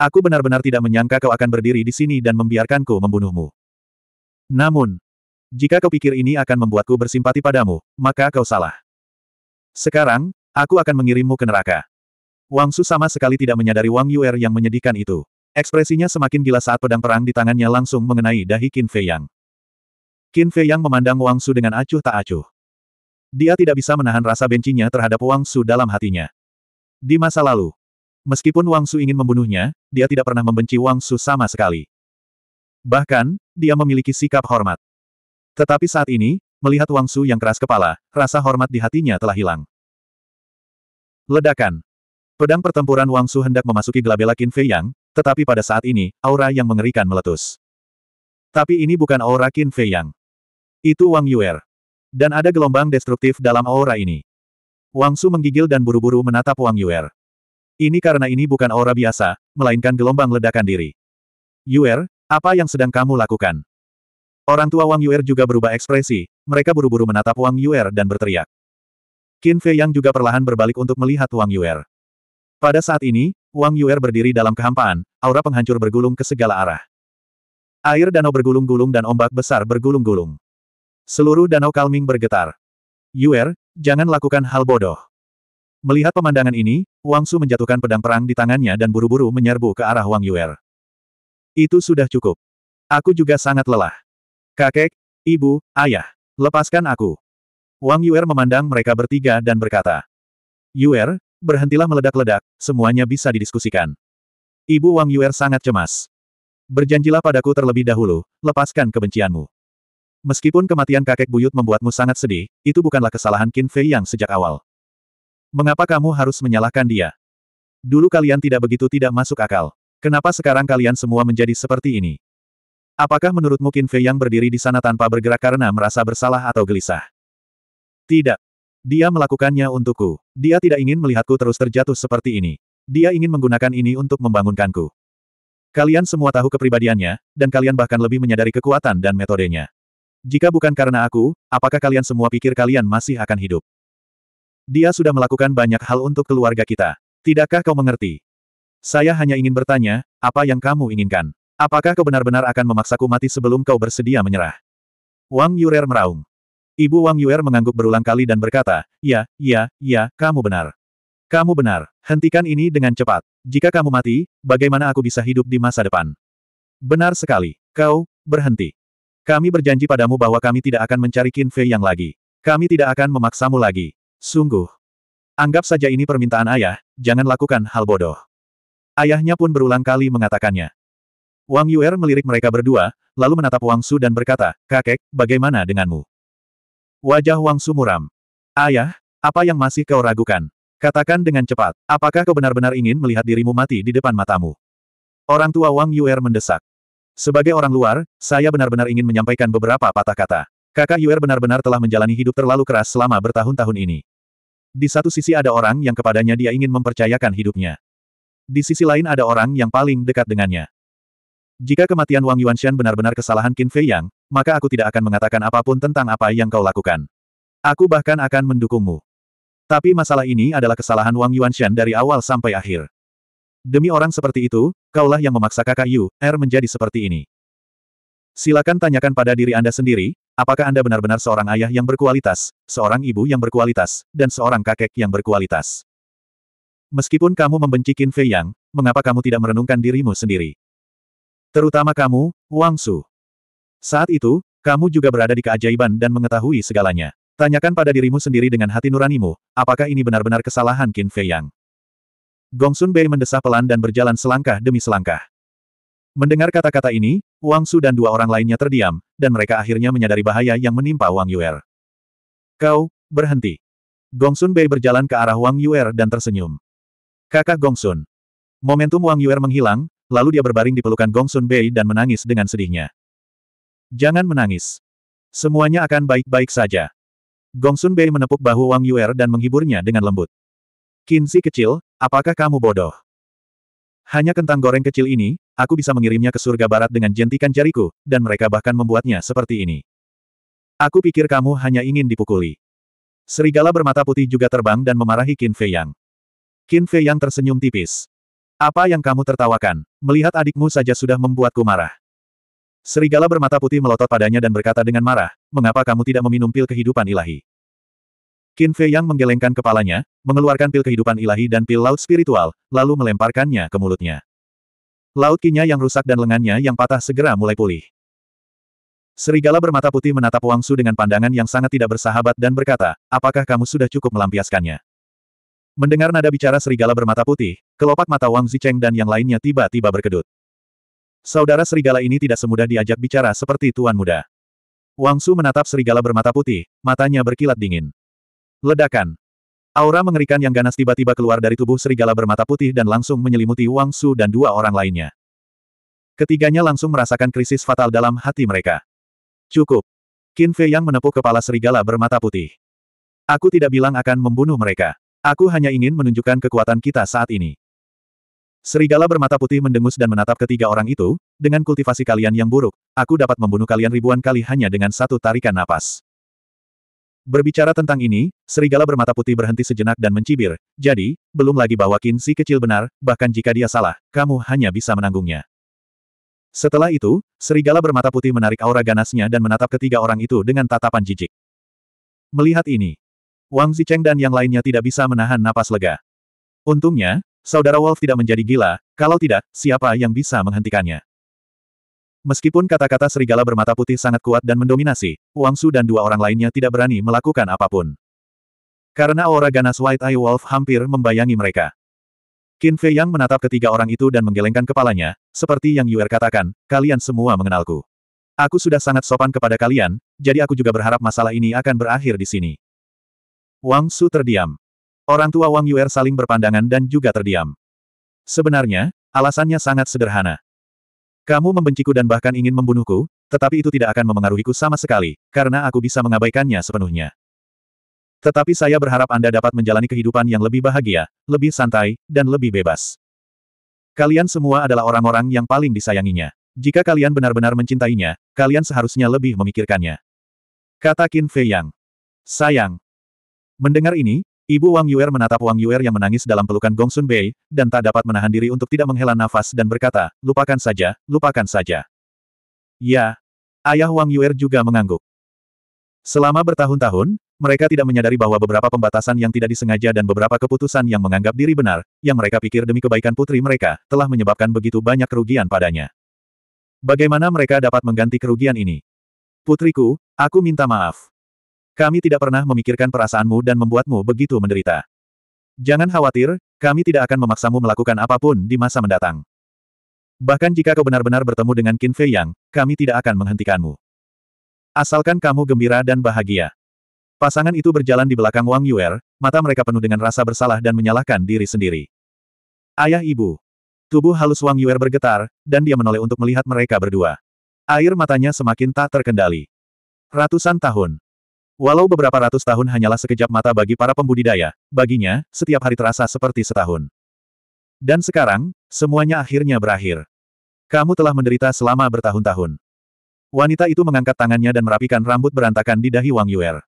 Aku benar-benar tidak menyangka kau akan berdiri di sini dan membiarkanku membunuhmu. Namun, jika kau pikir ini akan membuatku bersimpati padamu, maka kau salah. Sekarang, aku akan mengirimmu ke neraka. Wang Su sama sekali tidak menyadari Wang Yuer yang menyedihkan itu. Ekspresinya semakin gila saat pedang perang di tangannya langsung mengenai dahi Qin Fei Yang. Qin Fei Yang memandang Wang Su dengan acuh tak acuh. Dia tidak bisa menahan rasa bencinya terhadap Wang Su dalam hatinya. Di masa lalu, Meskipun Wang Su ingin membunuhnya, dia tidak pernah membenci Wang Su sama sekali. Bahkan, dia memiliki sikap hormat. Tetapi saat ini, melihat Wang Su yang keras kepala, rasa hormat di hatinya telah hilang. Ledakan. Pedang pertempuran Wang Su hendak memasuki gelabela Qin Fei Yang, tetapi pada saat ini, aura yang mengerikan meletus. Tapi ini bukan aura Qin Fei Yang. Itu Wang Yuer. Dan ada gelombang destruktif dalam aura ini. Wang Su menggigil dan buru-buru menatap Wang Yuer. Ini karena ini bukan aura biasa, melainkan gelombang ledakan diri. Yuer, apa yang sedang kamu lakukan? Orang tua Wang Yuer juga berubah ekspresi, mereka buru-buru menatap Wang Yuer dan berteriak. Qin Fei Yang juga perlahan berbalik untuk melihat Wang Yuer. Pada saat ini, Wang Yuer berdiri dalam kehampaan, aura penghancur bergulung ke segala arah. Air danau bergulung-gulung dan ombak besar bergulung-gulung. Seluruh danau Kalming bergetar. Yuer, jangan lakukan hal bodoh. Melihat pemandangan ini, Wang Su menjatuhkan pedang perang di tangannya dan buru-buru menyerbu ke arah Wang Yuer. Itu sudah cukup. Aku juga sangat lelah. Kakek, ibu, ayah, lepaskan aku. Wang Yuer memandang mereka bertiga dan berkata. Yuer, berhentilah meledak-ledak, semuanya bisa didiskusikan. Ibu Wang Yuer sangat cemas. Berjanjilah padaku terlebih dahulu, lepaskan kebencianmu. Meskipun kematian kakek buyut membuatmu sangat sedih, itu bukanlah kesalahan Qin Fei yang sejak awal. Mengapa kamu harus menyalahkan dia? Dulu kalian tidak begitu tidak masuk akal. Kenapa sekarang kalian semua menjadi seperti ini? Apakah menurutmu Qin Fei yang berdiri di sana tanpa bergerak karena merasa bersalah atau gelisah? Tidak. Dia melakukannya untukku. Dia tidak ingin melihatku terus terjatuh seperti ini. Dia ingin menggunakan ini untuk membangunkanku. Kalian semua tahu kepribadiannya, dan kalian bahkan lebih menyadari kekuatan dan metodenya. Jika bukan karena aku, apakah kalian semua pikir kalian masih akan hidup? Dia sudah melakukan banyak hal untuk keluarga kita. Tidakkah kau mengerti? Saya hanya ingin bertanya, apa yang kamu inginkan? Apakah kau benar-benar akan memaksaku mati sebelum kau bersedia menyerah? Wang Yurer meraung. Ibu Wang Yuer mengangguk berulang kali dan berkata, Ya, ya, ya, kamu benar. Kamu benar. Hentikan ini dengan cepat. Jika kamu mati, bagaimana aku bisa hidup di masa depan? Benar sekali. Kau, berhenti. Kami berjanji padamu bahwa kami tidak akan mencari Qin Fei yang lagi. Kami tidak akan memaksamu lagi. Sungguh. Anggap saja ini permintaan ayah, jangan lakukan hal bodoh. Ayahnya pun berulang kali mengatakannya. Wang Yuer melirik mereka berdua, lalu menatap Wang Su dan berkata, Kakek, bagaimana denganmu? Wajah Wang Su muram. Ayah, apa yang masih kau ragukan? Katakan dengan cepat, apakah kau benar-benar ingin melihat dirimu mati di depan matamu? Orang tua Wang Yuer mendesak. Sebagai orang luar, saya benar-benar ingin menyampaikan beberapa patah kata. Kakak Yuer benar-benar telah menjalani hidup terlalu keras selama bertahun-tahun ini. Di satu sisi ada orang yang kepadanya dia ingin mempercayakan hidupnya. Di sisi lain ada orang yang paling dekat dengannya. Jika kematian Wang Yuanshan benar-benar kesalahan Qin Fei Yang, maka aku tidak akan mengatakan apapun tentang apa yang kau lakukan. Aku bahkan akan mendukungmu. Tapi masalah ini adalah kesalahan Wang Yuanshan dari awal sampai akhir. Demi orang seperti itu, kaulah yang memaksa kakak Yu, R er menjadi seperti ini. Silakan tanyakan pada diri Anda sendiri, Apakah Anda benar-benar seorang ayah yang berkualitas, seorang ibu yang berkualitas, dan seorang kakek yang berkualitas? Meskipun kamu membenci Qin Fei Yang, mengapa kamu tidak merenungkan dirimu sendiri? Terutama kamu, Wang Su. Saat itu, kamu juga berada di keajaiban dan mengetahui segalanya. Tanyakan pada dirimu sendiri dengan hati nuranimu, apakah ini benar-benar kesalahan Qin Fei Yang? Gongsun Bei mendesah pelan dan berjalan selangkah demi selangkah. Mendengar kata-kata ini, Wang Su dan dua orang lainnya terdiam, dan mereka akhirnya menyadari bahaya yang menimpa Wang Yuer. Kau, berhenti. Gongsun Bei berjalan ke arah Wang Yuer dan tersenyum. Kakak Gong Sun. Momentum Wang Yuer menghilang, lalu dia berbaring di pelukan Gongsun Bei dan menangis dengan sedihnya. Jangan menangis. Semuanya akan baik-baik saja. Gongsun Bei menepuk bahu Wang Yuer dan menghiburnya dengan lembut. Kinsi kecil, apakah kamu bodoh? Hanya kentang goreng kecil ini, aku bisa mengirimnya ke surga barat dengan jentikan jariku, dan mereka bahkan membuatnya seperti ini. Aku pikir kamu hanya ingin dipukuli. Serigala bermata putih juga terbang dan memarahi Qin Fei Yang. Qin Fei Yang tersenyum tipis. Apa yang kamu tertawakan? Melihat adikmu saja sudah membuatku marah. Serigala bermata putih melotot padanya dan berkata dengan marah, mengapa kamu tidak meminum pil kehidupan ilahi? Qin Fei Yang menggelengkan kepalanya, mengeluarkan pil kehidupan ilahi dan pil laut spiritual, lalu melemparkannya ke mulutnya. Laut kinya yang rusak dan lengannya yang patah segera mulai pulih. Serigala bermata putih menatap Wangsu dengan pandangan yang sangat tidak bersahabat dan berkata, apakah kamu sudah cukup melampiaskannya? Mendengar nada bicara serigala bermata putih, kelopak mata Wang Zicheng dan yang lainnya tiba-tiba berkedut. Saudara serigala ini tidak semudah diajak bicara seperti tuan muda. Wangsu menatap serigala bermata putih, matanya berkilat dingin. Ledakan, Aura mengerikan yang ganas tiba-tiba keluar dari tubuh serigala bermata putih dan langsung menyelimuti Wang Su dan dua orang lainnya. Ketiganya langsung merasakan krisis fatal dalam hati mereka. Cukup. Qin Fei yang menepuk kepala serigala bermata putih. Aku tidak bilang akan membunuh mereka. Aku hanya ingin menunjukkan kekuatan kita saat ini. Serigala bermata putih mendengus dan menatap ketiga orang itu, dengan kultivasi kalian yang buruk, aku dapat membunuh kalian ribuan kali hanya dengan satu tarikan napas. Berbicara tentang ini, serigala bermata putih berhenti sejenak dan mencibir. Jadi, belum lagi bahwa Qin Si kecil benar, bahkan jika dia salah, kamu hanya bisa menanggungnya. Setelah itu, serigala bermata putih menarik aura ganasnya dan menatap ketiga orang itu dengan tatapan jijik. Melihat ini, Wang Zicheng dan yang lainnya tidak bisa menahan napas lega. Untungnya, saudara Wolf tidak menjadi gila, kalau tidak, siapa yang bisa menghentikannya? Meskipun kata-kata serigala bermata putih sangat kuat dan mendominasi, Wang Su dan dua orang lainnya tidak berani melakukan apapun. Karena aura ganas White Eye Wolf hampir membayangi mereka. Qin Fei Yang menatap ketiga orang itu dan menggelengkan kepalanya, seperti yang Yuer katakan, kalian semua mengenalku. Aku sudah sangat sopan kepada kalian, jadi aku juga berharap masalah ini akan berakhir di sini. Wang Su terdiam. Orang tua Wang Yuer saling berpandangan dan juga terdiam. Sebenarnya, alasannya sangat sederhana. Kamu membenciku dan bahkan ingin membunuhku, tetapi itu tidak akan memengaruhiku sama sekali, karena aku bisa mengabaikannya sepenuhnya. Tetapi saya berharap Anda dapat menjalani kehidupan yang lebih bahagia, lebih santai, dan lebih bebas. Kalian semua adalah orang-orang yang paling disayanginya. Jika kalian benar-benar mencintainya, kalian seharusnya lebih memikirkannya. Kata Qin Fei Yang. Sayang. Mendengar ini, Ibu Wang Yuer menatap Wang Yuer yang menangis dalam pelukan Gongsun Bei, dan tak dapat menahan diri untuk tidak menghela nafas dan berkata, lupakan saja, lupakan saja. Ya. Ayah Wang Yuer juga mengangguk. Selama bertahun-tahun, mereka tidak menyadari bahwa beberapa pembatasan yang tidak disengaja dan beberapa keputusan yang menganggap diri benar, yang mereka pikir demi kebaikan putri mereka, telah menyebabkan begitu banyak kerugian padanya. Bagaimana mereka dapat mengganti kerugian ini? Putriku, aku minta maaf. Kami tidak pernah memikirkan perasaanmu dan membuatmu begitu menderita. Jangan khawatir, kami tidak akan memaksamu melakukan apapun di masa mendatang. Bahkan jika kau benar-benar bertemu dengan Qin Fei Yang, kami tidak akan menghentikanmu. Asalkan kamu gembira dan bahagia. Pasangan itu berjalan di belakang Wang Yuer, mata mereka penuh dengan rasa bersalah dan menyalahkan diri sendiri. Ayah ibu. Tubuh halus Wang Yuer bergetar, dan dia menoleh untuk melihat mereka berdua. Air matanya semakin tak terkendali. Ratusan tahun. Walau beberapa ratus tahun hanyalah sekejap mata bagi para pembudidaya, baginya, setiap hari terasa seperti setahun. Dan sekarang, semuanya akhirnya berakhir. Kamu telah menderita selama bertahun-tahun. Wanita itu mengangkat tangannya dan merapikan rambut berantakan di dahi Wang Yuer.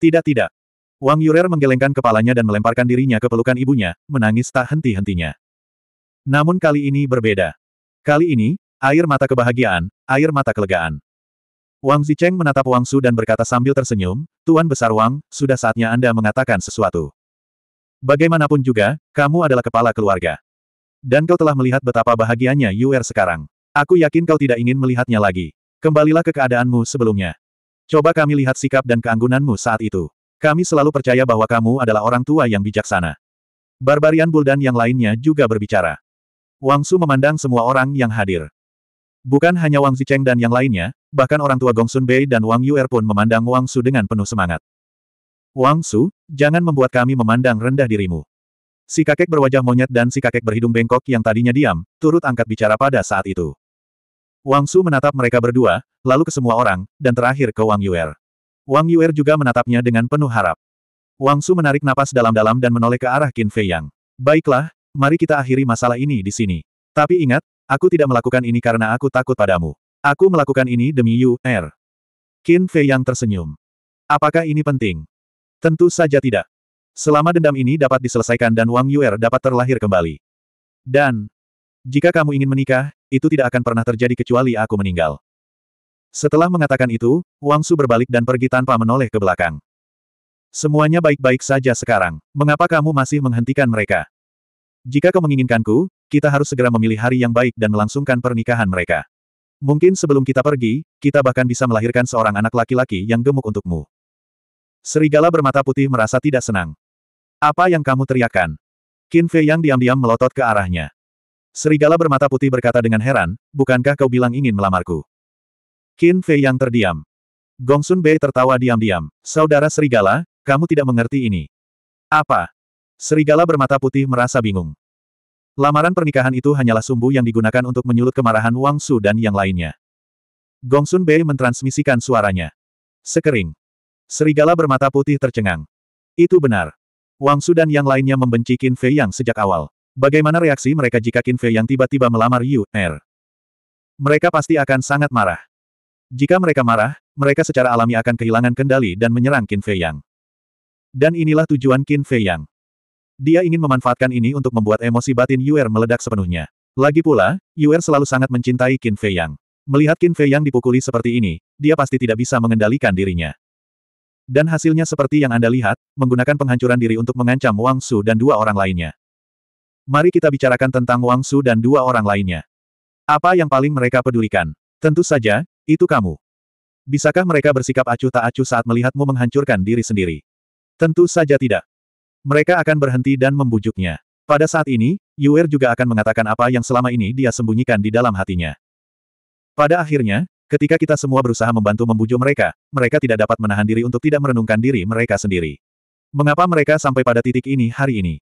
Tidak tidak. Wang Yuer menggelengkan kepalanya dan melemparkan dirinya ke pelukan ibunya, menangis tak henti-hentinya. Namun kali ini berbeda. Kali ini, air mata kebahagiaan, air mata kelegaan. Wang Zicheng menatap Wang Su dan berkata sambil tersenyum, Tuan Besar Wang, sudah saatnya Anda mengatakan sesuatu. Bagaimanapun juga, kamu adalah kepala keluarga. Dan kau telah melihat betapa bahagianya Yuer sekarang. Aku yakin kau tidak ingin melihatnya lagi. Kembalilah ke keadaanmu sebelumnya. Coba kami lihat sikap dan keanggunanmu saat itu. Kami selalu percaya bahwa kamu adalah orang tua yang bijaksana. Barbarian Buldan yang lainnya juga berbicara. Wang Su memandang semua orang yang hadir. Bukan hanya Wang Zicheng dan yang lainnya, bahkan orang tua Gongsun Bei dan Wang Yuer pun memandang Wang Su dengan penuh semangat. Wang Su, jangan membuat kami memandang rendah dirimu. Si kakek berwajah monyet dan si kakek berhidung bengkok yang tadinya diam, turut angkat bicara pada saat itu. Wang Su menatap mereka berdua, lalu ke semua orang, dan terakhir ke Wang Yuer. Wang Yuer juga menatapnya dengan penuh harap. Wang Su menarik napas dalam-dalam dan menoleh ke arah Qin Fei Yang. Baiklah, mari kita akhiri masalah ini di sini. Tapi ingat, Aku tidak melakukan ini karena aku takut padamu. Aku melakukan ini demi Yu Er. Qin Fei yang tersenyum. Apakah ini penting? Tentu saja tidak. Selama dendam ini dapat diselesaikan dan Wang Yu Yuer dapat terlahir kembali. Dan, jika kamu ingin menikah, itu tidak akan pernah terjadi kecuali aku meninggal. Setelah mengatakan itu, Wang Su berbalik dan pergi tanpa menoleh ke belakang. Semuanya baik-baik saja sekarang. Mengapa kamu masih menghentikan mereka? Jika kau menginginkanku, kita harus segera memilih hari yang baik dan melangsungkan pernikahan mereka. Mungkin sebelum kita pergi, kita bahkan bisa melahirkan seorang anak laki-laki yang gemuk untukmu. Serigala bermata putih merasa tidak senang. Apa yang kamu teriakkan? Qin Fei yang diam-diam melotot ke arahnya. Serigala bermata putih berkata dengan heran, bukankah kau bilang ingin melamarku? Qin Fei yang terdiam. Gongsun Bei tertawa diam-diam. Saudara Serigala, kamu tidak mengerti ini. Apa? Serigala bermata putih merasa bingung. Lamaran pernikahan itu hanyalah sumbu yang digunakan untuk menyulut kemarahan Wang Su dan yang lainnya. Gongsun Bei mentransmisikan suaranya. Sekering. Serigala bermata putih tercengang. Itu benar. Wang Su dan yang lainnya membenci Qin Fei Yang sejak awal. Bagaimana reaksi mereka jika Qin Fei Yang tiba-tiba melamar Yu Er? Mereka pasti akan sangat marah. Jika mereka marah, mereka secara alami akan kehilangan kendali dan menyerang Qin Fei Yang. Dan inilah tujuan Qin Fei Yang. Dia ingin memanfaatkan ini untuk membuat emosi batin Yuer meledak sepenuhnya. Lagi pula, Yuer selalu sangat mencintai Qin Fei Yang. Melihat Qin Fei Yang dipukuli seperti ini, dia pasti tidak bisa mengendalikan dirinya. Dan hasilnya seperti yang Anda lihat, menggunakan penghancuran diri untuk mengancam Wang Su dan dua orang lainnya. Mari kita bicarakan tentang Wang Su dan dua orang lainnya. Apa yang paling mereka pedulikan? Tentu saja, itu kamu. Bisakah mereka bersikap acuh tak acuh saat melihatmu menghancurkan diri sendiri? Tentu saja tidak. Mereka akan berhenti dan membujuknya. Pada saat ini, Yuer juga akan mengatakan apa yang selama ini dia sembunyikan di dalam hatinya. Pada akhirnya, ketika kita semua berusaha membantu membujuk mereka, mereka tidak dapat menahan diri untuk tidak merenungkan diri mereka sendiri. Mengapa mereka sampai pada titik ini hari ini?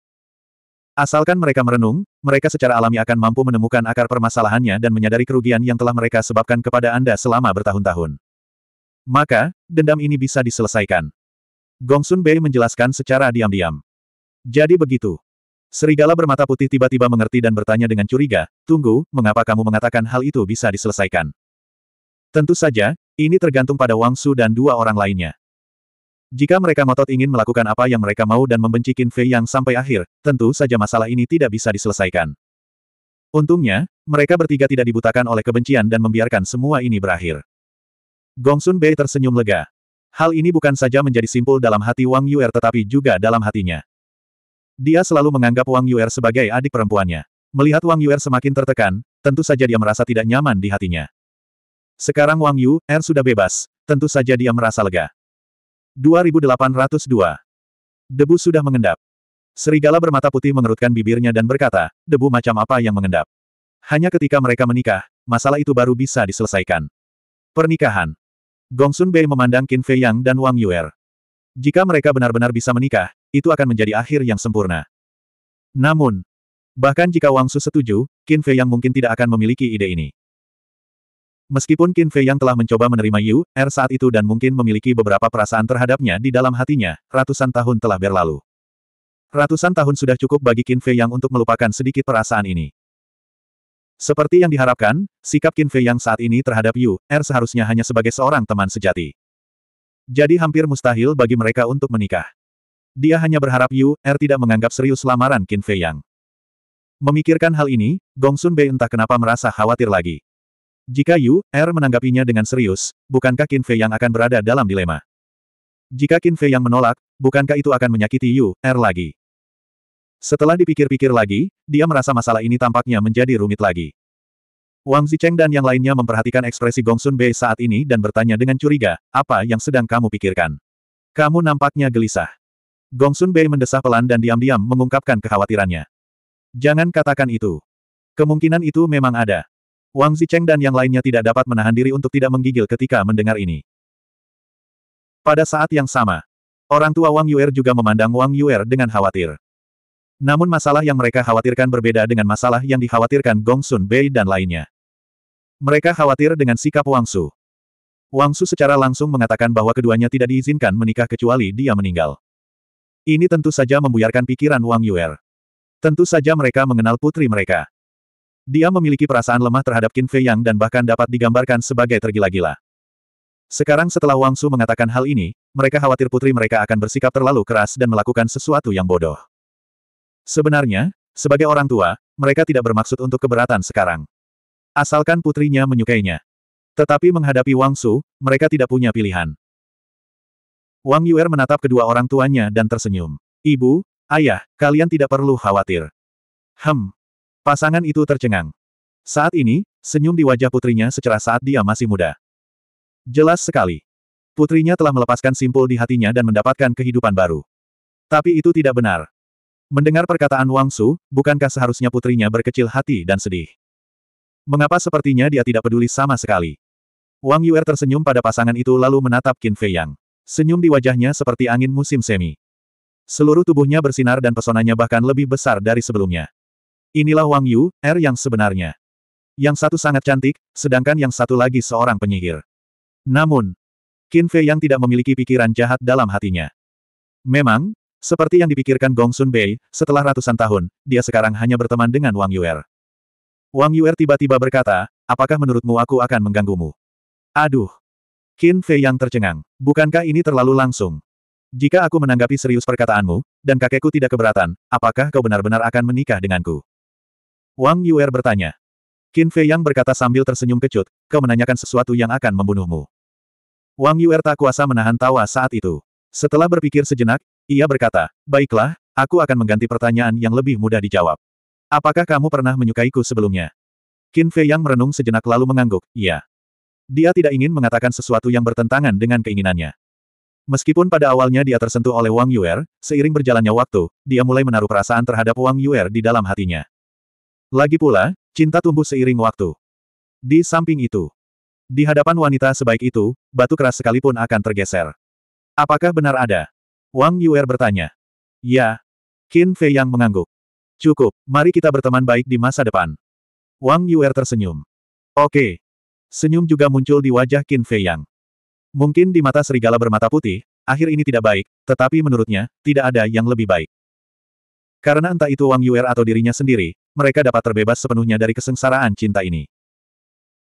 Asalkan mereka merenung, mereka secara alami akan mampu menemukan akar permasalahannya dan menyadari kerugian yang telah mereka sebabkan kepada Anda selama bertahun-tahun. Maka, dendam ini bisa diselesaikan. Gongsun Bei menjelaskan secara diam-diam. Jadi begitu. Serigala bermata putih tiba-tiba mengerti dan bertanya dengan curiga, Tunggu, mengapa kamu mengatakan hal itu bisa diselesaikan? Tentu saja, ini tergantung pada Wang Su dan dua orang lainnya. Jika mereka ngotot ingin melakukan apa yang mereka mau dan membenci Qin Fei yang sampai akhir, tentu saja masalah ini tidak bisa diselesaikan. Untungnya, mereka bertiga tidak dibutakan oleh kebencian dan membiarkan semua ini berakhir. Gongsun Bei tersenyum lega. Hal ini bukan saja menjadi simpul dalam hati Wang Yuer tetapi juga dalam hatinya. Dia selalu menganggap Wang Yuer sebagai adik perempuannya. Melihat Wang Yuer semakin tertekan, tentu saja dia merasa tidak nyaman di hatinya. Sekarang Wang Yu, Er sudah bebas, tentu saja dia merasa lega. 2802 Debu sudah mengendap. Serigala bermata putih mengerutkan bibirnya dan berkata, debu macam apa yang mengendap. Hanya ketika mereka menikah, masalah itu baru bisa diselesaikan. Pernikahan Gongsun Bei memandang Qin Fei Yang dan Wang Yuer. Jika mereka benar-benar bisa menikah, itu akan menjadi akhir yang sempurna. Namun, bahkan jika Wang Su setuju, Qin Fei Yang mungkin tidak akan memiliki ide ini. Meskipun Qin Fei Yang telah mencoba menerima Yu Er saat itu dan mungkin memiliki beberapa perasaan terhadapnya di dalam hatinya, ratusan tahun telah berlalu. Ratusan tahun sudah cukup bagi Qin Fei Yang untuk melupakan sedikit perasaan ini. Seperti yang diharapkan, sikap Qin Fei yang saat ini terhadap Yu Er seharusnya hanya sebagai seorang teman sejati. Jadi hampir mustahil bagi mereka untuk menikah. Dia hanya berharap Yu Er tidak menganggap serius lamaran Qin Fei Yang. Memikirkan hal ini, Gong Sun Bei entah kenapa merasa khawatir lagi. Jika Yu Er menanggapinya dengan serius, bukankah Qin Fei Yang akan berada dalam dilema? Jika Qin Fei Yang menolak, bukankah itu akan menyakiti Yu Er lagi? Setelah dipikir-pikir lagi, dia merasa masalah ini tampaknya menjadi rumit lagi. Wang Zicheng dan yang lainnya memperhatikan ekspresi Gongsun Bei saat ini dan bertanya dengan curiga, apa yang sedang kamu pikirkan? Kamu nampaknya gelisah. Gongsun Bei mendesah pelan dan diam-diam mengungkapkan kekhawatirannya. Jangan katakan itu. Kemungkinan itu memang ada. Wang Zicheng dan yang lainnya tidak dapat menahan diri untuk tidak menggigil ketika mendengar ini. Pada saat yang sama, orang tua Wang Yuer juga memandang Wang Yuer dengan khawatir. Namun masalah yang mereka khawatirkan berbeda dengan masalah yang dikhawatirkan Gong Sun Bei dan lainnya. Mereka khawatir dengan sikap Wang Su. Wang Su secara langsung mengatakan bahwa keduanya tidak diizinkan menikah kecuali dia meninggal. Ini tentu saja membuyarkan pikiran Wang Yuer. Tentu saja mereka mengenal putri mereka. Dia memiliki perasaan lemah terhadap Qin Fei Yang dan bahkan dapat digambarkan sebagai tergila-gila. Sekarang setelah Wang Su mengatakan hal ini, mereka khawatir putri mereka akan bersikap terlalu keras dan melakukan sesuatu yang bodoh. Sebenarnya, sebagai orang tua, mereka tidak bermaksud untuk keberatan sekarang. Asalkan putrinya menyukainya. Tetapi menghadapi Wang Su, mereka tidak punya pilihan. Wang Yuer menatap kedua orang tuanya dan tersenyum. Ibu, ayah, kalian tidak perlu khawatir. Hem. Pasangan itu tercengang. Saat ini, senyum di wajah putrinya secara saat dia masih muda. Jelas sekali. Putrinya telah melepaskan simpul di hatinya dan mendapatkan kehidupan baru. Tapi itu tidak benar. Mendengar perkataan Wang Su, bukankah seharusnya putrinya berkecil hati dan sedih? Mengapa sepertinya dia tidak peduli sama sekali? Wang Yuer tersenyum pada pasangan itu lalu menatap Qin Fei Yang. Senyum di wajahnya seperti angin musim semi. Seluruh tubuhnya bersinar dan pesonanya bahkan lebih besar dari sebelumnya. Inilah Wang Yu, Er yang sebenarnya. Yang satu sangat cantik, sedangkan yang satu lagi seorang penyihir. Namun, Qin Fei yang tidak memiliki pikiran jahat dalam hatinya. Memang, seperti yang dipikirkan Gong Sun Bei, setelah ratusan tahun, dia sekarang hanya berteman dengan Wang Yuer. Wang Yuer tiba-tiba berkata, apakah menurutmu aku akan mengganggumu? Aduh! Qin Fei yang tercengang. Bukankah ini terlalu langsung? Jika aku menanggapi serius perkataanmu, dan kakekku tidak keberatan, apakah kau benar-benar akan menikah denganku? Wang Yuer bertanya. Qin Fei yang berkata sambil tersenyum kecut, kau menanyakan sesuatu yang akan membunuhmu. Wang Yuer tak kuasa menahan tawa saat itu. Setelah berpikir sejenak, ia berkata, baiklah, aku akan mengganti pertanyaan yang lebih mudah dijawab. Apakah kamu pernah menyukaiku sebelumnya? Qin Fei yang merenung sejenak lalu mengangguk, iya. Dia tidak ingin mengatakan sesuatu yang bertentangan dengan keinginannya. Meskipun pada awalnya dia tersentuh oleh Wang Yuer, seiring berjalannya waktu, dia mulai menaruh perasaan terhadap Wang Yuer di dalam hatinya. Lagi pula, cinta tumbuh seiring waktu. Di samping itu, di hadapan wanita sebaik itu, batu keras sekalipun akan tergeser. Apakah benar ada Wang Yuer bertanya. Ya. Qin Fei yang mengangguk. Cukup, mari kita berteman baik di masa depan. Wang Yuer tersenyum. Oke. Senyum juga muncul di wajah Qin Fei yang. Mungkin di mata serigala bermata putih, akhir ini tidak baik, tetapi menurutnya, tidak ada yang lebih baik. Karena entah itu Wang Yuer atau dirinya sendiri, mereka dapat terbebas sepenuhnya dari kesengsaraan cinta ini.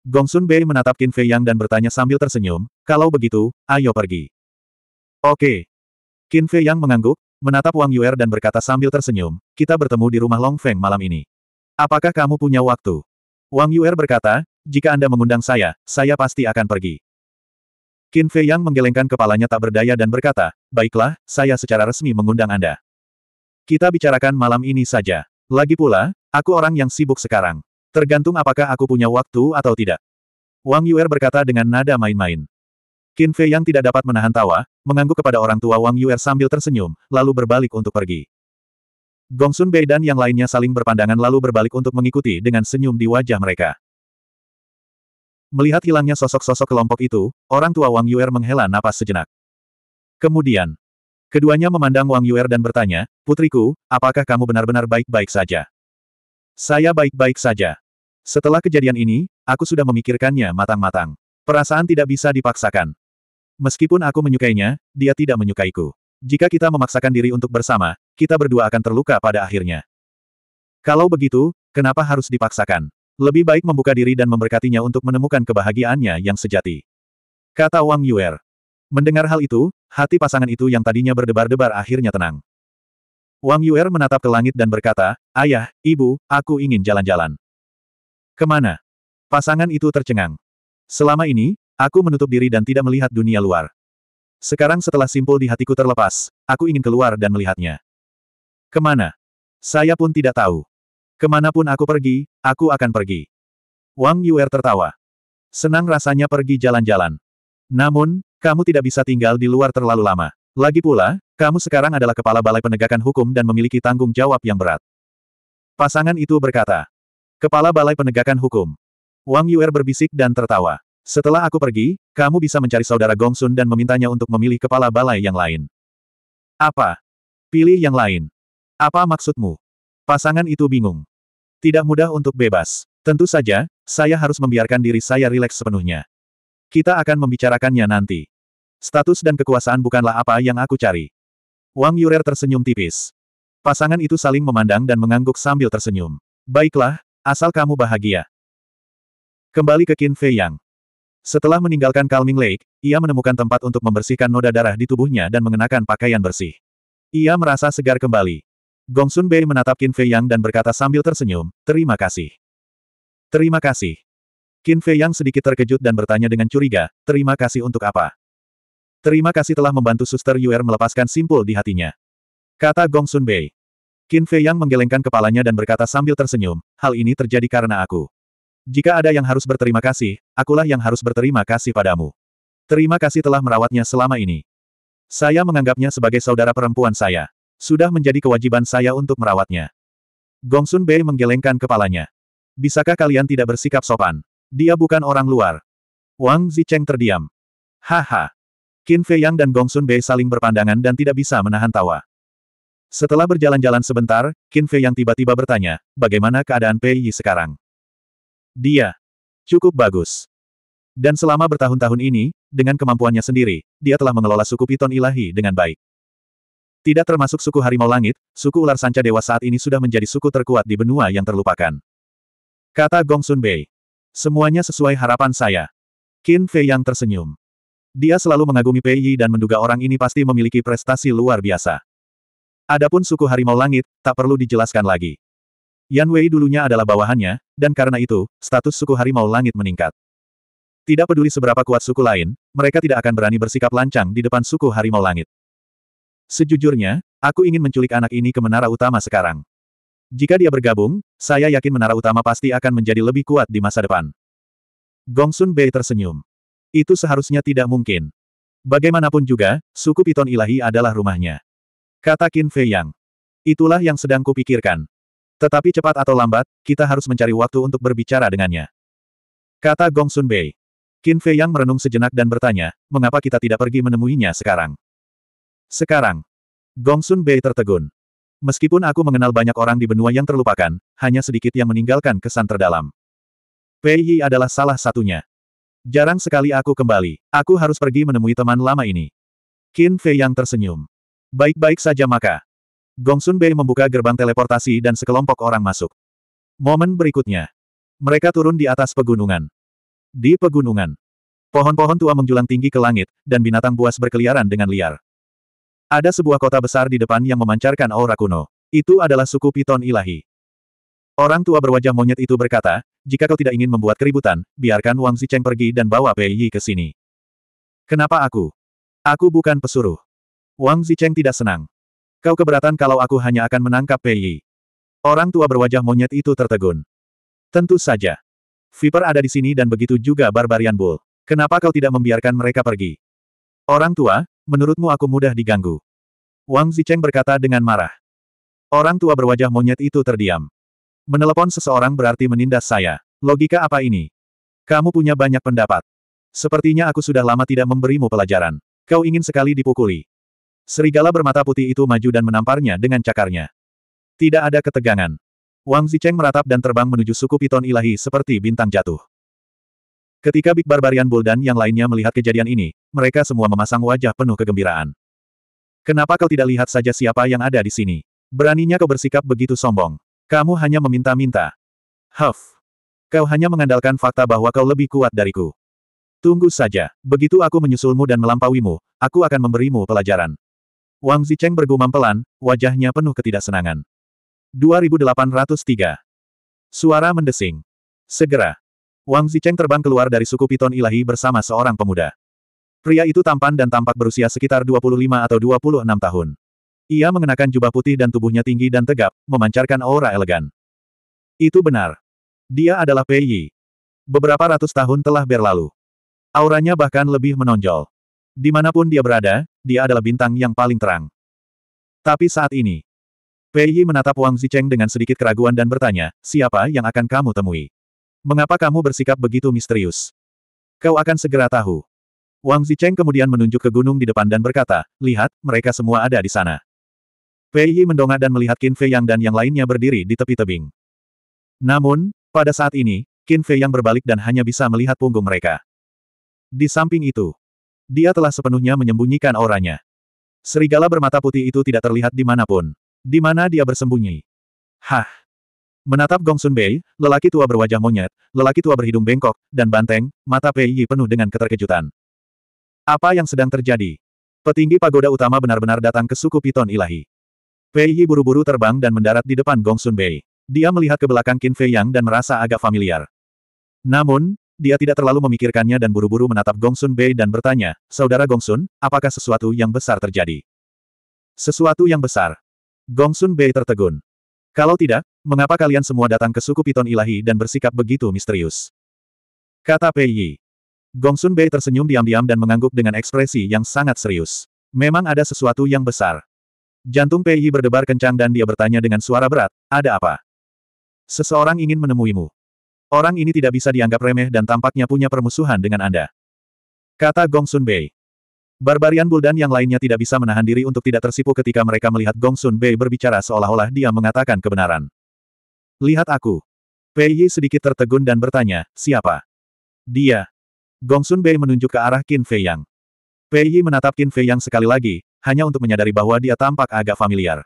Gongsun Bei menatap Qin Fei Yang dan bertanya sambil tersenyum, kalau begitu, ayo pergi. Oke. Qin Fei yang mengangguk, menatap Wang Yuer dan berkata sambil tersenyum, kita bertemu di rumah Long Feng malam ini. Apakah kamu punya waktu? Wang Yuer berkata, jika Anda mengundang saya, saya pasti akan pergi. Qin Fei yang menggelengkan kepalanya tak berdaya dan berkata, baiklah, saya secara resmi mengundang Anda. Kita bicarakan malam ini saja. Lagi pula, aku orang yang sibuk sekarang. Tergantung apakah aku punya waktu atau tidak. Wang Yuer berkata dengan nada main-main. Qin Fei yang tidak dapat menahan tawa, mengangguk kepada orang tua Wang Yuer sambil tersenyum, lalu berbalik untuk pergi. Gong Sun Bei dan yang lainnya saling berpandangan lalu berbalik untuk mengikuti dengan senyum di wajah mereka. Melihat hilangnya sosok-sosok kelompok itu, orang tua Wang Yuer menghela napas sejenak. Kemudian, keduanya memandang Wang Yuer dan bertanya, Putriku, apakah kamu benar-benar baik-baik saja? Saya baik-baik saja. Setelah kejadian ini, aku sudah memikirkannya matang-matang. Perasaan tidak bisa dipaksakan. Meskipun aku menyukainya, dia tidak menyukaiku. Jika kita memaksakan diri untuk bersama, kita berdua akan terluka pada akhirnya. Kalau begitu, kenapa harus dipaksakan? Lebih baik membuka diri dan memberkatinya untuk menemukan kebahagiaannya yang sejati. Kata Wang Yuer. Mendengar hal itu, hati pasangan itu yang tadinya berdebar-debar akhirnya tenang. Wang Yuer menatap ke langit dan berkata, Ayah, Ibu, aku ingin jalan-jalan. Kemana? Pasangan itu tercengang. Selama ini, Aku menutup diri dan tidak melihat dunia luar. Sekarang setelah simpul di hatiku terlepas, aku ingin keluar dan melihatnya. Kemana? Saya pun tidak tahu. Kemanapun aku pergi, aku akan pergi. Wang Yuer tertawa. Senang rasanya pergi jalan-jalan. Namun, kamu tidak bisa tinggal di luar terlalu lama. Lagi pula, kamu sekarang adalah kepala balai penegakan hukum dan memiliki tanggung jawab yang berat. Pasangan itu berkata. Kepala balai penegakan hukum. Wang Yuer berbisik dan tertawa. Setelah aku pergi, kamu bisa mencari saudara Gongsun dan memintanya untuk memilih kepala balai yang lain. Apa? Pilih yang lain. Apa maksudmu? Pasangan itu bingung. Tidak mudah untuk bebas. Tentu saja, saya harus membiarkan diri saya rileks sepenuhnya. Kita akan membicarakannya nanti. Status dan kekuasaan bukanlah apa yang aku cari. Wang Yurer tersenyum tipis. Pasangan itu saling memandang dan mengangguk sambil tersenyum. Baiklah, asal kamu bahagia. Kembali ke Qin Fei Yang. Setelah meninggalkan Calming Lake, ia menemukan tempat untuk membersihkan noda darah di tubuhnya dan mengenakan pakaian bersih. Ia merasa segar kembali. Gongsun Bei menatap Qin Fei Yang dan berkata sambil tersenyum, terima kasih. Terima kasih. Qin Fei Yang sedikit terkejut dan bertanya dengan curiga, terima kasih untuk apa? Terima kasih telah membantu Suster Yuer melepaskan simpul di hatinya. Kata Gongsun Bei. Qin Fei Yang menggelengkan kepalanya dan berkata sambil tersenyum, hal ini terjadi karena aku. Jika ada yang harus berterima kasih, akulah yang harus berterima kasih padamu. Terima kasih telah merawatnya selama ini. Saya menganggapnya sebagai saudara perempuan saya. Sudah menjadi kewajiban saya untuk merawatnya. Gongsun Bei menggelengkan kepalanya. Bisakah kalian tidak bersikap sopan? Dia bukan orang luar. Wang Zicheng terdiam. Haha. Qin Fei Yang dan Gongsun Bei saling berpandangan dan tidak bisa menahan tawa. Setelah berjalan-jalan sebentar, Qin Fei Yang tiba-tiba bertanya, bagaimana keadaan Pei Yi sekarang? Dia cukup bagus. Dan selama bertahun-tahun ini, dengan kemampuannya sendiri, dia telah mengelola suku piton ilahi dengan baik. Tidak termasuk suku harimau langit, suku ular sanca dewa saat ini sudah menjadi suku terkuat di benua yang terlupakan. Kata Gong Sun Bei. Semuanya sesuai harapan saya. Qin Fei yang tersenyum. Dia selalu mengagumi Pei Yi dan menduga orang ini pasti memiliki prestasi luar biasa. Adapun suku harimau langit, tak perlu dijelaskan lagi. Yan Wei dulunya adalah bawahannya, dan karena itu, status suku harimau langit meningkat. Tidak peduli seberapa kuat suku lain, mereka tidak akan berani bersikap lancang di depan suku harimau langit. Sejujurnya, aku ingin menculik anak ini ke menara utama sekarang. Jika dia bergabung, saya yakin menara utama pasti akan menjadi lebih kuat di masa depan. Gongsun Bei tersenyum. Itu seharusnya tidak mungkin. Bagaimanapun juga, suku Piton Ilahi adalah rumahnya. Kata Qin Fei Yang. Itulah yang sedang kupikirkan. Tetapi cepat atau lambat, kita harus mencari waktu untuk berbicara dengannya. Kata Gong Sun Bei. Qin Fei Yang merenung sejenak dan bertanya, mengapa kita tidak pergi menemuinya sekarang? Sekarang. Gong Sun Bei tertegun. Meskipun aku mengenal banyak orang di benua yang terlupakan, hanya sedikit yang meninggalkan kesan terdalam. Pei Yi adalah salah satunya. Jarang sekali aku kembali, aku harus pergi menemui teman lama ini. Qin Fei Yang tersenyum. Baik-baik saja maka. Gongsun Bei membuka gerbang teleportasi dan sekelompok orang masuk. Momen berikutnya. Mereka turun di atas pegunungan. Di pegunungan. Pohon-pohon tua menjulang tinggi ke langit, dan binatang buas berkeliaran dengan liar. Ada sebuah kota besar di depan yang memancarkan aura kuno. Itu adalah suku Piton Ilahi. Orang tua berwajah monyet itu berkata, jika kau tidak ingin membuat keributan, biarkan Wang Zicheng pergi dan bawa Pei Yi ke sini. Kenapa aku? Aku bukan pesuruh. Wang Zicheng tidak senang. Kau keberatan kalau aku hanya akan menangkap Pei. Orang tua berwajah monyet itu tertegun. Tentu saja. Viper ada di sini dan begitu juga Barbarian Bull. Kenapa kau tidak membiarkan mereka pergi? Orang tua, menurutmu aku mudah diganggu. Wang Zicheng berkata dengan marah. Orang tua berwajah monyet itu terdiam. Menelepon seseorang berarti menindas saya. Logika apa ini? Kamu punya banyak pendapat. Sepertinya aku sudah lama tidak memberimu pelajaran. Kau ingin sekali dipukuli. Serigala bermata putih itu maju dan menamparnya dengan cakarnya. Tidak ada ketegangan. Wang Zicheng meratap dan terbang menuju suku piton ilahi seperti bintang jatuh. Ketika Big Barbarian Bull dan yang lainnya melihat kejadian ini, mereka semua memasang wajah penuh kegembiraan. Kenapa kau tidak lihat saja siapa yang ada di sini? Beraninya kau bersikap begitu sombong. Kamu hanya meminta-minta. Huff. Kau hanya mengandalkan fakta bahwa kau lebih kuat dariku. Tunggu saja, begitu aku menyusulmu dan melampauimu, aku akan memberimu pelajaran. Wang Zicheng bergumam pelan, wajahnya penuh ketidaksenangan. 2803. Suara mendesing. Segera. Wang Zicheng terbang keluar dari suku Piton Ilahi bersama seorang pemuda. Pria itu tampan dan tampak berusia sekitar 25 atau 26 tahun. Ia mengenakan jubah putih dan tubuhnya tinggi dan tegap, memancarkan aura elegan. Itu benar. Dia adalah Pei Yi. Beberapa ratus tahun telah berlalu. Auranya bahkan lebih menonjol. Dimanapun dia berada, dia adalah bintang yang paling terang. Tapi saat ini, Pei Yi menatap Wang Zicheng dengan sedikit keraguan dan bertanya, siapa yang akan kamu temui? Mengapa kamu bersikap begitu misterius? Kau akan segera tahu. Wang Zicheng kemudian menunjuk ke gunung di depan dan berkata, lihat, mereka semua ada di sana. Pei Yi mendongak dan melihat Qin Fei Yang dan yang lainnya berdiri di tepi tebing. Namun, pada saat ini, Qin Fei Yang berbalik dan hanya bisa melihat punggung mereka. Di samping itu, dia telah sepenuhnya menyembunyikan auranya. Serigala bermata putih itu tidak terlihat di dimanapun. Di mana dia bersembunyi? Hah! Menatap Gong Sun Bei, lelaki tua berwajah monyet, lelaki tua berhidung bengkok, dan banteng, mata Pei Yi penuh dengan keterkejutan. Apa yang sedang terjadi? Petinggi pagoda utama benar-benar datang ke suku Piton Ilahi. Pei Yi buru-buru terbang dan mendarat di depan Gong Sun Bei. Dia melihat ke belakang Qin Fei Yang dan merasa agak familiar. Namun, dia tidak terlalu memikirkannya dan buru-buru menatap Gongsun Bei dan bertanya, Saudara Gongsun, apakah sesuatu yang besar terjadi? Sesuatu yang besar. Gongsun Bei tertegun. Kalau tidak, mengapa kalian semua datang ke suku Piton Ilahi dan bersikap begitu misterius? Kata Pei Yi. Gongsun Bei tersenyum diam-diam dan mengangguk dengan ekspresi yang sangat serius. Memang ada sesuatu yang besar. Jantung Pei Yi berdebar kencang dan dia bertanya dengan suara berat, ada apa? Seseorang ingin menemuimu. Orang ini tidak bisa dianggap remeh dan tampaknya punya permusuhan dengan Anda. Kata Gong Sun Bei. Barbarian Buldan yang lainnya tidak bisa menahan diri untuk tidak tersipu ketika mereka melihat Gong Sun Bei berbicara seolah-olah dia mengatakan kebenaran. Lihat aku. Pei Yi sedikit tertegun dan bertanya, siapa? Dia. Gong Sun Bei menunjuk ke arah Qin Fei Yang. Pei Yi menatap Qin Fei Yang sekali lagi, hanya untuk menyadari bahwa dia tampak agak familiar.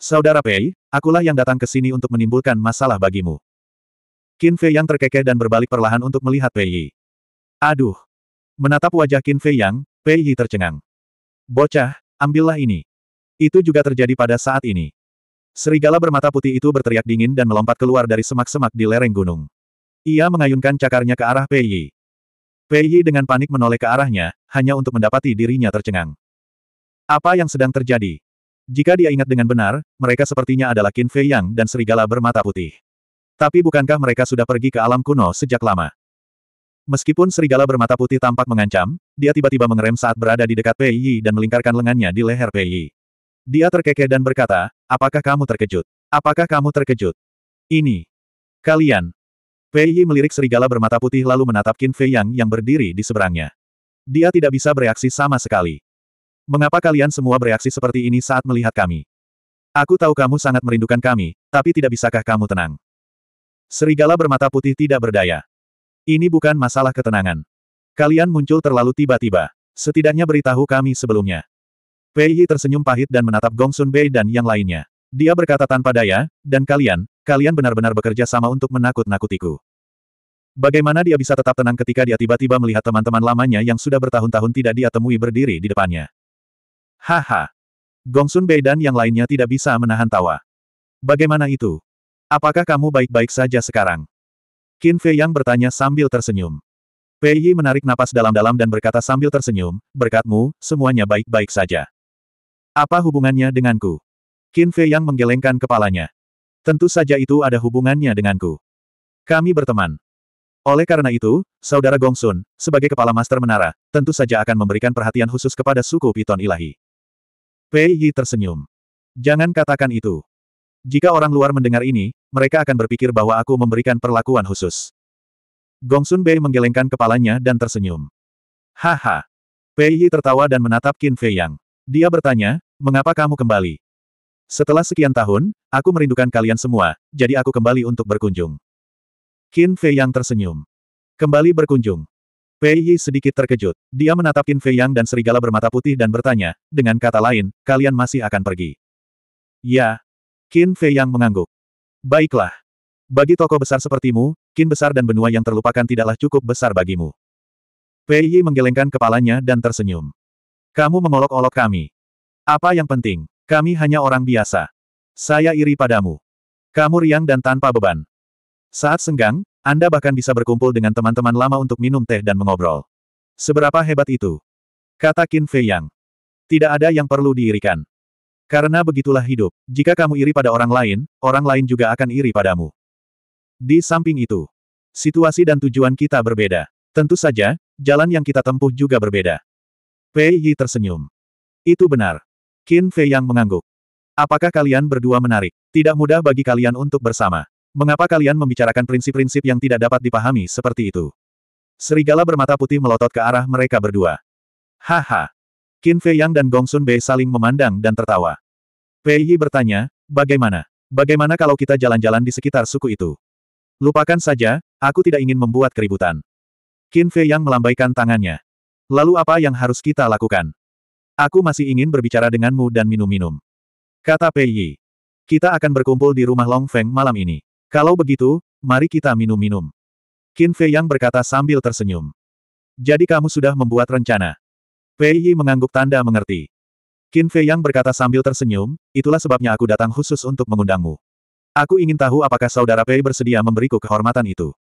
Saudara Pei, akulah yang datang ke sini untuk menimbulkan masalah bagimu. Qin Fei Yang terkekeh dan berbalik perlahan untuk melihat Pei Yi. Aduh! Menatap wajah Qin Fei Yang, Pei Yi tercengang. Bocah, ambillah ini. Itu juga terjadi pada saat ini. Serigala bermata putih itu berteriak dingin dan melompat keluar dari semak-semak di lereng gunung. Ia mengayunkan cakarnya ke arah Pei Yi. Pei Yi dengan panik menoleh ke arahnya, hanya untuk mendapati dirinya tercengang. Apa yang sedang terjadi? Jika dia ingat dengan benar, mereka sepertinya adalah Qin Fei Yang dan serigala bermata putih. Tapi bukankah mereka sudah pergi ke alam kuno sejak lama? Meskipun serigala bermata putih tampak mengancam, dia tiba-tiba mengerem saat berada di dekat Pei Yi dan melingkarkan lengannya di leher Pei Yi. Dia terkekeh dan berkata, apakah kamu terkejut? Apakah kamu terkejut? Ini. Kalian. Pei Yi melirik serigala bermata putih lalu menatap Qin Fei Yang yang berdiri di seberangnya. Dia tidak bisa bereaksi sama sekali. Mengapa kalian semua bereaksi seperti ini saat melihat kami? Aku tahu kamu sangat merindukan kami, tapi tidak bisakah kamu tenang? Serigala bermata putih tidak berdaya. Ini bukan masalah ketenangan. Kalian muncul terlalu tiba-tiba. Setidaknya beritahu kami sebelumnya. Pei Yi tersenyum pahit dan menatap Gongsun Bei dan yang lainnya. Dia berkata tanpa daya, dan kalian, kalian benar-benar bekerja sama untuk menakut-nakutiku. Bagaimana dia bisa tetap tenang ketika dia tiba-tiba melihat teman-teman lamanya yang sudah bertahun-tahun tidak dia temui berdiri di depannya? Haha. Gongsun Bei dan yang lainnya tidak bisa menahan tawa. Bagaimana itu? Apakah kamu baik-baik saja sekarang? Qin Fei Yang bertanya sambil tersenyum. Pei Yi menarik napas dalam-dalam dan berkata sambil tersenyum, berkatmu, semuanya baik-baik saja. Apa hubungannya denganku? Qin Fei Yang menggelengkan kepalanya. Tentu saja itu ada hubungannya denganku. Kami berteman. Oleh karena itu, Saudara Gongsun, sebagai kepala master menara, tentu saja akan memberikan perhatian khusus kepada suku Piton Ilahi. Pei Yi tersenyum. Jangan katakan itu. Jika orang luar mendengar ini, mereka akan berpikir bahwa aku memberikan perlakuan khusus. Gongsun Bei menggelengkan kepalanya dan tersenyum. Haha. Pei Yi tertawa dan menatap Qin Fei Yang. Dia bertanya, mengapa kamu kembali? Setelah sekian tahun, aku merindukan kalian semua, jadi aku kembali untuk berkunjung. Qin Fei Yang tersenyum. Kembali berkunjung. Pei Yi sedikit terkejut. Dia menatap Qin Fei Yang dan serigala bermata putih dan bertanya, dengan kata lain, kalian masih akan pergi. Ya, Qin Fei yang mengangguk. Baiklah. Bagi tokoh besar sepertimu, kin besar dan benua yang terlupakan tidaklah cukup besar bagimu. Pei Yi menggelengkan kepalanya dan tersenyum. Kamu mengolok-olok kami. Apa yang penting, kami hanya orang biasa. Saya iri padamu. Kamu riang dan tanpa beban. Saat senggang, Anda bahkan bisa berkumpul dengan teman-teman lama untuk minum teh dan mengobrol. Seberapa hebat itu? Kata Qin Fei Yang. Tidak ada yang perlu diirikan. Karena begitulah hidup, jika kamu iri pada orang lain, orang lain juga akan iri padamu. Di samping itu, situasi dan tujuan kita berbeda. Tentu saja, jalan yang kita tempuh juga berbeda. Pei Yi tersenyum. Itu benar. Qin Fei yang mengangguk. Apakah kalian berdua menarik? Tidak mudah bagi kalian untuk bersama. Mengapa kalian membicarakan prinsip-prinsip yang tidak dapat dipahami seperti itu? Serigala bermata putih melotot ke arah mereka berdua. Haha, Qin Fei Yang dan Gong Sun Bei saling memandang dan tertawa. Pei Yi bertanya, bagaimana? Bagaimana kalau kita jalan-jalan di sekitar suku itu? Lupakan saja, aku tidak ingin membuat keributan. Qin Fei Yang melambaikan tangannya. Lalu apa yang harus kita lakukan? Aku masih ingin berbicara denganmu dan minum-minum. Kata Pei Yi. Kita akan berkumpul di rumah Long Feng malam ini. Kalau begitu, mari kita minum-minum. Qin Fei Yang berkata sambil tersenyum. Jadi kamu sudah membuat rencana. Fei Yi mengangguk tanda mengerti. Qin Fei Yang berkata sambil tersenyum, itulah sebabnya aku datang khusus untuk mengundangmu. Aku ingin tahu apakah saudara Pei bersedia memberiku kehormatan itu.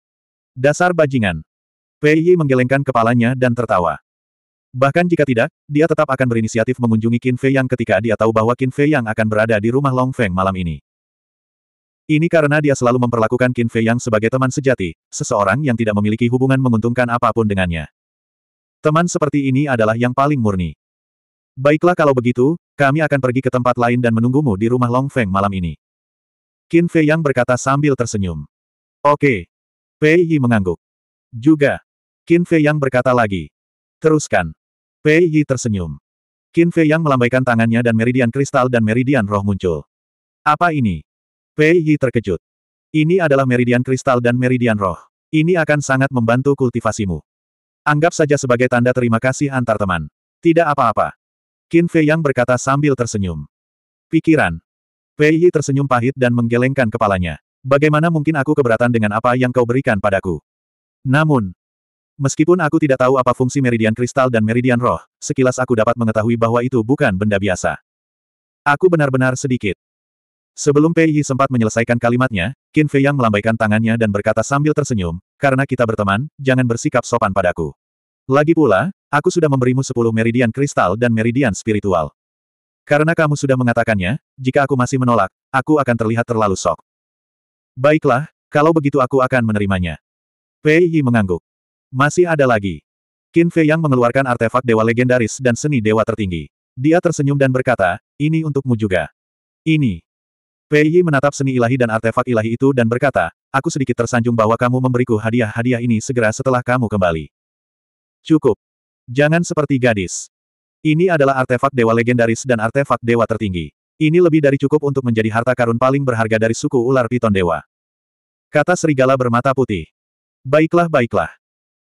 Dasar bajingan. Pei Yi menggelengkan kepalanya dan tertawa. Bahkan jika tidak, dia tetap akan berinisiatif mengunjungi Qin Fei Yang ketika dia tahu bahwa Qin Fei Yang akan berada di rumah Long Feng malam ini. Ini karena dia selalu memperlakukan Qin Fei Yang sebagai teman sejati, seseorang yang tidak memiliki hubungan menguntungkan apapun dengannya. Teman seperti ini adalah yang paling murni. Baiklah kalau begitu, kami akan pergi ke tempat lain dan menunggumu di rumah Long Feng malam ini. Qin Fei Yang berkata sambil tersenyum. Oke. Pei Yi mengangguk. Juga. Qin Fei Yang berkata lagi. Teruskan. Pei Yi tersenyum. Qin Fei Yang melambaikan tangannya dan meridian kristal dan meridian roh muncul. Apa ini? Pei Yi terkejut. Ini adalah meridian kristal dan meridian roh. Ini akan sangat membantu kultivasimu. Anggap saja sebagai tanda terima kasih antar teman. Tidak apa-apa. Qin Fei Yang berkata sambil tersenyum. Pikiran. Fei Yi tersenyum pahit dan menggelengkan kepalanya. Bagaimana mungkin aku keberatan dengan apa yang kau berikan padaku? Namun, meskipun aku tidak tahu apa fungsi meridian kristal dan meridian roh, sekilas aku dapat mengetahui bahwa itu bukan benda biasa. Aku benar-benar sedikit. Sebelum Pei Yi sempat menyelesaikan kalimatnya, Qin Fei Yang melambaikan tangannya dan berkata sambil tersenyum, karena kita berteman, jangan bersikap sopan padaku. Lagi pula, aku sudah memberimu sepuluh meridian kristal dan meridian spiritual. Karena kamu sudah mengatakannya, jika aku masih menolak, aku akan terlihat terlalu sok. Baiklah, kalau begitu aku akan menerimanya. Pei Yi mengangguk. Masih ada lagi. Qin Fei yang mengeluarkan artefak dewa legendaris dan seni dewa tertinggi. Dia tersenyum dan berkata, ini untukmu juga. Ini. Pei Yi menatap seni ilahi dan artefak ilahi itu dan berkata, Aku sedikit tersanjung bahwa kamu memberiku hadiah-hadiah ini segera setelah kamu kembali. Cukup. Jangan seperti gadis. Ini adalah artefak dewa legendaris dan artefak dewa tertinggi. Ini lebih dari cukup untuk menjadi harta karun paling berharga dari suku ular piton dewa. Kata serigala bermata putih. Baiklah baiklah.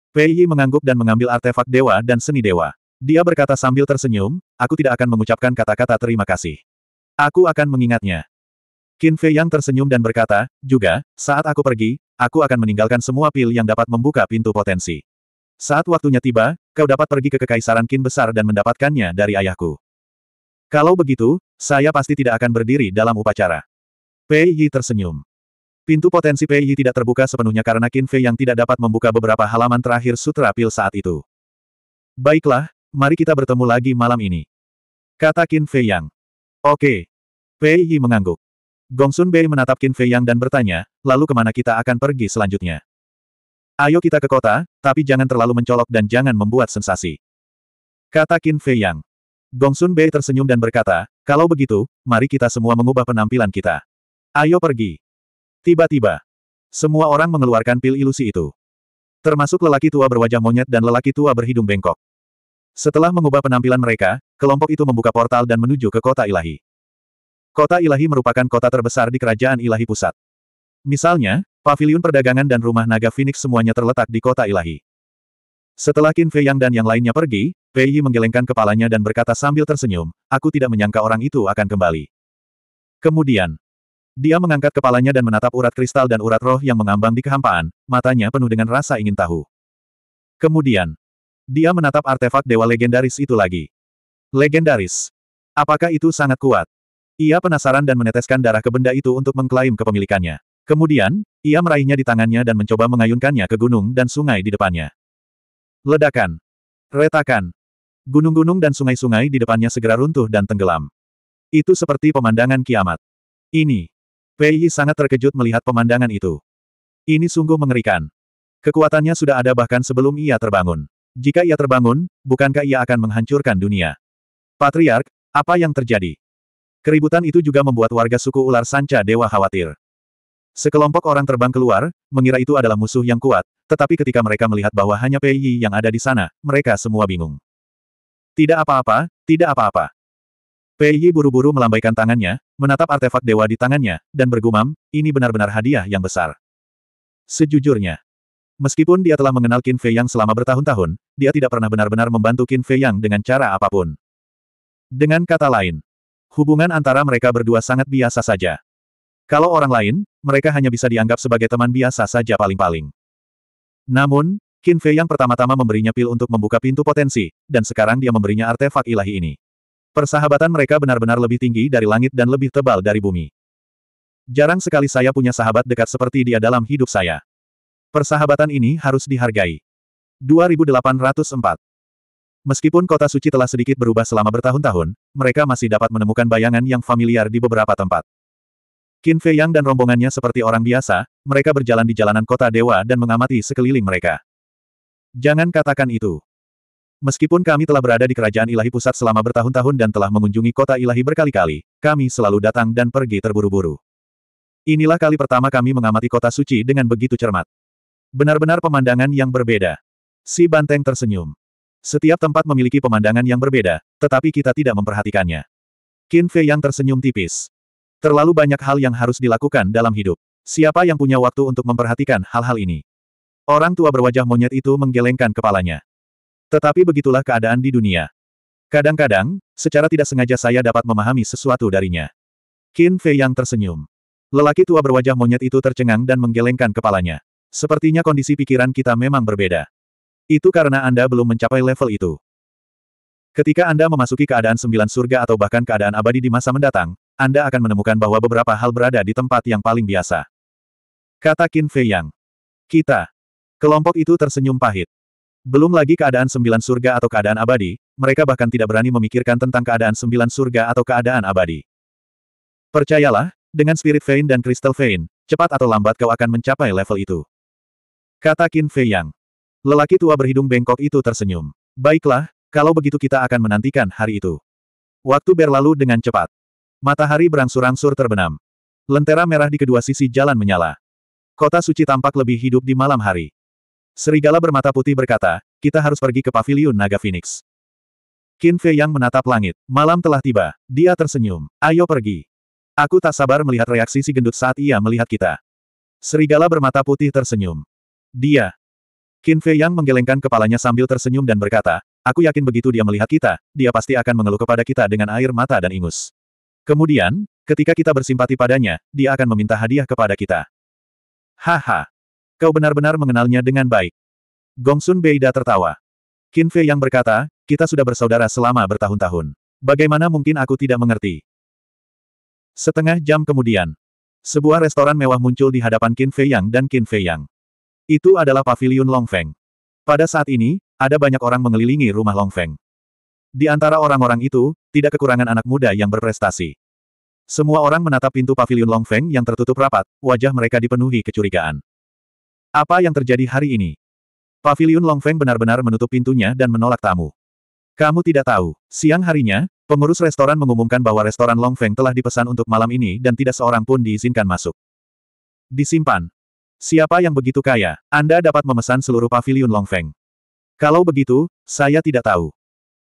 Pei mengangguk dan mengambil artefak dewa dan seni dewa. Dia berkata sambil tersenyum, aku tidak akan mengucapkan kata-kata terima kasih. Aku akan mengingatnya. Qin Fei yang tersenyum dan berkata, juga, saat aku pergi, aku akan meninggalkan semua pil yang dapat membuka pintu potensi. Saat waktunya tiba, kau dapat pergi ke Kekaisaran Qin Besar dan mendapatkannya dari ayahku. Kalau begitu, saya pasti tidak akan berdiri dalam upacara. Pei Yi tersenyum. Pintu potensi Pei Yi tidak terbuka sepenuhnya karena Qin Fei yang tidak dapat membuka beberapa halaman terakhir sutra pil saat itu. Baiklah, mari kita bertemu lagi malam ini. Kata Qin Fei Yang. Oke. Pei Yi mengangguk. Gongsun Bei menatap Qin Fei Yang dan bertanya, lalu kemana kita akan pergi selanjutnya? Ayo kita ke kota, tapi jangan terlalu mencolok dan jangan membuat sensasi. Kata Qin Fei Yang. Gongsun Bei tersenyum dan berkata, kalau begitu, mari kita semua mengubah penampilan kita. Ayo pergi. Tiba-tiba, semua orang mengeluarkan pil ilusi itu. Termasuk lelaki tua berwajah monyet dan lelaki tua berhidung bengkok. Setelah mengubah penampilan mereka, kelompok itu membuka portal dan menuju ke kota ilahi. Kota Ilahi merupakan kota terbesar di kerajaan Ilahi Pusat. Misalnya, pavilion perdagangan dan rumah naga Phoenix semuanya terletak di kota Ilahi. Setelah Qin Fei Yang dan yang lainnya pergi, Pei Yi menggelengkan kepalanya dan berkata sambil tersenyum, aku tidak menyangka orang itu akan kembali. Kemudian, dia mengangkat kepalanya dan menatap urat kristal dan urat roh yang mengambang di kehampaan, matanya penuh dengan rasa ingin tahu. Kemudian, dia menatap artefak dewa legendaris itu lagi. Legendaris. Apakah itu sangat kuat? Ia penasaran dan meneteskan darah ke benda itu untuk mengklaim kepemilikannya. Kemudian, ia meraihnya di tangannya dan mencoba mengayunkannya ke gunung dan sungai di depannya. Ledakan. Retakan. Gunung-gunung dan sungai-sungai di depannya segera runtuh dan tenggelam. Itu seperti pemandangan kiamat. Ini. Pei sangat terkejut melihat pemandangan itu. Ini sungguh mengerikan. Kekuatannya sudah ada bahkan sebelum ia terbangun. Jika ia terbangun, bukankah ia akan menghancurkan dunia? Patriark, apa yang terjadi? Keributan itu juga membuat warga suku ular Sanca Dewa khawatir. Sekelompok orang terbang keluar, mengira itu adalah musuh yang kuat, tetapi ketika mereka melihat bahwa hanya Pei Yi yang ada di sana, mereka semua bingung. Tidak apa-apa, tidak apa-apa. Pei Yi buru-buru melambaikan tangannya, menatap artefak dewa di tangannya, dan bergumam, ini benar-benar hadiah yang besar. Sejujurnya, meskipun dia telah mengenal Qin Fei Yang selama bertahun-tahun, dia tidak pernah benar-benar membantu Qin Fei Yang dengan cara apapun. Dengan kata lain, Hubungan antara mereka berdua sangat biasa saja. Kalau orang lain, mereka hanya bisa dianggap sebagai teman biasa saja paling-paling. Namun, Qin Fei yang pertama-tama memberinya pil untuk membuka pintu potensi, dan sekarang dia memberinya artefak ilahi ini. Persahabatan mereka benar-benar lebih tinggi dari langit dan lebih tebal dari bumi. Jarang sekali saya punya sahabat dekat seperti dia dalam hidup saya. Persahabatan ini harus dihargai. 2804 Meskipun kota suci telah sedikit berubah selama bertahun-tahun, mereka masih dapat menemukan bayangan yang familiar di beberapa tempat. Qin Fei Yang dan rombongannya seperti orang biasa, mereka berjalan di jalanan kota dewa dan mengamati sekeliling mereka. Jangan katakan itu. Meskipun kami telah berada di kerajaan ilahi pusat selama bertahun-tahun dan telah mengunjungi kota ilahi berkali-kali, kami selalu datang dan pergi terburu-buru. Inilah kali pertama kami mengamati kota suci dengan begitu cermat. Benar-benar pemandangan yang berbeda. Si Banteng tersenyum. Setiap tempat memiliki pemandangan yang berbeda, tetapi kita tidak memperhatikannya. Qin Fei yang tersenyum tipis. Terlalu banyak hal yang harus dilakukan dalam hidup. Siapa yang punya waktu untuk memperhatikan hal-hal ini? Orang tua berwajah monyet itu menggelengkan kepalanya. Tetapi begitulah keadaan di dunia. Kadang-kadang, secara tidak sengaja saya dapat memahami sesuatu darinya. Qin Fei yang tersenyum. Lelaki tua berwajah monyet itu tercengang dan menggelengkan kepalanya. Sepertinya kondisi pikiran kita memang berbeda. Itu karena Anda belum mencapai level itu. Ketika Anda memasuki keadaan sembilan surga atau bahkan keadaan abadi di masa mendatang, Anda akan menemukan bahwa beberapa hal berada di tempat yang paling biasa. Kata Qin Fei Yang. Kita. Kelompok itu tersenyum pahit. Belum lagi keadaan sembilan surga atau keadaan abadi, mereka bahkan tidak berani memikirkan tentang keadaan sembilan surga atau keadaan abadi. Percayalah, dengan spirit vein dan kristal vein, cepat atau lambat kau akan mencapai level itu. Kata Qin Fei Yang. Lelaki tua berhidung bengkok itu tersenyum. Baiklah, kalau begitu kita akan menantikan hari itu. Waktu berlalu dengan cepat. Matahari berangsur-angsur terbenam. Lentera merah di kedua sisi jalan menyala. Kota suci tampak lebih hidup di malam hari. Serigala bermata putih berkata, kita harus pergi ke paviliun naga Phoenix. Qin Fei yang menatap langit. Malam telah tiba. Dia tersenyum. Ayo pergi. Aku tak sabar melihat reaksi si gendut saat ia melihat kita. Serigala bermata putih tersenyum. Dia, Qin Fei Yang menggelengkan kepalanya sambil tersenyum dan berkata, aku yakin begitu dia melihat kita, dia pasti akan mengeluh kepada kita dengan air mata dan ingus. Kemudian, ketika kita bersimpati padanya, dia akan meminta hadiah kepada kita. Haha. Kau benar-benar mengenalnya dengan baik. Gongsun Beida tertawa. Qin Fei yang berkata, kita sudah bersaudara selama bertahun-tahun. Bagaimana mungkin aku tidak mengerti? Setengah jam kemudian, sebuah restoran mewah muncul di hadapan Qin Fei Yang dan Qin Fei Yang. Itu adalah pavilion Longfeng. Pada saat ini, ada banyak orang mengelilingi rumah Longfeng. Di antara orang-orang itu, tidak kekurangan anak muda yang berprestasi. Semua orang menatap pintu pavilion Longfeng yang tertutup rapat, wajah mereka dipenuhi kecurigaan. Apa yang terjadi hari ini? Pavilion Longfeng benar-benar menutup pintunya dan menolak tamu. Kamu tidak tahu, siang harinya, pengurus restoran mengumumkan bahwa restoran Longfeng telah dipesan untuk malam ini dan tidak seorang pun diizinkan masuk. Disimpan, Siapa yang begitu kaya? Anda dapat memesan seluruh pavilion Longfeng. Kalau begitu, saya tidak tahu.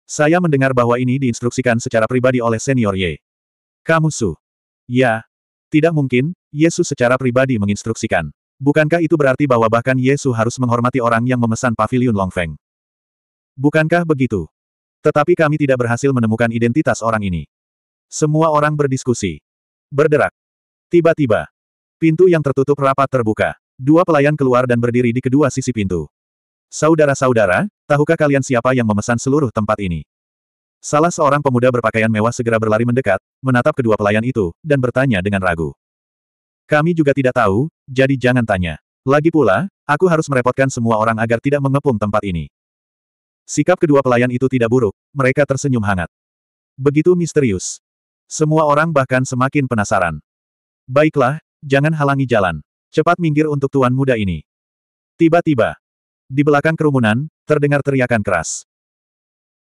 Saya mendengar bahwa ini diinstruksikan secara pribadi oleh senior Ye. Kamu Su. Ya. Tidak mungkin, Yesus secara pribadi menginstruksikan. Bukankah itu berarti bahwa bahkan Yesus harus menghormati orang yang memesan pavilion Longfeng? Bukankah begitu? Tetapi kami tidak berhasil menemukan identitas orang ini. Semua orang berdiskusi. Berderak. Tiba-tiba. Pintu yang tertutup rapat terbuka. Dua pelayan keluar dan berdiri di kedua sisi pintu. Saudara-saudara, tahukah kalian siapa yang memesan seluruh tempat ini? Salah seorang pemuda berpakaian mewah segera berlari mendekat, menatap kedua pelayan itu, dan bertanya dengan ragu. Kami juga tidak tahu, jadi jangan tanya. Lagi pula, aku harus merepotkan semua orang agar tidak mengepung tempat ini. Sikap kedua pelayan itu tidak buruk, mereka tersenyum hangat. Begitu misterius. Semua orang bahkan semakin penasaran. Baiklah, jangan halangi jalan. Cepat minggir untuk tuan muda ini. Tiba-tiba, di belakang kerumunan, terdengar teriakan keras.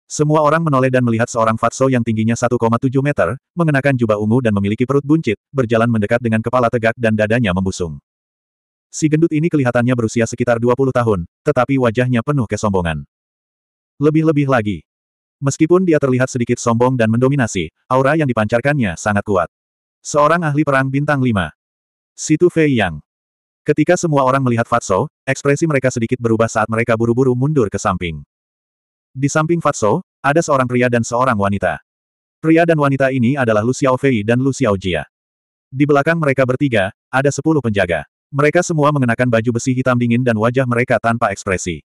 Semua orang menoleh dan melihat seorang Fatso yang tingginya 1,7 meter, mengenakan jubah ungu dan memiliki perut buncit, berjalan mendekat dengan kepala tegak dan dadanya membusung. Si gendut ini kelihatannya berusia sekitar 20 tahun, tetapi wajahnya penuh kesombongan. Lebih-lebih lagi. Meskipun dia terlihat sedikit sombong dan mendominasi, aura yang dipancarkannya sangat kuat. Seorang ahli perang bintang 5. Situ Fei Yang. Ketika semua orang melihat Fatso, ekspresi mereka sedikit berubah saat mereka buru-buru mundur ke samping. Di samping Fatso, ada seorang pria dan seorang wanita. Pria dan wanita ini adalah Lu Xiaofei dan Lu Xiaojia. Di belakang mereka bertiga, ada sepuluh penjaga. Mereka semua mengenakan baju besi hitam dingin dan wajah mereka tanpa ekspresi.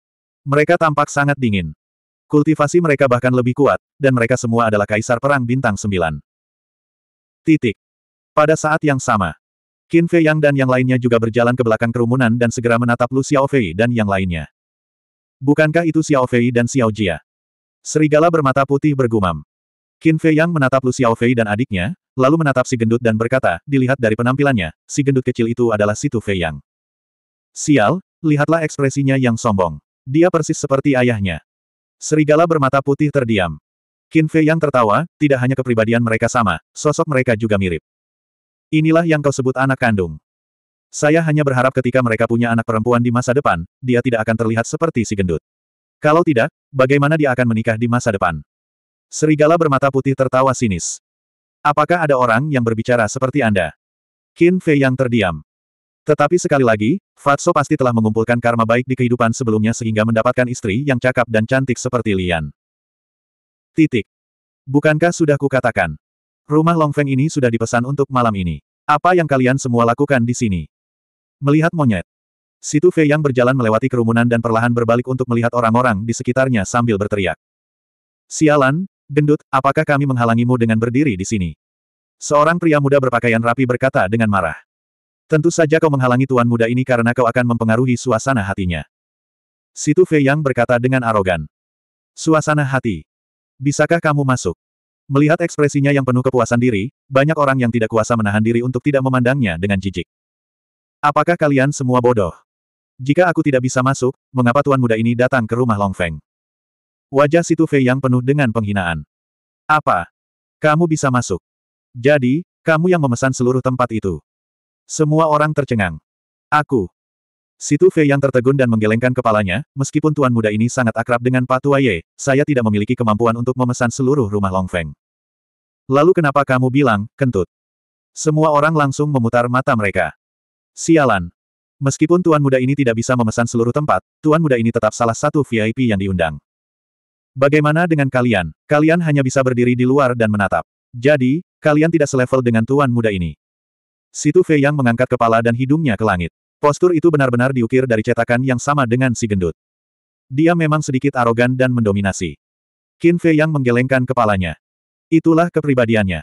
Mereka tampak sangat dingin. Kultivasi mereka bahkan lebih kuat, dan mereka semua adalah kaisar perang bintang sembilan. Titik. Pada saat yang sama, Qin Fei Yang dan yang lainnya juga berjalan ke belakang kerumunan dan segera menatap Lu Fei dan yang lainnya. Bukankah itu Xiao Fei dan Xiao Jia? Serigala bermata putih bergumam. Qin Fei Yang menatap Lu Fei dan adiknya, lalu menatap si gendut dan berkata, dilihat dari penampilannya, si gendut kecil itu adalah Situ Fei Yang. Sial, lihatlah ekspresinya yang sombong. Dia persis seperti ayahnya. Serigala bermata putih terdiam. Qin Fei Yang tertawa, tidak hanya kepribadian mereka sama, sosok mereka juga mirip. Inilah yang kau sebut anak kandung. Saya hanya berharap ketika mereka punya anak perempuan di masa depan, dia tidak akan terlihat seperti si gendut. Kalau tidak, bagaimana dia akan menikah di masa depan? Serigala bermata putih tertawa sinis. Apakah ada orang yang berbicara seperti Anda? Qin Fei yang terdiam. Tetapi sekali lagi, Fatso pasti telah mengumpulkan karma baik di kehidupan sebelumnya sehingga mendapatkan istri yang cakap dan cantik seperti Lian. Titik. Bukankah sudah kukatakan, Rumah Long Feng ini sudah dipesan untuk malam ini. Apa yang kalian semua lakukan di sini? Melihat monyet. Situ Fei yang berjalan melewati kerumunan dan perlahan berbalik untuk melihat orang-orang di sekitarnya sambil berteriak. Sialan, gendut, apakah kami menghalangimu dengan berdiri di sini? Seorang pria muda berpakaian rapi berkata dengan marah. Tentu saja kau menghalangi tuan muda ini karena kau akan mempengaruhi suasana hatinya. Situ Fei yang berkata dengan arogan. Suasana hati. Bisakah kamu masuk? Melihat ekspresinya yang penuh kepuasan diri, banyak orang yang tidak kuasa menahan diri untuk tidak memandangnya dengan jijik. Apakah kalian semua bodoh? Jika aku tidak bisa masuk, mengapa tuan muda ini datang ke rumah Long Feng? Wajah Situ Fei yang penuh dengan penghinaan. Apa? Kamu bisa masuk. Jadi, kamu yang memesan seluruh tempat itu. Semua orang tercengang. Aku. Situ Fei yang tertegun dan menggelengkan kepalanya, meskipun tuan muda ini sangat akrab dengan Tua Ye, saya tidak memiliki kemampuan untuk memesan seluruh rumah Long Feng. Lalu kenapa kamu bilang, kentut? Semua orang langsung memutar mata mereka. Sialan. Meskipun tuan muda ini tidak bisa memesan seluruh tempat, tuan muda ini tetap salah satu VIP yang diundang. Bagaimana dengan kalian? Kalian hanya bisa berdiri di luar dan menatap. Jadi, kalian tidak selevel dengan tuan muda ini. Situ Fei yang mengangkat kepala dan hidungnya ke langit. Postur itu benar-benar diukir dari cetakan yang sama dengan si gendut. Dia memang sedikit arogan dan mendominasi. Qin Fei yang menggelengkan kepalanya. Itulah kepribadiannya.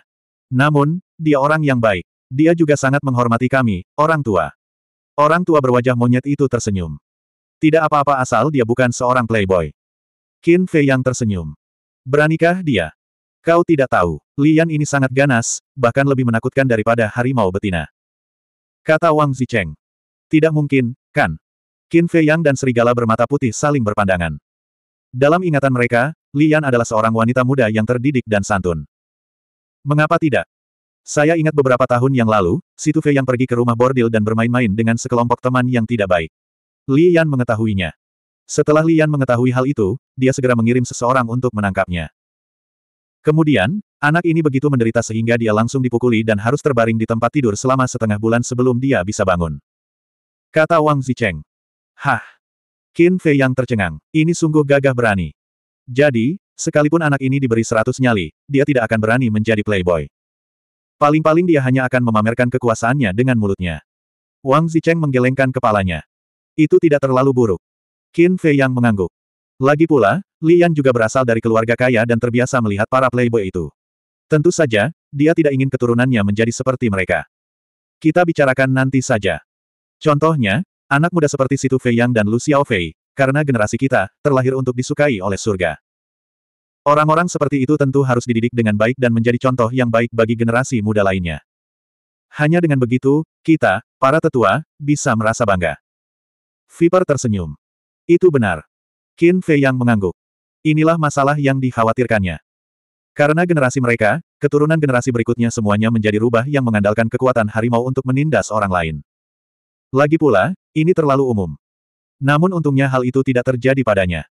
Namun, dia orang yang baik. Dia juga sangat menghormati kami, orang tua. Orang tua berwajah monyet itu tersenyum. Tidak apa-apa asal dia bukan seorang playboy. Qin Fei yang tersenyum. Beranikah dia? Kau tidak tahu, Lian ini sangat ganas, bahkan lebih menakutkan daripada harimau betina. Kata Wang Zicheng. Tidak mungkin, kan? Qin Fei Yang dan serigala bermata putih saling berpandangan. Dalam ingatan mereka, Lian adalah seorang wanita muda yang terdidik dan santun. Mengapa tidak? Saya ingat beberapa tahun yang lalu, Situ Fei Yang pergi ke rumah bordil dan bermain-main dengan sekelompok teman yang tidak baik. Lian mengetahuinya. Setelah Lian mengetahui hal itu, dia segera mengirim seseorang untuk menangkapnya. Kemudian, anak ini begitu menderita sehingga dia langsung dipukuli dan harus terbaring di tempat tidur selama setengah bulan sebelum dia bisa bangun. Kata Wang Zicheng. Hah! Qin Fei yang tercengang, ini sungguh gagah berani. Jadi, sekalipun anak ini diberi seratus nyali, dia tidak akan berani menjadi playboy. Paling-paling dia hanya akan memamerkan kekuasaannya dengan mulutnya. Wang Zicheng menggelengkan kepalanya. Itu tidak terlalu buruk. Qin Fei yang mengangguk. Lagi pula, Li Yan juga berasal dari keluarga kaya dan terbiasa melihat para playboy itu. Tentu saja, dia tidak ingin keturunannya menjadi seperti mereka. Kita bicarakan nanti saja. Contohnya, anak muda seperti Situ Fei Yang dan Lucia Fei, karena generasi kita, terlahir untuk disukai oleh surga. Orang-orang seperti itu tentu harus dididik dengan baik dan menjadi contoh yang baik bagi generasi muda lainnya. Hanya dengan begitu, kita, para tetua, bisa merasa bangga. Viper tersenyum. Itu benar. Qin Fei Yang mengangguk. Inilah masalah yang dikhawatirkannya. Karena generasi mereka, keturunan generasi berikutnya semuanya menjadi rubah yang mengandalkan kekuatan harimau untuk menindas orang lain. Lagi pula, ini terlalu umum. Namun untungnya hal itu tidak terjadi padanya.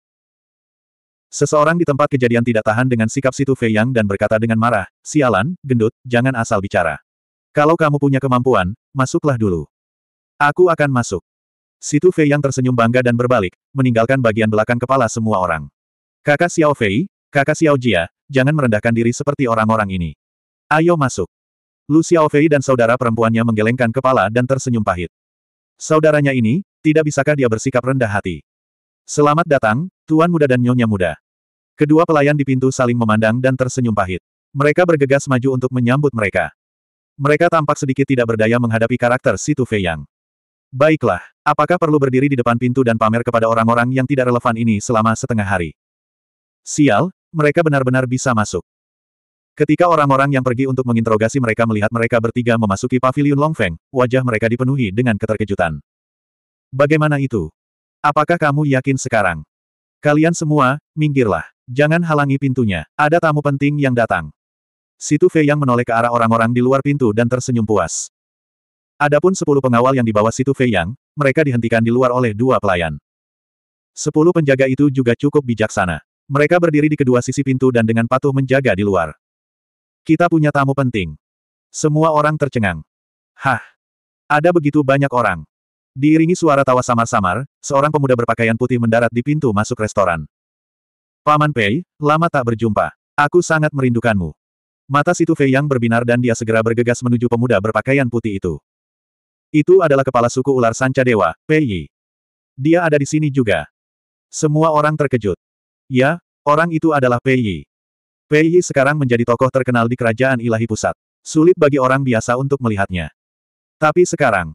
Seseorang di tempat kejadian tidak tahan dengan sikap situ Fei Yang dan berkata dengan marah, sialan, gendut, jangan asal bicara. Kalau kamu punya kemampuan, masuklah dulu. Aku akan masuk. Situ Fei Yang tersenyum bangga dan berbalik, meninggalkan bagian belakang kepala semua orang. Kakak Xiao Fei, kakak Xiao Jia, jangan merendahkan diri seperti orang-orang ini. Ayo masuk. Lu Xiao Fei dan saudara perempuannya menggelengkan kepala dan tersenyum pahit. Saudaranya ini, tidak bisakah dia bersikap rendah hati? Selamat datang, Tuan Muda dan Nyonya Muda. Kedua pelayan di pintu saling memandang dan tersenyum pahit. Mereka bergegas maju untuk menyambut mereka. Mereka tampak sedikit tidak berdaya menghadapi karakter Situ Feiyang. Baiklah, apakah perlu berdiri di depan pintu dan pamer kepada orang-orang yang tidak relevan ini selama setengah hari? Sial, mereka benar-benar bisa masuk. Ketika orang-orang yang pergi untuk menginterogasi mereka melihat mereka bertiga memasuki paviliun Longfeng, wajah mereka dipenuhi dengan keterkejutan. Bagaimana itu? Apakah kamu yakin sekarang? Kalian semua, minggirlah. Jangan halangi pintunya, ada tamu penting yang datang. Situ Fei yang menoleh ke arah orang-orang di luar pintu dan tersenyum puas. Adapun sepuluh pengawal yang dibawa Situ Fei Yang, mereka dihentikan di luar oleh dua pelayan. Sepuluh penjaga itu juga cukup bijaksana. Mereka berdiri di kedua sisi pintu dan dengan patuh menjaga di luar. Kita punya tamu penting. Semua orang tercengang. Hah. Ada begitu banyak orang. Diiringi suara tawa samar-samar, seorang pemuda berpakaian putih mendarat di pintu masuk restoran. Paman Pei, lama tak berjumpa. Aku sangat merindukanmu. Mata Situ Fei yang berbinar dan dia segera bergegas menuju pemuda berpakaian putih itu. Itu adalah kepala suku ular Sanca Dewa, Pei Yi. Dia ada di sini juga. Semua orang terkejut. Ya, orang itu adalah Pei Yi. Pei Yi sekarang menjadi tokoh terkenal di kerajaan ilahi pusat. Sulit bagi orang biasa untuk melihatnya. Tapi sekarang,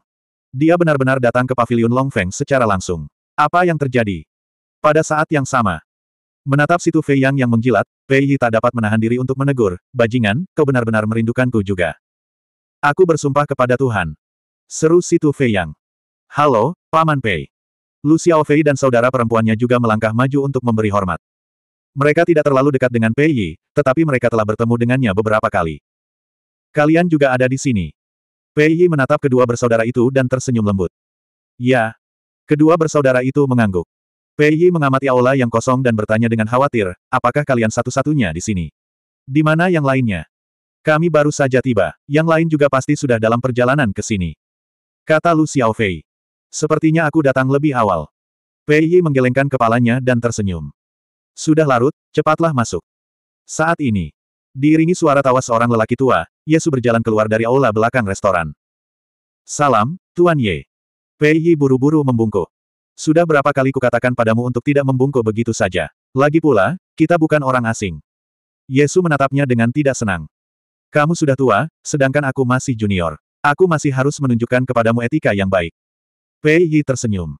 dia benar-benar datang ke pavilion Feng secara langsung. Apa yang terjadi? Pada saat yang sama, menatap situ Fei Yang yang menjilat, Pei Yi tak dapat menahan diri untuk menegur, bajingan, kau benar-benar merindukanku juga. Aku bersumpah kepada Tuhan. Seru situ Fei Yang. Halo, Paman Pei. Lu Fei dan saudara perempuannya juga melangkah maju untuk memberi hormat. Mereka tidak terlalu dekat dengan Pei Yi, tetapi mereka telah bertemu dengannya beberapa kali. Kalian juga ada di sini. Pei Yi menatap kedua bersaudara itu dan tersenyum lembut. Ya. Kedua bersaudara itu mengangguk. Pei Yi mengamati aula yang kosong dan bertanya dengan khawatir, apakah kalian satu-satunya di sini? Di mana yang lainnya? Kami baru saja tiba, yang lain juga pasti sudah dalam perjalanan ke sini. Kata Lu Xiaofei. Sepertinya aku datang lebih awal. Pei Yi menggelengkan kepalanya dan tersenyum. Sudah larut, cepatlah masuk. Saat ini, diiringi suara tawa seorang lelaki tua, Yesu berjalan keluar dari aula belakang restoran. Salam, Tuan Ye. Pei Yi buru-buru membungkuk. Sudah berapa kali kukatakan padamu untuk tidak membungkuk begitu saja. Lagi pula, kita bukan orang asing. Yesu menatapnya dengan tidak senang. Kamu sudah tua, sedangkan aku masih junior. Aku masih harus menunjukkan kepadamu etika yang baik. Pei Yi tersenyum.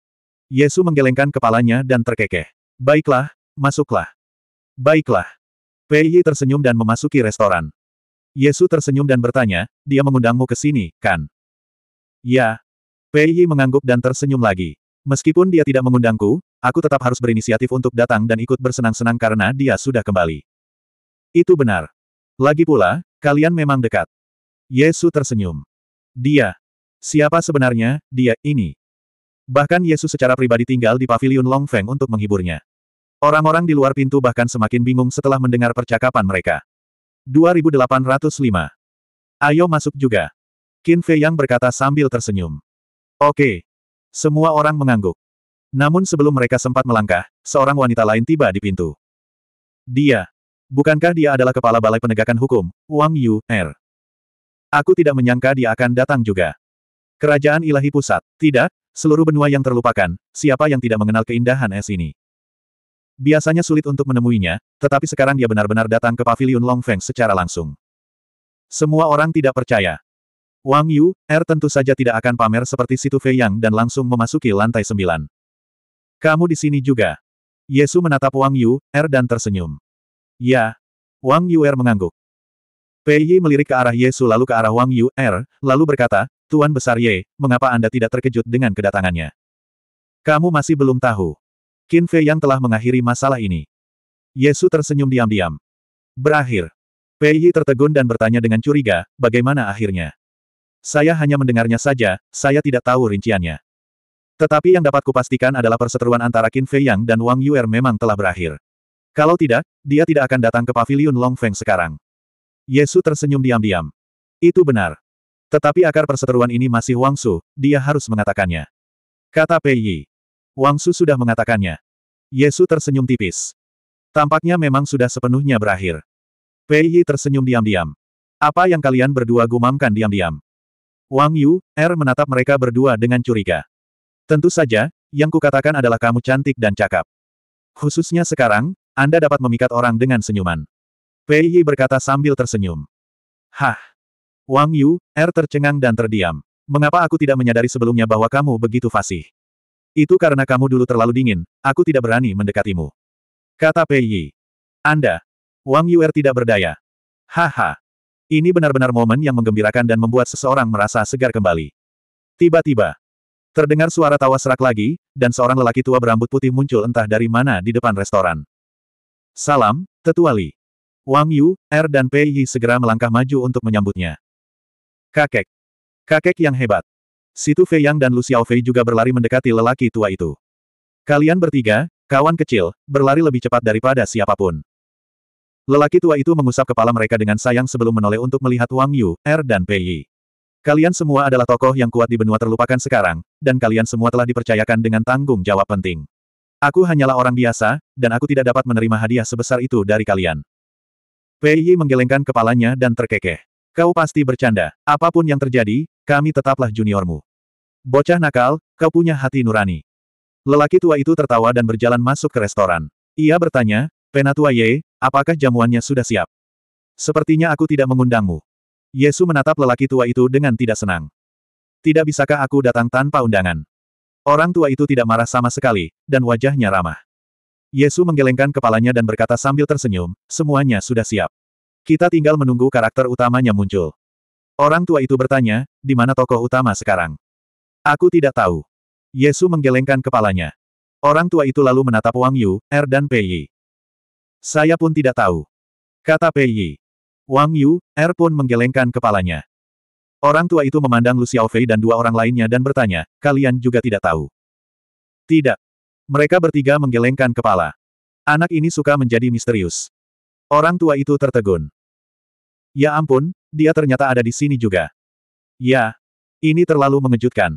Yesu menggelengkan kepalanya dan terkekeh. Baiklah, Masuklah. Baiklah. Pei Yi tersenyum dan memasuki restoran. Yesu tersenyum dan bertanya, dia mengundangmu ke sini, kan? Ya. Pei Yi mengangguk dan tersenyum lagi. Meskipun dia tidak mengundangku, aku tetap harus berinisiatif untuk datang dan ikut bersenang-senang karena dia sudah kembali. Itu benar. Lagi pula, kalian memang dekat. Yesu tersenyum. Dia. Siapa sebenarnya, dia, ini. Bahkan Yesus secara pribadi tinggal di pavilion Longfeng untuk menghiburnya. Orang-orang di luar pintu bahkan semakin bingung setelah mendengar percakapan mereka. 2805. Ayo masuk juga. Qin Fei Yang berkata sambil tersenyum. Oke. Semua orang mengangguk. Namun sebelum mereka sempat melangkah, seorang wanita lain tiba di pintu. Dia. Bukankah dia adalah kepala balai penegakan hukum, Wang Yu, Er? Aku tidak menyangka dia akan datang juga. Kerajaan ilahi pusat. Tidak, seluruh benua yang terlupakan, siapa yang tidak mengenal keindahan es ini. Biasanya sulit untuk menemuinya, tetapi sekarang dia benar-benar datang ke pavilion Longfeng secara langsung. Semua orang tidak percaya. Wang Yu, Er tentu saja tidak akan pamer seperti Situ Fei Yang dan langsung memasuki lantai sembilan. Kamu di sini juga. Yesu menatap Wang Yu, Er dan tersenyum. Ya. Wang Yu Er mengangguk. Pei Yi melirik ke arah Yesu lalu ke arah Wang Yu Er, lalu berkata, Tuan Besar Ye, mengapa Anda tidak terkejut dengan kedatangannya? Kamu masih belum tahu. Qin Fei yang telah mengakhiri masalah ini. Yesu tersenyum diam-diam. Berakhir. Pei Yi tertegun dan bertanya dengan curiga, bagaimana akhirnya? Saya hanya mendengarnya saja, saya tidak tahu rinciannya. Tetapi yang dapat kupastikan adalah perseteruan antara Qin Fei Yang dan Wang Yuer memang telah berakhir. Kalau tidak, dia tidak akan datang ke pavilion Feng sekarang. Yesu tersenyum diam-diam. Itu benar. Tetapi akar perseteruan ini masih Wang Su, dia harus mengatakannya. Kata Pei Yi. Wang Su sudah mengatakannya. Yesu tersenyum tipis. Tampaknya memang sudah sepenuhnya berakhir. Pei Yi tersenyum diam-diam. Apa yang kalian berdua gumamkan diam-diam? Wang Yu, Er menatap mereka berdua dengan curiga. Tentu saja, yang kukatakan adalah kamu cantik dan cakap. Khususnya sekarang, Anda dapat memikat orang dengan senyuman. Pei Yi berkata sambil tersenyum. Hah! Wang Yu, Er tercengang dan terdiam. Mengapa aku tidak menyadari sebelumnya bahwa kamu begitu fasih? Itu karena kamu dulu terlalu dingin, aku tidak berani mendekatimu. Kata Pei Yi. Anda. Wang Yuer tidak berdaya. Haha. Ini benar-benar momen yang menggembirakan dan membuat seseorang merasa segar kembali. Tiba-tiba. Terdengar suara tawa serak lagi, dan seorang lelaki tua berambut putih muncul entah dari mana di depan restoran. Salam, Tetua Li. Wang Yu, Er dan Pei Yi segera melangkah maju untuk menyambutnya. Kakek. Kakek yang hebat. Situ Fei Yang dan Lu Xiaofei juga berlari mendekati lelaki tua itu. Kalian bertiga, kawan kecil, berlari lebih cepat daripada siapapun. Lelaki tua itu mengusap kepala mereka dengan sayang sebelum menoleh untuk melihat Wang Yu, Er dan Pei Yi. Kalian semua adalah tokoh yang kuat di benua terlupakan sekarang, dan kalian semua telah dipercayakan dengan tanggung jawab penting. Aku hanyalah orang biasa, dan aku tidak dapat menerima hadiah sebesar itu dari kalian. Pei Yi menggelengkan kepalanya dan terkekeh. Kau pasti bercanda. Apapun yang terjadi, kami tetaplah juniormu. Bocah nakal, kau punya hati nurani. Lelaki tua itu tertawa dan berjalan masuk ke restoran. Ia bertanya, Penatua Ye, apakah jamuannya sudah siap? Sepertinya aku tidak mengundangmu. Yesu menatap lelaki tua itu dengan tidak senang. Tidak bisakah aku datang tanpa undangan? Orang tua itu tidak marah sama sekali, dan wajahnya ramah. Yesu menggelengkan kepalanya dan berkata sambil tersenyum, semuanya sudah siap. Kita tinggal menunggu karakter utamanya muncul. Orang tua itu bertanya, di mana tokoh utama sekarang? Aku tidak tahu. Yesu menggelengkan kepalanya. Orang tua itu lalu menatap Wang Yu, Er dan Pei Yi. Saya pun tidak tahu. Kata Pei Yi. Wang Yu, Er pun menggelengkan kepalanya. Orang tua itu memandang Lu Xiaofei dan dua orang lainnya dan bertanya, kalian juga tidak tahu? Tidak. Mereka bertiga menggelengkan kepala. Anak ini suka menjadi misterius. Orang tua itu tertegun. Ya ampun, dia ternyata ada di sini juga. Ya, ini terlalu mengejutkan.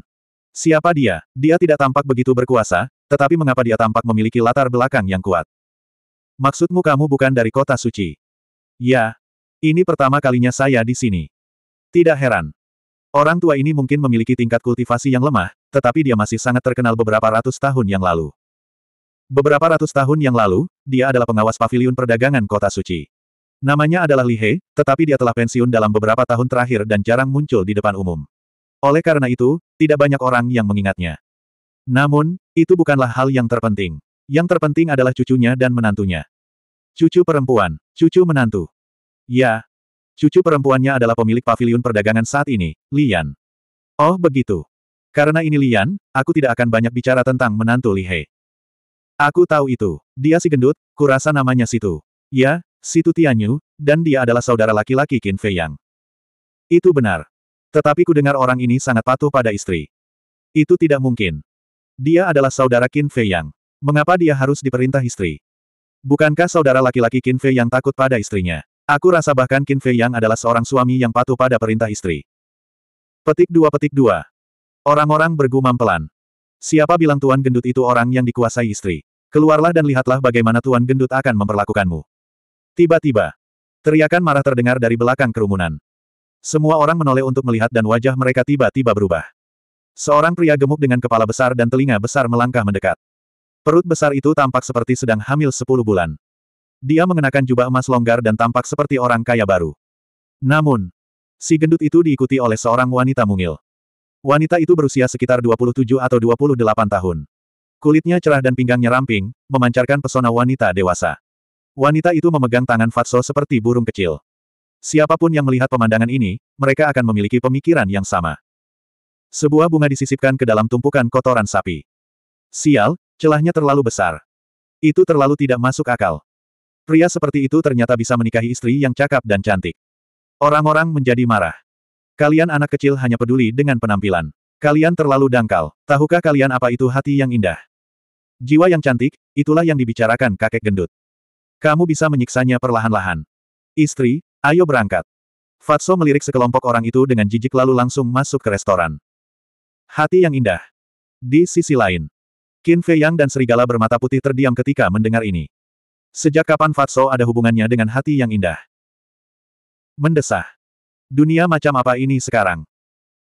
Siapa dia? Dia tidak tampak begitu berkuasa, tetapi mengapa dia tampak memiliki latar belakang yang kuat? Maksudmu kamu bukan dari kota suci? Ya, ini pertama kalinya saya di sini. Tidak heran. Orang tua ini mungkin memiliki tingkat kultivasi yang lemah, tetapi dia masih sangat terkenal beberapa ratus tahun yang lalu. Beberapa ratus tahun yang lalu, dia adalah pengawas Paviliun perdagangan kota suci. Namanya adalah Li He, tetapi dia telah pensiun dalam beberapa tahun terakhir dan jarang muncul di depan umum. Oleh karena itu, tidak banyak orang yang mengingatnya. Namun, itu bukanlah hal yang terpenting. Yang terpenting adalah cucunya dan menantunya. Cucu perempuan, cucu menantu. Ya. Cucu perempuannya adalah pemilik pavilion perdagangan saat ini, Lian. Oh begitu. Karena ini Lian, aku tidak akan banyak bicara tentang menantu Li He. Aku tahu itu. Dia si gendut, kurasa namanya situ. Ya, Situ Tianyu, dan dia adalah saudara laki-laki Qin Fei Yang. Itu benar. Tetapi ku dengar orang ini sangat patuh pada istri. Itu tidak mungkin. Dia adalah saudara Qin Fei Yang. Mengapa dia harus diperintah istri? Bukankah saudara laki-laki Qin Fei Yang takut pada istrinya? Aku rasa bahkan Qin Fei Yang adalah seorang suami yang patuh pada perintah istri. Petik dua petik dua. Orang-orang bergumam pelan. Siapa bilang Tuan Gendut itu orang yang dikuasai istri? Keluarlah dan lihatlah bagaimana Tuan Gendut akan memperlakukanmu. Tiba-tiba, teriakan marah terdengar dari belakang kerumunan. Semua orang menoleh untuk melihat dan wajah mereka tiba-tiba berubah. Seorang pria gemuk dengan kepala besar dan telinga besar melangkah mendekat. Perut besar itu tampak seperti sedang hamil sepuluh bulan. Dia mengenakan jubah emas longgar dan tampak seperti orang kaya baru. Namun, si gendut itu diikuti oleh seorang wanita mungil. Wanita itu berusia sekitar 27 atau 28 tahun. Kulitnya cerah dan pinggangnya ramping, memancarkan pesona wanita dewasa. Wanita itu memegang tangan Fatso seperti burung kecil. Siapapun yang melihat pemandangan ini, mereka akan memiliki pemikiran yang sama. Sebuah bunga disisipkan ke dalam tumpukan kotoran sapi. Sial, celahnya terlalu besar. Itu terlalu tidak masuk akal. Pria seperti itu ternyata bisa menikahi istri yang cakap dan cantik. Orang-orang menjadi marah. Kalian anak kecil hanya peduli dengan penampilan. Kalian terlalu dangkal. Tahukah kalian apa itu hati yang indah? Jiwa yang cantik, itulah yang dibicarakan kakek gendut. Kamu bisa menyiksanya perlahan-lahan. Istri, ayo berangkat. Fatso melirik sekelompok orang itu dengan jijik lalu langsung masuk ke restoran. Hati yang indah. Di sisi lain, Qin Fei Yang dan serigala bermata putih terdiam ketika mendengar ini. Sejak kapan Fatso ada hubungannya dengan hati yang indah? Mendesah. Dunia macam apa ini sekarang?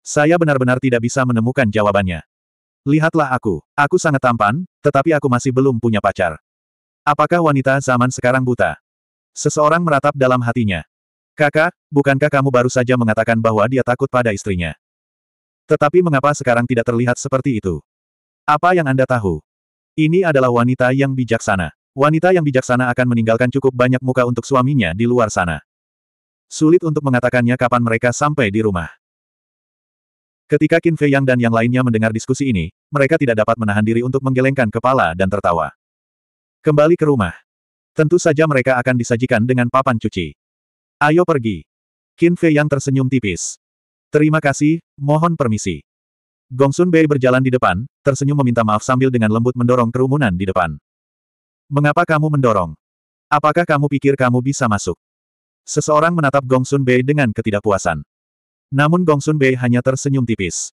Saya benar-benar tidak bisa menemukan jawabannya. Lihatlah aku, aku sangat tampan, tetapi aku masih belum punya pacar. Apakah wanita zaman sekarang buta? Seseorang meratap dalam hatinya. Kakak, bukankah kamu baru saja mengatakan bahwa dia takut pada istrinya? Tetapi mengapa sekarang tidak terlihat seperti itu? Apa yang Anda tahu? Ini adalah wanita yang bijaksana. Wanita yang bijaksana akan meninggalkan cukup banyak muka untuk suaminya di luar sana. Sulit untuk mengatakannya kapan mereka sampai di rumah. Ketika Qin Fei Yang dan yang lainnya mendengar diskusi ini, mereka tidak dapat menahan diri untuk menggelengkan kepala dan tertawa. Kembali ke rumah. Tentu saja mereka akan disajikan dengan papan cuci. Ayo pergi. Qin Fei yang tersenyum tipis. Terima kasih, mohon permisi. Gongsun Bei berjalan di depan, tersenyum meminta maaf sambil dengan lembut mendorong kerumunan di depan. Mengapa kamu mendorong? Apakah kamu pikir kamu bisa masuk? Seseorang menatap Gongsun Bei dengan ketidakpuasan. Namun Gongsun Bei hanya tersenyum tipis.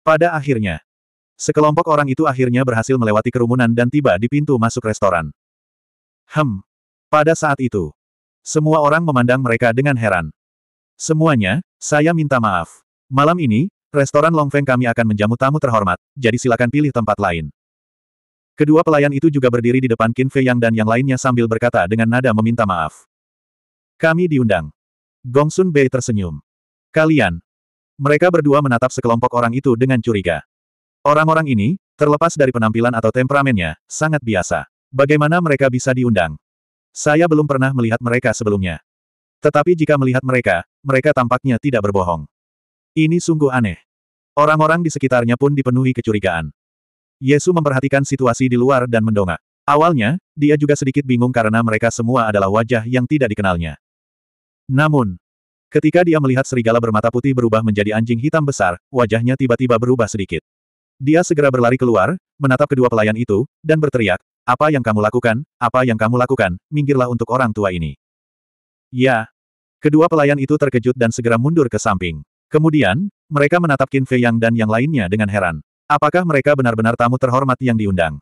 Pada akhirnya, Sekelompok orang itu akhirnya berhasil melewati kerumunan dan tiba di pintu masuk restoran. Hem. Pada saat itu, semua orang memandang mereka dengan heran. Semuanya, saya minta maaf. Malam ini, restoran Longfeng kami akan menjamu tamu terhormat, jadi silakan pilih tempat lain. Kedua pelayan itu juga berdiri di depan Qin Fei Yang dan yang lainnya sambil berkata dengan nada meminta maaf. Kami diundang. Gong Sun Bei tersenyum. Kalian. Mereka berdua menatap sekelompok orang itu dengan curiga. Orang-orang ini, terlepas dari penampilan atau temperamennya, sangat biasa. Bagaimana mereka bisa diundang? Saya belum pernah melihat mereka sebelumnya. Tetapi jika melihat mereka, mereka tampaknya tidak berbohong. Ini sungguh aneh. Orang-orang di sekitarnya pun dipenuhi kecurigaan. Yesus memperhatikan situasi di luar dan mendongak. Awalnya, dia juga sedikit bingung karena mereka semua adalah wajah yang tidak dikenalnya. Namun, ketika dia melihat serigala bermata putih berubah menjadi anjing hitam besar, wajahnya tiba-tiba berubah sedikit. Dia segera berlari keluar, menatap kedua pelayan itu, dan berteriak, apa yang kamu lakukan, apa yang kamu lakukan, minggirlah untuk orang tua ini. Ya. Kedua pelayan itu terkejut dan segera mundur ke samping. Kemudian, mereka menatap Qin Fei Yang dan yang lainnya dengan heran. Apakah mereka benar-benar tamu terhormat yang diundang?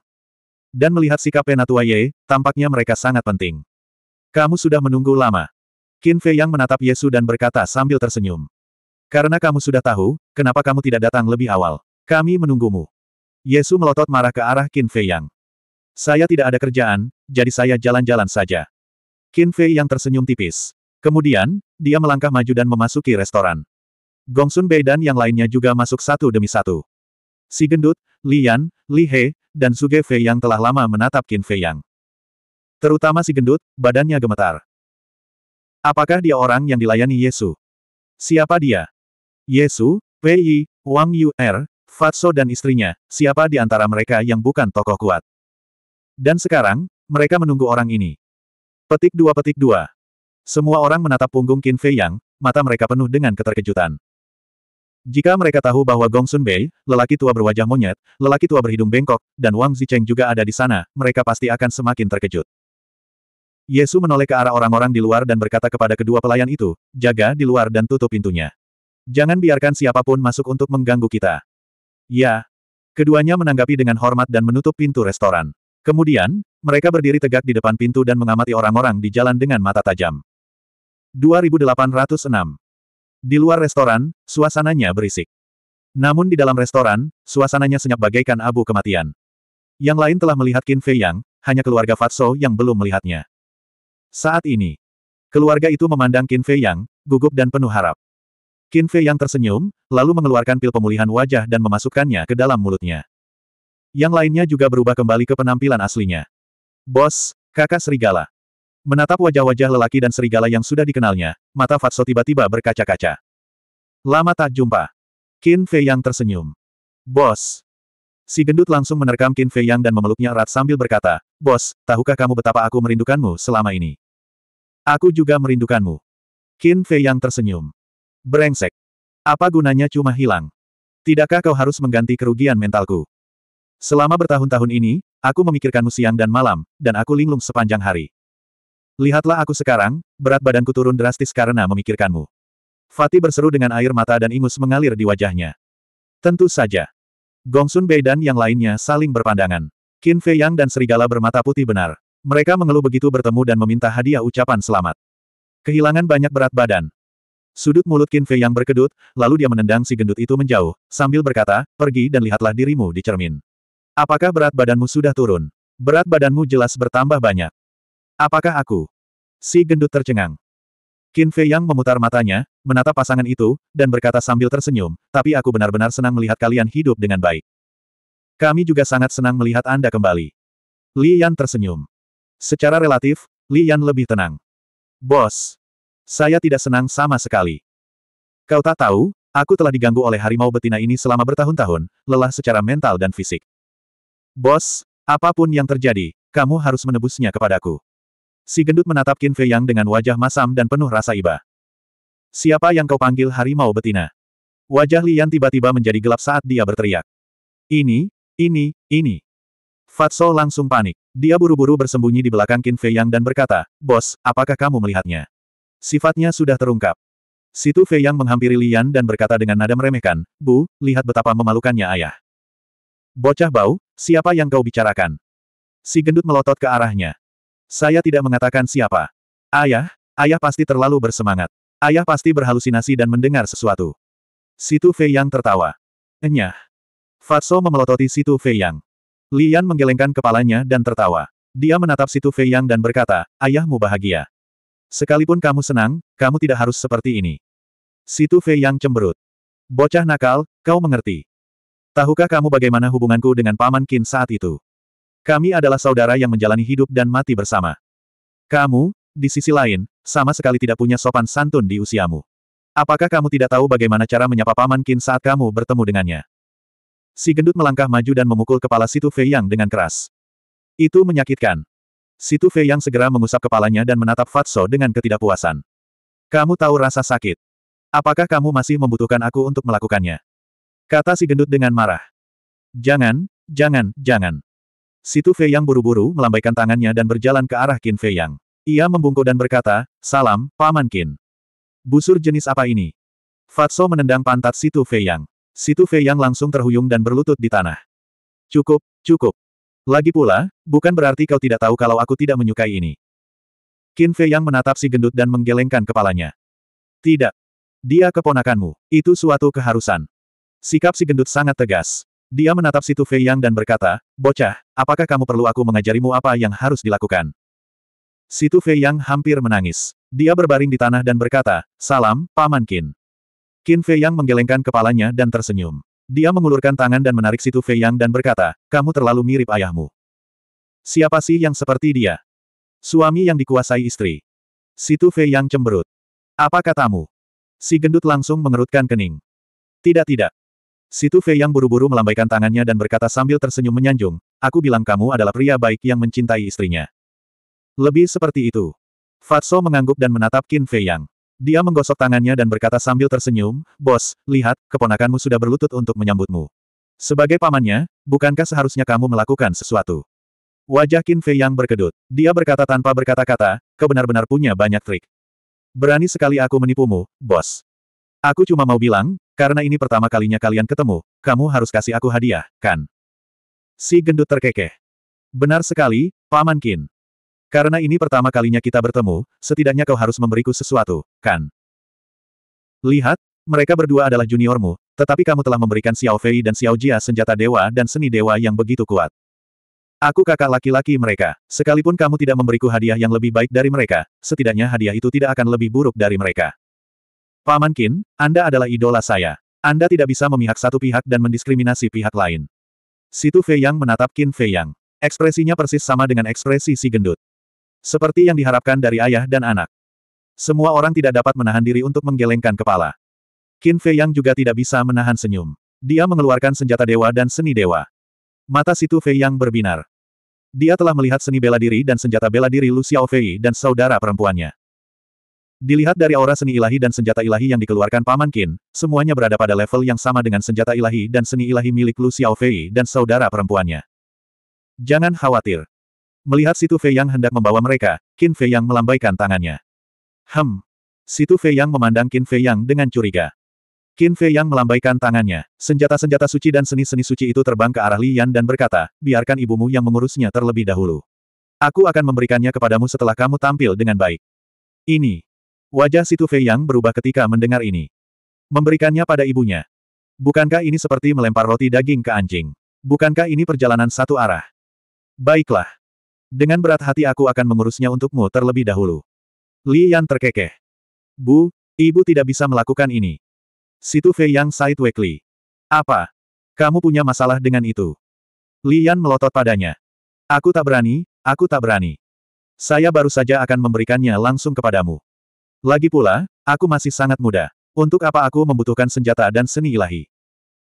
Dan melihat sikap Penatua Ye, tampaknya mereka sangat penting. Kamu sudah menunggu lama. Qin Fei Yang menatap Yesu dan berkata sambil tersenyum. Karena kamu sudah tahu, kenapa kamu tidak datang lebih awal? Kami menunggumu. Yesu melotot marah ke arah Qin Fei Yang. Saya tidak ada kerjaan, jadi saya jalan-jalan saja. Qin Fei Yang tersenyum tipis. Kemudian, dia melangkah maju dan memasuki restoran. Gong Sun Bei dan yang lainnya juga masuk satu demi satu. Si gendut, Li Yan, Li He, dan Suge Fei Yang telah lama menatap Qin Fei Yang. Terutama si gendut, badannya gemetar. Apakah dia orang yang dilayani Yesu? Siapa dia? Yesu, Pei, Yi, Wang Yu, Er, Fatso dan istrinya, siapa di antara mereka yang bukan tokoh kuat. Dan sekarang, mereka menunggu orang ini. Petik dua petik dua. Semua orang menatap punggung Qin Fei Yang, mata mereka penuh dengan keterkejutan. Jika mereka tahu bahwa Gong Sun Bei, lelaki tua berwajah monyet, lelaki tua berhidung bengkok, dan Wang Zicheng juga ada di sana, mereka pasti akan semakin terkejut. Yesu menoleh ke arah orang-orang di luar dan berkata kepada kedua pelayan itu, jaga di luar dan tutup pintunya. Jangan biarkan siapapun masuk untuk mengganggu kita. Ya. Keduanya menanggapi dengan hormat dan menutup pintu restoran. Kemudian, mereka berdiri tegak di depan pintu dan mengamati orang-orang di jalan dengan mata tajam. 2806 Di luar restoran, suasananya berisik. Namun di dalam restoran, suasananya senyap bagaikan abu kematian. Yang lain telah melihat Qin Fei Yang, hanya keluarga Fatso yang belum melihatnya. Saat ini, keluarga itu memandang Qin Fei Yang, gugup dan penuh harap. Qin Fei yang tersenyum, lalu mengeluarkan pil pemulihan wajah dan memasukkannya ke dalam mulutnya. Yang lainnya juga berubah kembali ke penampilan aslinya. Bos, kakak serigala. Menatap wajah-wajah lelaki dan serigala yang sudah dikenalnya, mata Fatso tiba-tiba berkaca-kaca. Lama tak jumpa. Qin Fei yang tersenyum. Bos. Si gendut langsung menerkam Qin Fei yang dan memeluknya erat sambil berkata, Bos, tahukah kamu betapa aku merindukanmu selama ini? Aku juga merindukanmu. Qin Fei yang tersenyum. Brengsek. Apa gunanya cuma hilang? Tidakkah kau harus mengganti kerugian mentalku? Selama bertahun-tahun ini, aku memikirkanmu siang dan malam, dan aku linglung sepanjang hari. Lihatlah aku sekarang, berat badanku turun drastis karena memikirkanmu. Fatih berseru dengan air mata dan ingus mengalir di wajahnya. Tentu saja. Gongsun Bei dan yang lainnya saling berpandangan. Qin Fei Yang dan Serigala bermata putih benar. Mereka mengeluh begitu bertemu dan meminta hadiah ucapan selamat. Kehilangan banyak berat badan, Sudut mulut Qin Fei yang berkedut, lalu dia menendang si gendut itu menjauh, sambil berkata, pergi dan lihatlah dirimu di cermin. Apakah berat badanmu sudah turun? Berat badanmu jelas bertambah banyak. Apakah aku? Si gendut tercengang. Qin Fei yang memutar matanya, menatap pasangan itu, dan berkata sambil tersenyum, tapi aku benar-benar senang melihat kalian hidup dengan baik. Kami juga sangat senang melihat Anda kembali. Li Yan tersenyum. Secara relatif, Li Yan lebih tenang. Bos, saya tidak senang sama sekali. Kau tak tahu, aku telah diganggu oleh harimau betina ini selama bertahun-tahun, lelah secara mental dan fisik. Bos, apapun yang terjadi, kamu harus menebusnya kepadaku. Si gendut menatap Qin Fei Yang dengan wajah masam dan penuh rasa iba. Siapa yang kau panggil harimau betina? Wajah Lian tiba-tiba menjadi gelap saat dia berteriak. Ini, ini, ini. Fatso langsung panik. Dia buru-buru bersembunyi di belakang Qin Fei Yang dan berkata, Bos, apakah kamu melihatnya? Sifatnya sudah terungkap. Situ Fei Yang menghampiri Lian dan berkata dengan nada meremehkan, Bu, lihat betapa memalukannya ayah. Bocah bau, siapa yang kau bicarakan? Si gendut melotot ke arahnya. Saya tidak mengatakan siapa. Ayah, ayah pasti terlalu bersemangat. Ayah pasti berhalusinasi dan mendengar sesuatu. Situ Fei Yang tertawa. Enyah. Fatso memelototi Situ Fei Yang. Lian menggelengkan kepalanya dan tertawa. Dia menatap Situ Fei Yang dan berkata, ayahmu bahagia. Sekalipun kamu senang, kamu tidak harus seperti ini. Situ Fei yang cemberut. Bocah nakal, kau mengerti. Tahukah kamu bagaimana hubunganku dengan Paman Qin saat itu? Kami adalah saudara yang menjalani hidup dan mati bersama. Kamu, di sisi lain, sama sekali tidak punya sopan santun di usiamu. Apakah kamu tidak tahu bagaimana cara menyapa Paman Qin saat kamu bertemu dengannya? Si gendut melangkah maju dan memukul kepala Situ Fei Yang dengan keras. Itu menyakitkan. Situ Fei yang segera mengusap kepalanya dan menatap Fatso dengan ketidakpuasan. Kamu tahu rasa sakit. Apakah kamu masih membutuhkan aku untuk melakukannya? Kata si gendut dengan marah. Jangan, jangan, jangan. Situ Fei yang buru-buru melambaikan tangannya dan berjalan ke arah Qin Fei yang. Ia membungkuk dan berkata, Salam, Paman Qin. Busur jenis apa ini? Fatso menendang pantat Situ Fei yang. Situ Fei yang langsung terhuyung dan berlutut di tanah. Cukup, cukup. Lagi pula, bukan berarti kau tidak tahu kalau aku tidak menyukai ini. Qin Fei yang menatap si gendut dan menggelengkan kepalanya. Tidak. Dia keponakanmu. Itu suatu keharusan. Sikap si gendut sangat tegas. Dia menatap si Tu Fei Yang dan berkata, Bocah, apakah kamu perlu aku mengajarimu apa yang harus dilakukan? Si Tu Fei Yang hampir menangis. Dia berbaring di tanah dan berkata, Salam, Paman Qin. Qin Fei Yang menggelengkan kepalanya dan tersenyum. Dia mengulurkan tangan dan menarik situ Fei Yang dan berkata, kamu terlalu mirip ayahmu. Siapa sih yang seperti dia? Suami yang dikuasai istri. Situ Fei Yang cemberut. Apa katamu? Si gendut langsung mengerutkan kening. Tidak tidak. Situ Fei Yang buru-buru melambaikan tangannya dan berkata sambil tersenyum menyanjung, aku bilang kamu adalah pria baik yang mencintai istrinya. Lebih seperti itu. Fatso mengangguk dan menatap Qin Fei Yang. Dia menggosok tangannya dan berkata sambil tersenyum, Bos, lihat, keponakanmu sudah berlutut untuk menyambutmu. Sebagai pamannya, bukankah seharusnya kamu melakukan sesuatu? Wajah Qin Fei yang berkedut. Dia berkata tanpa berkata-kata, kau benar-benar punya banyak trik. Berani sekali aku menipumu, bos. Aku cuma mau bilang, karena ini pertama kalinya kalian ketemu, kamu harus kasih aku hadiah, kan? Si gendut terkekeh. Benar sekali, Paman Qin. Karena ini pertama kalinya kita bertemu, setidaknya kau harus memberiku sesuatu, kan? Lihat, mereka berdua adalah juniormu, tetapi kamu telah memberikan Xiao Fei dan Xiao Jia senjata dewa dan seni dewa yang begitu kuat. Aku kakak laki-laki mereka. Sekalipun kamu tidak memberiku hadiah yang lebih baik dari mereka, setidaknya hadiah itu tidak akan lebih buruk dari mereka. Paman Qin, Anda adalah idola saya. Anda tidak bisa memihak satu pihak dan mendiskriminasi pihak lain. Situ Fei Yang menatap Kin Fei Yang. Ekspresinya persis sama dengan ekspresi si gendut. Seperti yang diharapkan dari ayah dan anak. Semua orang tidak dapat menahan diri untuk menggelengkan kepala. Qin Fei Yang juga tidak bisa menahan senyum. Dia mengeluarkan senjata dewa dan seni dewa. Mata Situ Fei Yang berbinar. Dia telah melihat seni bela diri dan senjata bela diri Lu Xiaofei dan saudara perempuannya. Dilihat dari aura seni ilahi dan senjata ilahi yang dikeluarkan Paman Qin, semuanya berada pada level yang sama dengan senjata ilahi dan seni ilahi milik Lu Xiaofei dan saudara perempuannya. Jangan khawatir, Melihat Situ Fei Yang hendak membawa mereka, Qin Fei Yang melambaikan tangannya. Hem. Situ Fei Yang memandang Qin Fei Yang dengan curiga. Qin Fei Yang melambaikan tangannya, senjata-senjata suci dan seni-seni suci itu terbang ke arah Li Yan dan berkata, biarkan ibumu yang mengurusnya terlebih dahulu. Aku akan memberikannya kepadamu setelah kamu tampil dengan baik. Ini. Wajah Situ Fei Yang berubah ketika mendengar ini. Memberikannya pada ibunya. Bukankah ini seperti melempar roti daging ke anjing? Bukankah ini perjalanan satu arah? Baiklah. Dengan berat hati aku akan mengurusnya untukmu terlebih dahulu. Li Yan terkekeh. Bu, ibu tidak bisa melakukan ini. Situ Fei Yang said Weekly. Apa? Kamu punya masalah dengan itu? Li Yan melotot padanya. Aku tak berani, aku tak berani. Saya baru saja akan memberikannya langsung kepadamu. Lagi pula, aku masih sangat muda. Untuk apa aku membutuhkan senjata dan seni ilahi?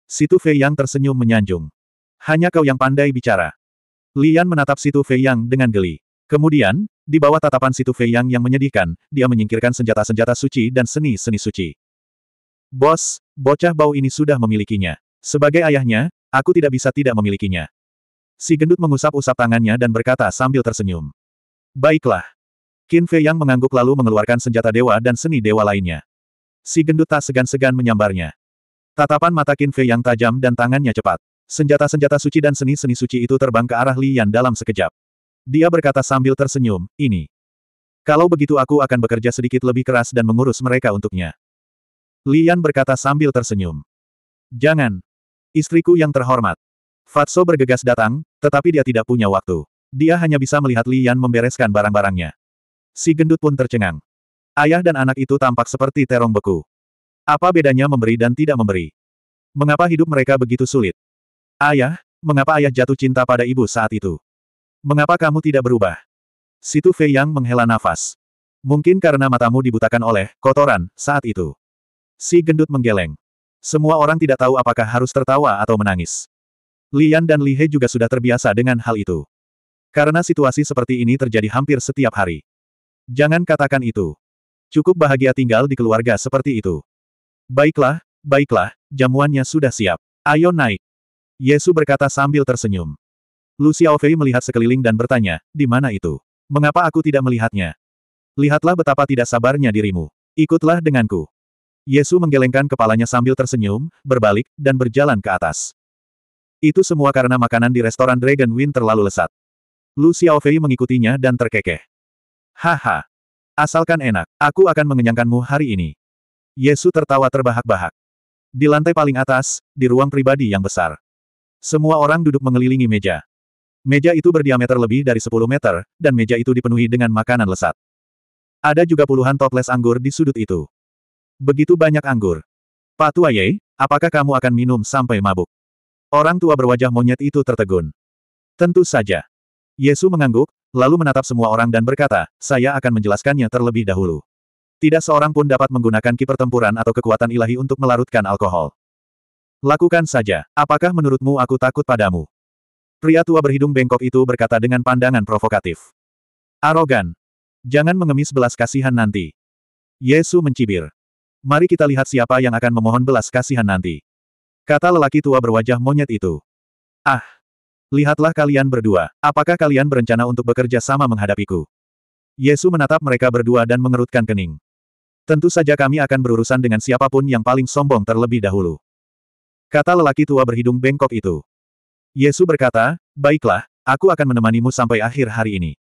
Situ Fei Yang tersenyum menyanjung. Hanya kau yang pandai bicara. Lian menatap Situ Fei Yang dengan geli. Kemudian, di bawah tatapan Situ Fei Yang yang menyedihkan, dia menyingkirkan senjata-senjata suci dan seni-seni suci. Bos, bocah bau ini sudah memilikinya. Sebagai ayahnya, aku tidak bisa tidak memilikinya. Si gendut mengusap-usap tangannya dan berkata sambil tersenyum. Baiklah. Qin Fei Yang mengangguk lalu mengeluarkan senjata dewa dan seni dewa lainnya. Si gendut tak segan-segan menyambarnya. Tatapan mata Qin Fei Yang tajam dan tangannya cepat. Senjata-senjata suci dan seni-seni suci itu terbang ke arah Lian dalam sekejap. Dia berkata sambil tersenyum, ini. Kalau begitu aku akan bekerja sedikit lebih keras dan mengurus mereka untuknya. Lian berkata sambil tersenyum. Jangan. Istriku yang terhormat. Fatso bergegas datang, tetapi dia tidak punya waktu. Dia hanya bisa melihat Lian membereskan barang-barangnya. Si gendut pun tercengang. Ayah dan anak itu tampak seperti terong beku. Apa bedanya memberi dan tidak memberi? Mengapa hidup mereka begitu sulit? Ayah, mengapa ayah jatuh cinta pada ibu saat itu? Mengapa kamu tidak berubah? Situ Fei Yang menghela nafas. Mungkin karena matamu dibutakan oleh kotoran saat itu. Si gendut menggeleng. Semua orang tidak tahu apakah harus tertawa atau menangis. Lian dan Li He juga sudah terbiasa dengan hal itu. Karena situasi seperti ini terjadi hampir setiap hari. Jangan katakan itu. Cukup bahagia tinggal di keluarga seperti itu. Baiklah, baiklah, jamuannya sudah siap. Ayo naik. Yesu berkata sambil tersenyum. Lu Xiaofei melihat sekeliling dan bertanya, di mana itu? Mengapa aku tidak melihatnya? Lihatlah betapa tidak sabarnya dirimu. Ikutlah denganku. Yesu menggelengkan kepalanya sambil tersenyum, berbalik, dan berjalan ke atas. Itu semua karena makanan di restoran Dragon Wind terlalu lesat. Lu Xiaofei mengikutinya dan terkekeh. Haha. Asalkan enak, aku akan mengenyangkanmu hari ini. Yesu tertawa terbahak-bahak. Di lantai paling atas, di ruang pribadi yang besar. Semua orang duduk mengelilingi meja. Meja itu berdiameter lebih dari 10 meter, dan meja itu dipenuhi dengan makanan lesat. Ada juga puluhan toples anggur di sudut itu. Begitu banyak anggur. Pak Tuaye, apakah kamu akan minum sampai mabuk? Orang tua berwajah monyet itu tertegun. Tentu saja. Yesu mengangguk, lalu menatap semua orang dan berkata, saya akan menjelaskannya terlebih dahulu. Tidak seorang pun dapat menggunakan kipertempuran atau kekuatan ilahi untuk melarutkan alkohol. Lakukan saja. Apakah menurutmu aku takut padamu? Pria tua berhidung bengkok itu berkata dengan pandangan provokatif. Arogan. Jangan mengemis belas kasihan nanti. Yesu mencibir. Mari kita lihat siapa yang akan memohon belas kasihan nanti. Kata lelaki tua berwajah monyet itu. Ah! Lihatlah kalian berdua, apakah kalian berencana untuk bekerja sama menghadapiku? Yesu menatap mereka berdua dan mengerutkan kening. Tentu saja kami akan berurusan dengan siapapun yang paling sombong terlebih dahulu. Kata lelaki tua berhidung bengkok itu. Yesu berkata, baiklah, aku akan menemanimu sampai akhir hari ini.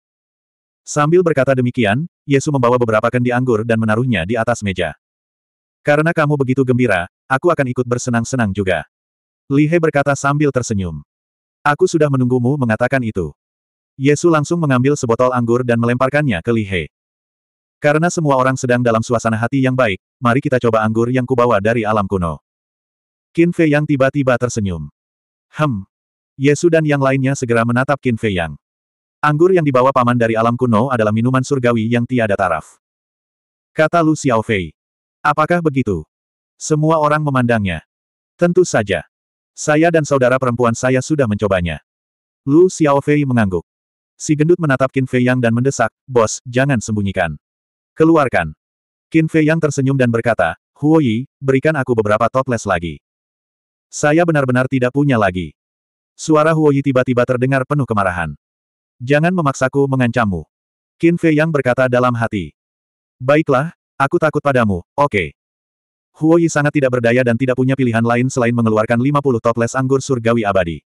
Sambil berkata demikian, Yesu membawa beberapa kendi anggur dan menaruhnya di atas meja. Karena kamu begitu gembira, aku akan ikut bersenang-senang juga. Lihe berkata sambil tersenyum. Aku sudah menunggumu mengatakan itu. Yesu langsung mengambil sebotol anggur dan melemparkannya ke Lihe. Karena semua orang sedang dalam suasana hati yang baik, mari kita coba anggur yang kubawa dari alam kuno. Qin Fei Yang tiba-tiba tersenyum. Hem. Yesu dan yang lainnya segera menatap Qin Fei Yang. Anggur yang dibawa paman dari alam kuno adalah minuman surgawi yang tiada taraf. Kata Lu Xiaofei. Apakah begitu? Semua orang memandangnya. Tentu saja. Saya dan saudara perempuan saya sudah mencobanya. Lu Xiaofei mengangguk. Si gendut menatap Qin Fei Yang dan mendesak, Bos, jangan sembunyikan. Keluarkan. Qin Fei Yang tersenyum dan berkata, Huoyi, berikan aku beberapa toples lagi. Saya benar-benar tidak punya lagi. Suara Huoyi tiba-tiba terdengar penuh kemarahan. Jangan memaksaku mengancammu. Qin Fei Yang berkata dalam hati. Baiklah, aku takut padamu, oke. Okay. Huoyi sangat tidak berdaya dan tidak punya pilihan lain selain mengeluarkan 50 toples anggur surgawi abadi.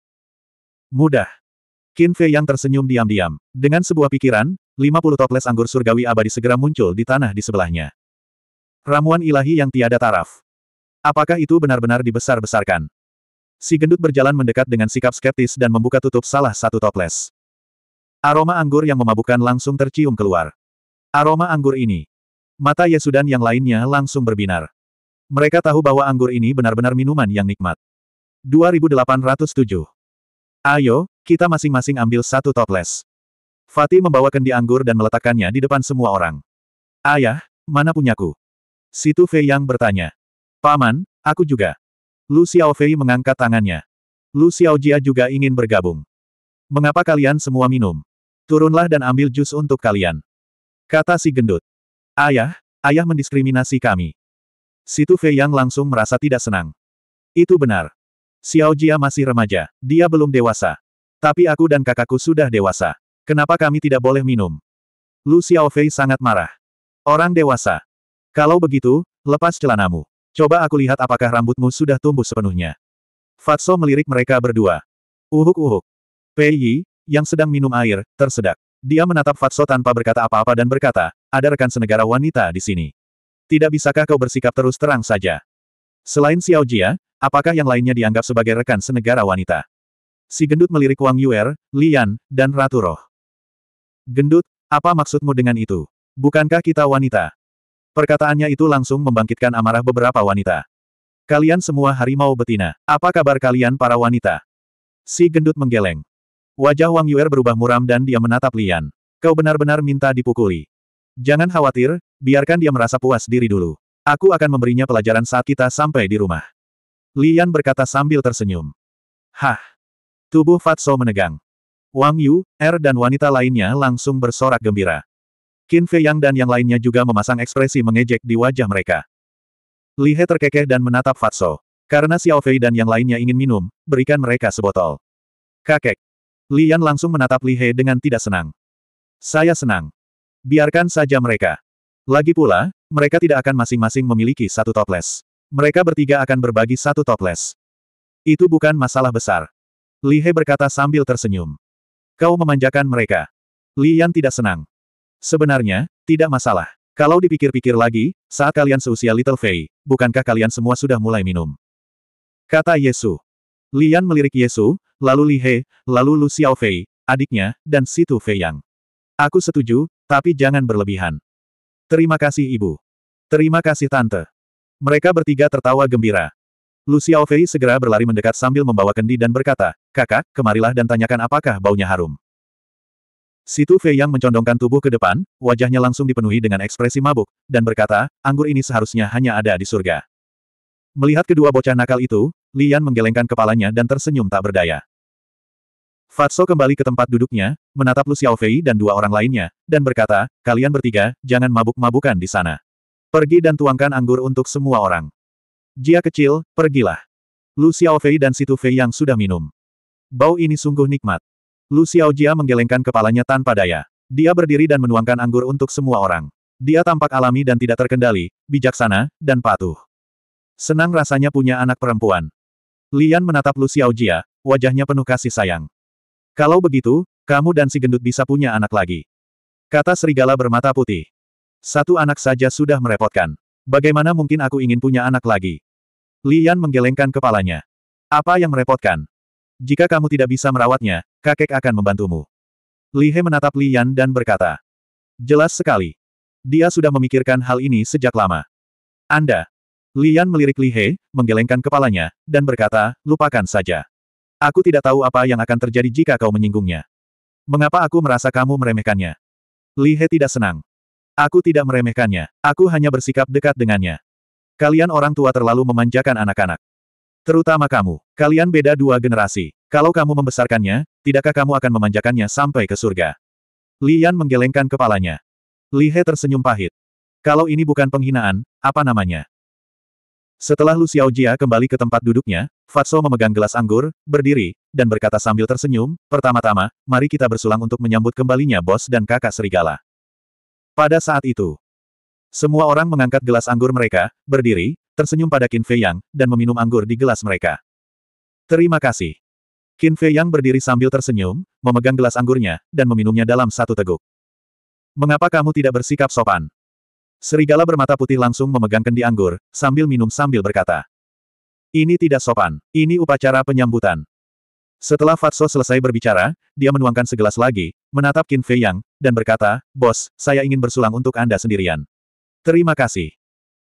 Mudah. Qin Fei Yang tersenyum diam-diam. Dengan sebuah pikiran, 50 toples anggur surgawi abadi segera muncul di tanah di sebelahnya. Ramuan ilahi yang tiada taraf. Apakah itu benar-benar dibesar-besarkan? si gendut berjalan mendekat dengan sikap skeptis dan membuka tutup salah satu toples. Aroma anggur yang memabukkan langsung tercium keluar. Aroma anggur ini. Mata Yesudan yang lainnya langsung berbinar. Mereka tahu bahwa anggur ini benar-benar minuman yang nikmat. 2807. Ayo, kita masing-masing ambil satu toples. Fatih membawa kendi anggur dan meletakkannya di depan semua orang. Ayah, mana punyaku? Situ Fei Yang bertanya. Paman, aku juga. Lu Xiaofei mengangkat tangannya. Lu Xiaojia juga ingin bergabung. Mengapa kalian semua minum? Turunlah dan ambil jus untuk kalian. Kata si gendut. Ayah, ayah mendiskriminasi kami. Situ Fei Yang langsung merasa tidak senang. Itu benar. Xiaojia masih remaja, dia belum dewasa. Tapi aku dan kakakku sudah dewasa. Kenapa kami tidak boleh minum? Lu Xiaofei sangat marah. Orang dewasa. Kalau begitu, lepas celanamu. Coba aku lihat apakah rambutmu sudah tumbuh sepenuhnya. Fatso melirik mereka berdua. Uhuk-uhuk. Pei, Yi yang sedang minum air, tersedak. Dia menatap Fatso tanpa berkata apa-apa dan berkata, ada rekan senegara wanita di sini. Tidak bisakah kau bersikap terus terang saja? Selain Xiao Jia, apakah yang lainnya dianggap sebagai rekan senegara wanita? Si gendut melirik Wang Yuer, Lian, dan Ratu Roh. Gendut, apa maksudmu dengan itu? Bukankah kita wanita? Perkataannya itu langsung membangkitkan amarah beberapa wanita. Kalian semua harimau betina. Apa kabar kalian para wanita? Si gendut menggeleng. Wajah Wang Yuer berubah muram dan dia menatap Lian. Kau benar-benar minta dipukuli. Jangan khawatir, biarkan dia merasa puas diri dulu. Aku akan memberinya pelajaran saat kita sampai di rumah. Lian berkata sambil tersenyum. Hah! Tubuh Fatso menegang. Wang Yu, Er dan wanita lainnya langsung bersorak gembira. Qin Fei Yang dan yang lainnya juga memasang ekspresi mengejek di wajah mereka. Li He terkekeh dan menatap Fatso. Karena Xiao Fei dan yang lainnya ingin minum, berikan mereka sebotol. Kakek. Li Yan langsung menatap Li He dengan tidak senang. Saya senang. Biarkan saja mereka. Lagi pula, mereka tidak akan masing-masing memiliki satu toples. Mereka bertiga akan berbagi satu toples. Itu bukan masalah besar. Li He berkata sambil tersenyum. Kau memanjakan mereka. Li Yan tidak senang. Sebenarnya, tidak masalah. Kalau dipikir-pikir lagi, saat kalian seusia Little Fei, bukankah kalian semua sudah mulai minum? Kata Yesu. Lian melirik Yesu, lalu Li He, lalu Lu Xiao Fei, adiknya, dan Situ Fei Yang. Aku setuju, tapi jangan berlebihan. Terima kasih ibu. Terima kasih tante. Mereka bertiga tertawa gembira. Lu Xiao Fei segera berlari mendekat sambil membawa kendi dan berkata, kakak, kemarilah dan tanyakan apakah baunya harum. Situ Fei Yang mencondongkan tubuh ke depan, wajahnya langsung dipenuhi dengan ekspresi mabuk, dan berkata, anggur ini seharusnya hanya ada di surga. Melihat kedua bocah nakal itu, Lian menggelengkan kepalanya dan tersenyum tak berdaya. Fatso kembali ke tempat duduknya, menatap Lu Xiaofei dan dua orang lainnya, dan berkata, kalian bertiga, jangan mabuk-mabukan di sana. Pergi dan tuangkan anggur untuk semua orang. Jia kecil, pergilah. Lu Xiaofei dan Situ Fei yang sudah minum. Bau ini sungguh nikmat. Lu Xiaojia menggelengkan kepalanya tanpa daya. Dia berdiri dan menuangkan anggur untuk semua orang. Dia tampak alami dan tidak terkendali, bijaksana, dan patuh. Senang rasanya punya anak perempuan. Lian menatap Lu Xiaojia, wajahnya penuh kasih sayang. Kalau begitu, kamu dan si gendut bisa punya anak lagi. Kata serigala bermata putih. Satu anak saja sudah merepotkan. Bagaimana mungkin aku ingin punya anak lagi? Lian menggelengkan kepalanya. Apa yang merepotkan? Jika kamu tidak bisa merawatnya, kakek akan membantumu. Li He menatap Li Yan dan berkata. Jelas sekali. Dia sudah memikirkan hal ini sejak lama. Anda. Li Yan melirik Li He, menggelengkan kepalanya, dan berkata, lupakan saja. Aku tidak tahu apa yang akan terjadi jika kau menyinggungnya. Mengapa aku merasa kamu meremehkannya? Li He tidak senang. Aku tidak meremehkannya, aku hanya bersikap dekat dengannya. Kalian orang tua terlalu memanjakan anak-anak. Terutama kamu. Kalian beda dua generasi. Kalau kamu membesarkannya, tidakkah kamu akan memanjakannya sampai ke surga? Lian menggelengkan kepalanya. Li He tersenyum pahit. Kalau ini bukan penghinaan, apa namanya? Setelah Lu Xiaojia kembali ke tempat duduknya, Fatso memegang gelas anggur, berdiri, dan berkata sambil tersenyum, pertama-tama, mari kita bersulang untuk menyambut kembalinya bos dan kakak serigala. Pada saat itu, semua orang mengangkat gelas anggur mereka, berdiri, tersenyum pada Qin Fei Yang, dan meminum anggur di gelas mereka. Terima kasih. Qin Fei Yang berdiri sambil tersenyum, memegang gelas anggurnya, dan meminumnya dalam satu teguk. Mengapa kamu tidak bersikap sopan? Serigala bermata putih langsung memegang kendi anggur, sambil minum sambil berkata. Ini tidak sopan, ini upacara penyambutan. Setelah Fatso selesai berbicara, dia menuangkan segelas lagi, menatap Qin Fei Yang, dan berkata, Bos, saya ingin bersulang untuk Anda sendirian. Terima kasih.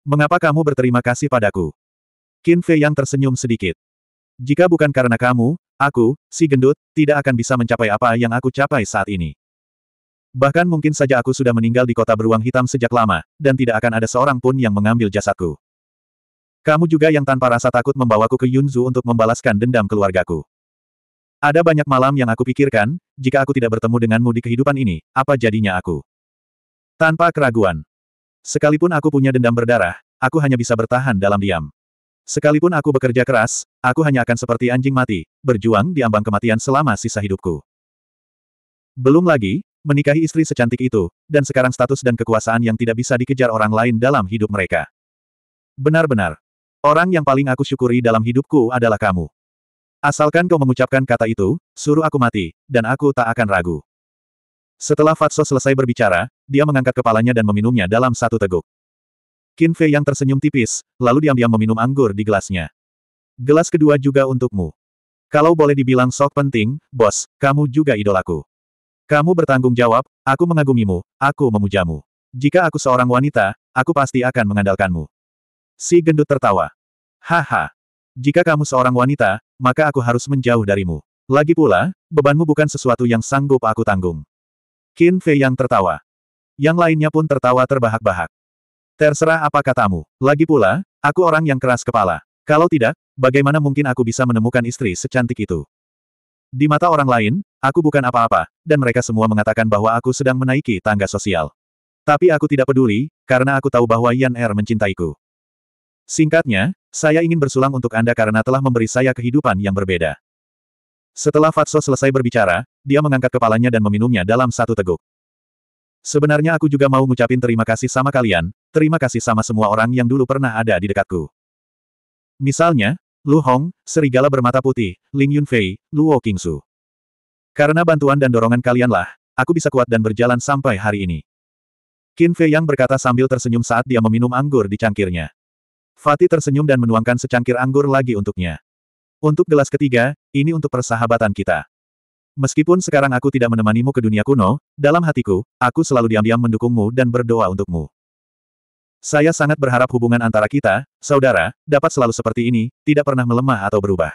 Mengapa kamu berterima kasih padaku? Qin Fei yang tersenyum sedikit. Jika bukan karena kamu, aku, si gendut, tidak akan bisa mencapai apa yang aku capai saat ini. Bahkan mungkin saja aku sudah meninggal di kota beruang hitam sejak lama, dan tidak akan ada seorang pun yang mengambil jasadku. Kamu juga yang tanpa rasa takut membawaku ke Yunzu untuk membalaskan dendam keluargaku. Ada banyak malam yang aku pikirkan, jika aku tidak bertemu denganmu di kehidupan ini, apa jadinya aku? Tanpa keraguan, Sekalipun aku punya dendam berdarah, aku hanya bisa bertahan dalam diam. Sekalipun aku bekerja keras, aku hanya akan seperti anjing mati, berjuang di ambang kematian selama sisa hidupku. Belum lagi, menikahi istri secantik itu, dan sekarang status dan kekuasaan yang tidak bisa dikejar orang lain dalam hidup mereka. Benar-benar. Orang yang paling aku syukuri dalam hidupku adalah kamu. Asalkan kau mengucapkan kata itu, suruh aku mati, dan aku tak akan ragu. Setelah Fatso selesai berbicara, dia mengangkat kepalanya dan meminumnya dalam satu teguk. Qin Fei yang tersenyum tipis, lalu diam-diam meminum anggur di gelasnya. Gelas kedua juga untukmu. Kalau boleh dibilang sok penting, bos, kamu juga idolaku. Kamu bertanggung jawab, aku mengagumimu, aku memujamu. Jika aku seorang wanita, aku pasti akan mengandalkanmu. Si gendut tertawa. Haha. Jika kamu seorang wanita, maka aku harus menjauh darimu. Lagi pula, bebanmu bukan sesuatu yang sanggup aku tanggung. Qin Fei yang tertawa. Yang lainnya pun tertawa terbahak-bahak. Terserah apa katamu. Lagi pula, aku orang yang keras kepala. Kalau tidak, bagaimana mungkin aku bisa menemukan istri secantik itu? Di mata orang lain, aku bukan apa-apa, dan mereka semua mengatakan bahwa aku sedang menaiki tangga sosial. Tapi aku tidak peduli, karena aku tahu bahwa Yan Er mencintaiku. Singkatnya, saya ingin bersulang untuk Anda karena telah memberi saya kehidupan yang berbeda. Setelah Fatso selesai berbicara, dia mengangkat kepalanya dan meminumnya dalam satu teguk. Sebenarnya aku juga mau ngucapin terima kasih sama kalian, terima kasih sama semua orang yang dulu pernah ada di dekatku. Misalnya, Lu Hong, Serigala Bermata Putih, Ling Yunfei, Luo Kingsu. Karena bantuan dan dorongan kalianlah, aku bisa kuat dan berjalan sampai hari ini. Qin Fei Yang berkata sambil tersenyum saat dia meminum anggur di cangkirnya. Fatih tersenyum dan menuangkan secangkir anggur lagi untuknya. Untuk gelas ketiga, ini untuk persahabatan kita. Meskipun sekarang aku tidak menemanimu ke dunia kuno, dalam hatiku, aku selalu diam-diam mendukungmu dan berdoa untukmu. Saya sangat berharap hubungan antara kita, saudara, dapat selalu seperti ini, tidak pernah melemah atau berubah.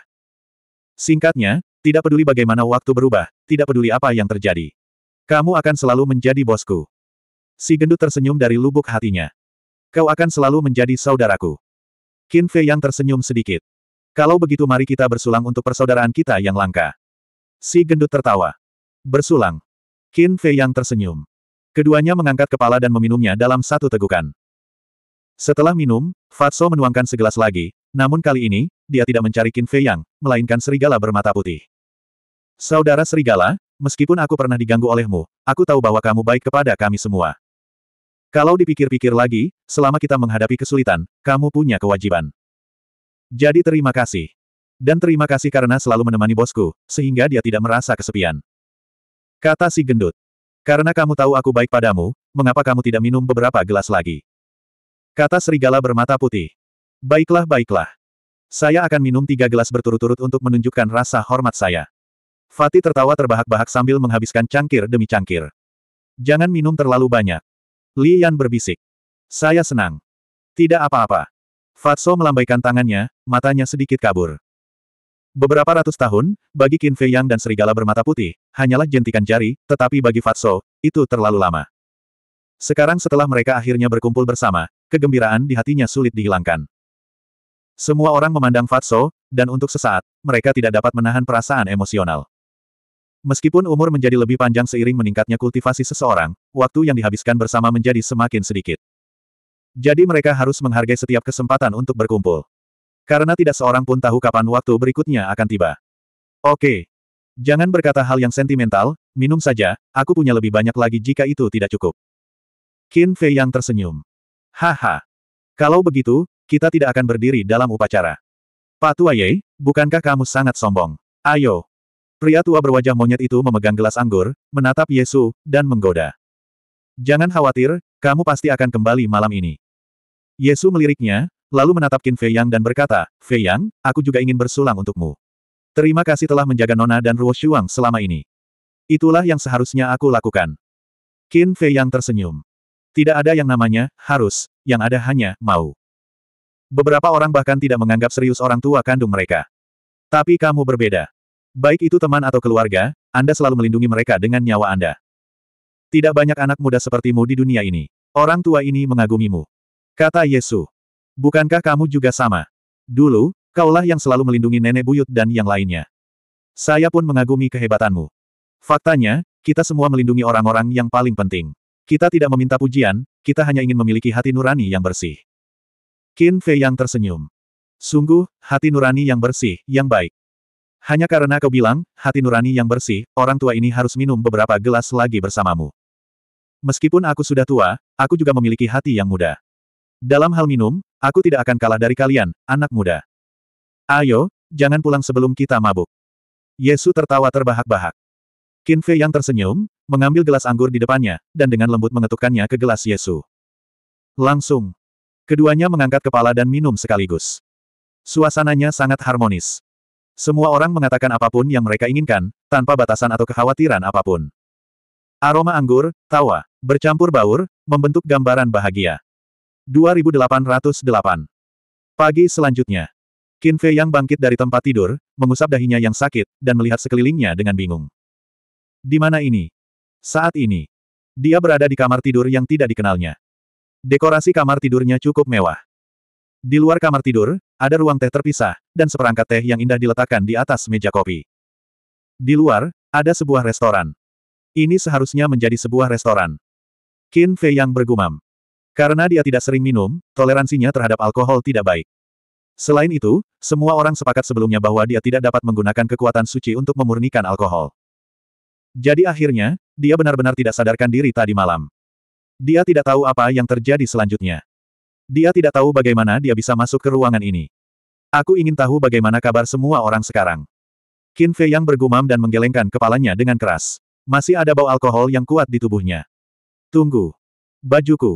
Singkatnya, tidak peduli bagaimana waktu berubah, tidak peduli apa yang terjadi. Kamu akan selalu menjadi bosku. Si gendut tersenyum dari lubuk hatinya. Kau akan selalu menjadi saudaraku. Qin Fei yang tersenyum sedikit. Kalau begitu mari kita bersulang untuk persaudaraan kita yang langka. Si gendut tertawa. Bersulang. Qin Fei yang tersenyum. Keduanya mengangkat kepala dan meminumnya dalam satu tegukan. Setelah minum, Fatso menuangkan segelas lagi, namun kali ini, dia tidak mencari Qin Fei yang, melainkan serigala bermata putih. Saudara serigala, meskipun aku pernah diganggu olehmu, aku tahu bahwa kamu baik kepada kami semua. Kalau dipikir-pikir lagi, selama kita menghadapi kesulitan, kamu punya kewajiban. Jadi terima kasih. Dan terima kasih karena selalu menemani bosku, sehingga dia tidak merasa kesepian. Kata si gendut. Karena kamu tahu aku baik padamu, mengapa kamu tidak minum beberapa gelas lagi? Kata serigala bermata putih. Baiklah baiklah. Saya akan minum tiga gelas berturut-turut untuk menunjukkan rasa hormat saya. Fatih tertawa terbahak-bahak sambil menghabiskan cangkir demi cangkir. Jangan minum terlalu banyak. Li berbisik. Saya senang. Tidak apa-apa. Fatso melambaikan tangannya, matanya sedikit kabur. Beberapa ratus tahun, bagi Qin Fei Yang dan serigala bermata putih, hanyalah jentikan jari, tetapi bagi Fatso, itu terlalu lama. Sekarang setelah mereka akhirnya berkumpul bersama, kegembiraan di hatinya sulit dihilangkan. Semua orang memandang Fatso, dan untuk sesaat, mereka tidak dapat menahan perasaan emosional. Meskipun umur menjadi lebih panjang seiring meningkatnya kultivasi seseorang, waktu yang dihabiskan bersama menjadi semakin sedikit. Jadi mereka harus menghargai setiap kesempatan untuk berkumpul. Karena tidak seorang pun tahu kapan waktu berikutnya akan tiba. Oke. Jangan berkata hal yang sentimental, minum saja, aku punya lebih banyak lagi jika itu tidak cukup. Qin Fei yang tersenyum. Haha. Kalau begitu, kita tidak akan berdiri dalam upacara. Pak tua ye, bukankah kamu sangat sombong? Ayo. Pria tua berwajah monyet itu memegang gelas anggur, menatap Yesu, dan menggoda. Jangan khawatir, kamu pasti akan kembali malam ini. Yesu meliriknya, lalu menatap Qin Fei Yang dan berkata, Fei Yang, aku juga ingin bersulang untukmu. Terima kasih telah menjaga Nona dan Ruo Shuang selama ini. Itulah yang seharusnya aku lakukan. Qin Fei Yang tersenyum. Tidak ada yang namanya, harus, yang ada hanya, mau. Beberapa orang bahkan tidak menganggap serius orang tua kandung mereka. Tapi kamu berbeda. Baik itu teman atau keluarga, Anda selalu melindungi mereka dengan nyawa Anda. Tidak banyak anak muda sepertimu di dunia ini. Orang tua ini mengagumimu. Kata Yesu. Bukankah kamu juga sama? Dulu, kaulah yang selalu melindungi nenek buyut dan yang lainnya. Saya pun mengagumi kehebatanmu. Faktanya, kita semua melindungi orang-orang yang paling penting. Kita tidak meminta pujian, kita hanya ingin memiliki hati nurani yang bersih. Qin Fei yang tersenyum. Sungguh, hati nurani yang bersih, yang baik. Hanya karena kau bilang, hati nurani yang bersih, orang tua ini harus minum beberapa gelas lagi bersamamu. Meskipun aku sudah tua, aku juga memiliki hati yang muda. Dalam hal minum, aku tidak akan kalah dari kalian, anak muda. Ayo, jangan pulang sebelum kita mabuk. Yesu tertawa terbahak-bahak. Qin Fei yang tersenyum, mengambil gelas anggur di depannya, dan dengan lembut mengetukkannya ke gelas Yesu. Langsung. Keduanya mengangkat kepala dan minum sekaligus. Suasananya sangat harmonis. Semua orang mengatakan apapun yang mereka inginkan, tanpa batasan atau kekhawatiran apapun. Aroma anggur, tawa, bercampur baur, membentuk gambaran bahagia. 2808. Pagi selanjutnya. Qin Fei yang bangkit dari tempat tidur, mengusap dahinya yang sakit, dan melihat sekelilingnya dengan bingung. Di mana ini? Saat ini. Dia berada di kamar tidur yang tidak dikenalnya. Dekorasi kamar tidurnya cukup mewah. Di luar kamar tidur, ada ruang teh terpisah, dan seperangkat teh yang indah diletakkan di atas meja kopi. Di luar, ada sebuah restoran. Ini seharusnya menjadi sebuah restoran. Qin Fei yang bergumam. Karena dia tidak sering minum, toleransinya terhadap alkohol tidak baik. Selain itu, semua orang sepakat sebelumnya bahwa dia tidak dapat menggunakan kekuatan suci untuk memurnikan alkohol. Jadi akhirnya, dia benar-benar tidak sadarkan diri tadi malam. Dia tidak tahu apa yang terjadi selanjutnya. Dia tidak tahu bagaimana dia bisa masuk ke ruangan ini. Aku ingin tahu bagaimana kabar semua orang sekarang. Qin Fei yang bergumam dan menggelengkan kepalanya dengan keras. Masih ada bau alkohol yang kuat di tubuhnya. Tunggu. Bajuku.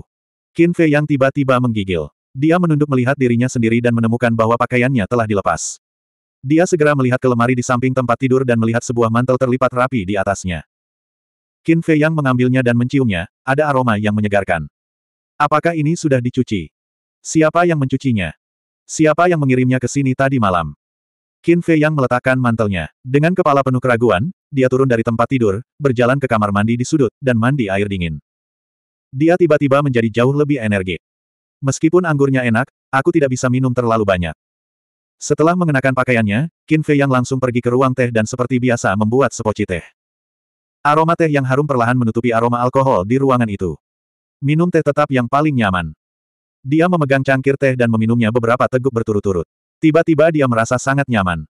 Qin Fei yang tiba-tiba menggigil. Dia menunduk melihat dirinya sendiri dan menemukan bahwa pakaiannya telah dilepas. Dia segera melihat ke lemari di samping tempat tidur dan melihat sebuah mantel terlipat rapi di atasnya. Qin Fei yang mengambilnya dan menciumnya, ada aroma yang menyegarkan. Apakah ini sudah dicuci? Siapa yang mencucinya? Siapa yang mengirimnya ke sini tadi malam? Qin Fei yang meletakkan mantelnya. Dengan kepala penuh keraguan, dia turun dari tempat tidur, berjalan ke kamar mandi di sudut, dan mandi air dingin. Dia tiba-tiba menjadi jauh lebih energi. Meskipun anggurnya enak, aku tidak bisa minum terlalu banyak. Setelah mengenakan pakaiannya, Qin Fei Yang langsung pergi ke ruang teh dan seperti biasa membuat sepoci teh. Aroma teh yang harum perlahan menutupi aroma alkohol di ruangan itu. Minum teh tetap yang paling nyaman. Dia memegang cangkir teh dan meminumnya beberapa teguk berturut-turut. Tiba-tiba dia merasa sangat nyaman.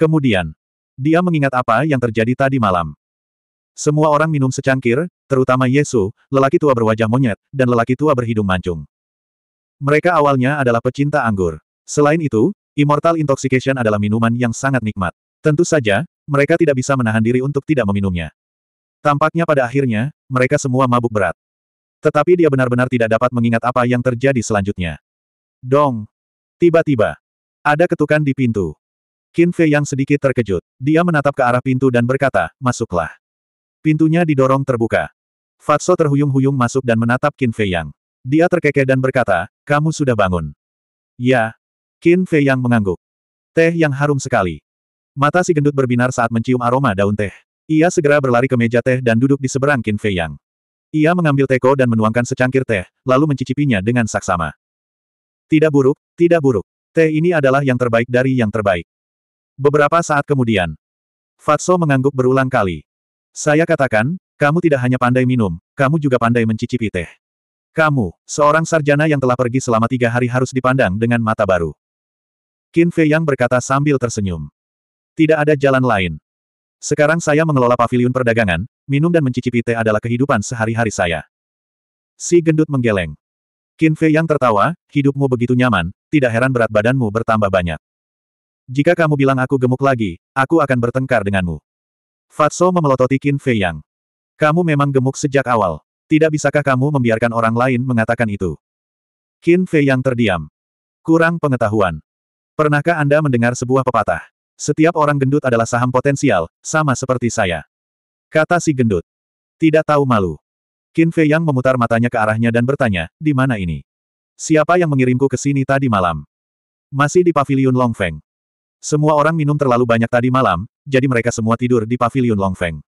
Kemudian, dia mengingat apa yang terjadi tadi malam. Semua orang minum secangkir, terutama Yesu, lelaki tua berwajah monyet, dan lelaki tua berhidung mancung. Mereka awalnya adalah pecinta anggur. Selain itu, Immortal Intoxication adalah minuman yang sangat nikmat. Tentu saja, mereka tidak bisa menahan diri untuk tidak meminumnya. Tampaknya pada akhirnya, mereka semua mabuk berat. Tetapi dia benar-benar tidak dapat mengingat apa yang terjadi selanjutnya. Dong! Tiba-tiba, ada ketukan di pintu. Qin Fei yang sedikit terkejut. Dia menatap ke arah pintu dan berkata, masuklah. Pintunya didorong terbuka. Fatso terhuyung-huyung masuk dan menatap Qin Fei Yang. Dia terkekeh dan berkata, kamu sudah bangun. Ya. Qin Fei Yang mengangguk. Teh yang harum sekali. Mata si gendut berbinar saat mencium aroma daun teh. Ia segera berlari ke meja teh dan duduk di seberang Qin Fei Yang. Ia mengambil teko dan menuangkan secangkir teh, lalu mencicipinya dengan saksama. Tidak buruk, tidak buruk. Teh ini adalah yang terbaik dari yang terbaik. Beberapa saat kemudian, Fatso mengangguk berulang kali. Saya katakan, kamu tidak hanya pandai minum, kamu juga pandai mencicipi teh. Kamu, seorang sarjana yang telah pergi selama tiga hari harus dipandang dengan mata baru. Qin Fei Yang berkata sambil tersenyum. Tidak ada jalan lain. Sekarang saya mengelola paviliun perdagangan, minum dan mencicipi teh adalah kehidupan sehari-hari saya. Si gendut menggeleng. Qin Fei Yang tertawa, hidupmu begitu nyaman, tidak heran berat badanmu bertambah banyak. Jika kamu bilang aku gemuk lagi, aku akan bertengkar denganmu. Fatso memelototi Qin Fei Yang. Kamu memang gemuk sejak awal. Tidak bisakah kamu membiarkan orang lain mengatakan itu? Qin Fei Yang terdiam. Kurang pengetahuan. Pernahkah Anda mendengar sebuah pepatah? Setiap orang gendut adalah saham potensial, sama seperti saya. Kata si gendut. Tidak tahu malu. Qin Fei Yang memutar matanya ke arahnya dan bertanya, di mana ini? Siapa yang mengirimku ke sini tadi malam? Masih di pavilion Longfeng. Semua orang minum terlalu banyak tadi malam, jadi mereka semua tidur di pavilion Longfeng.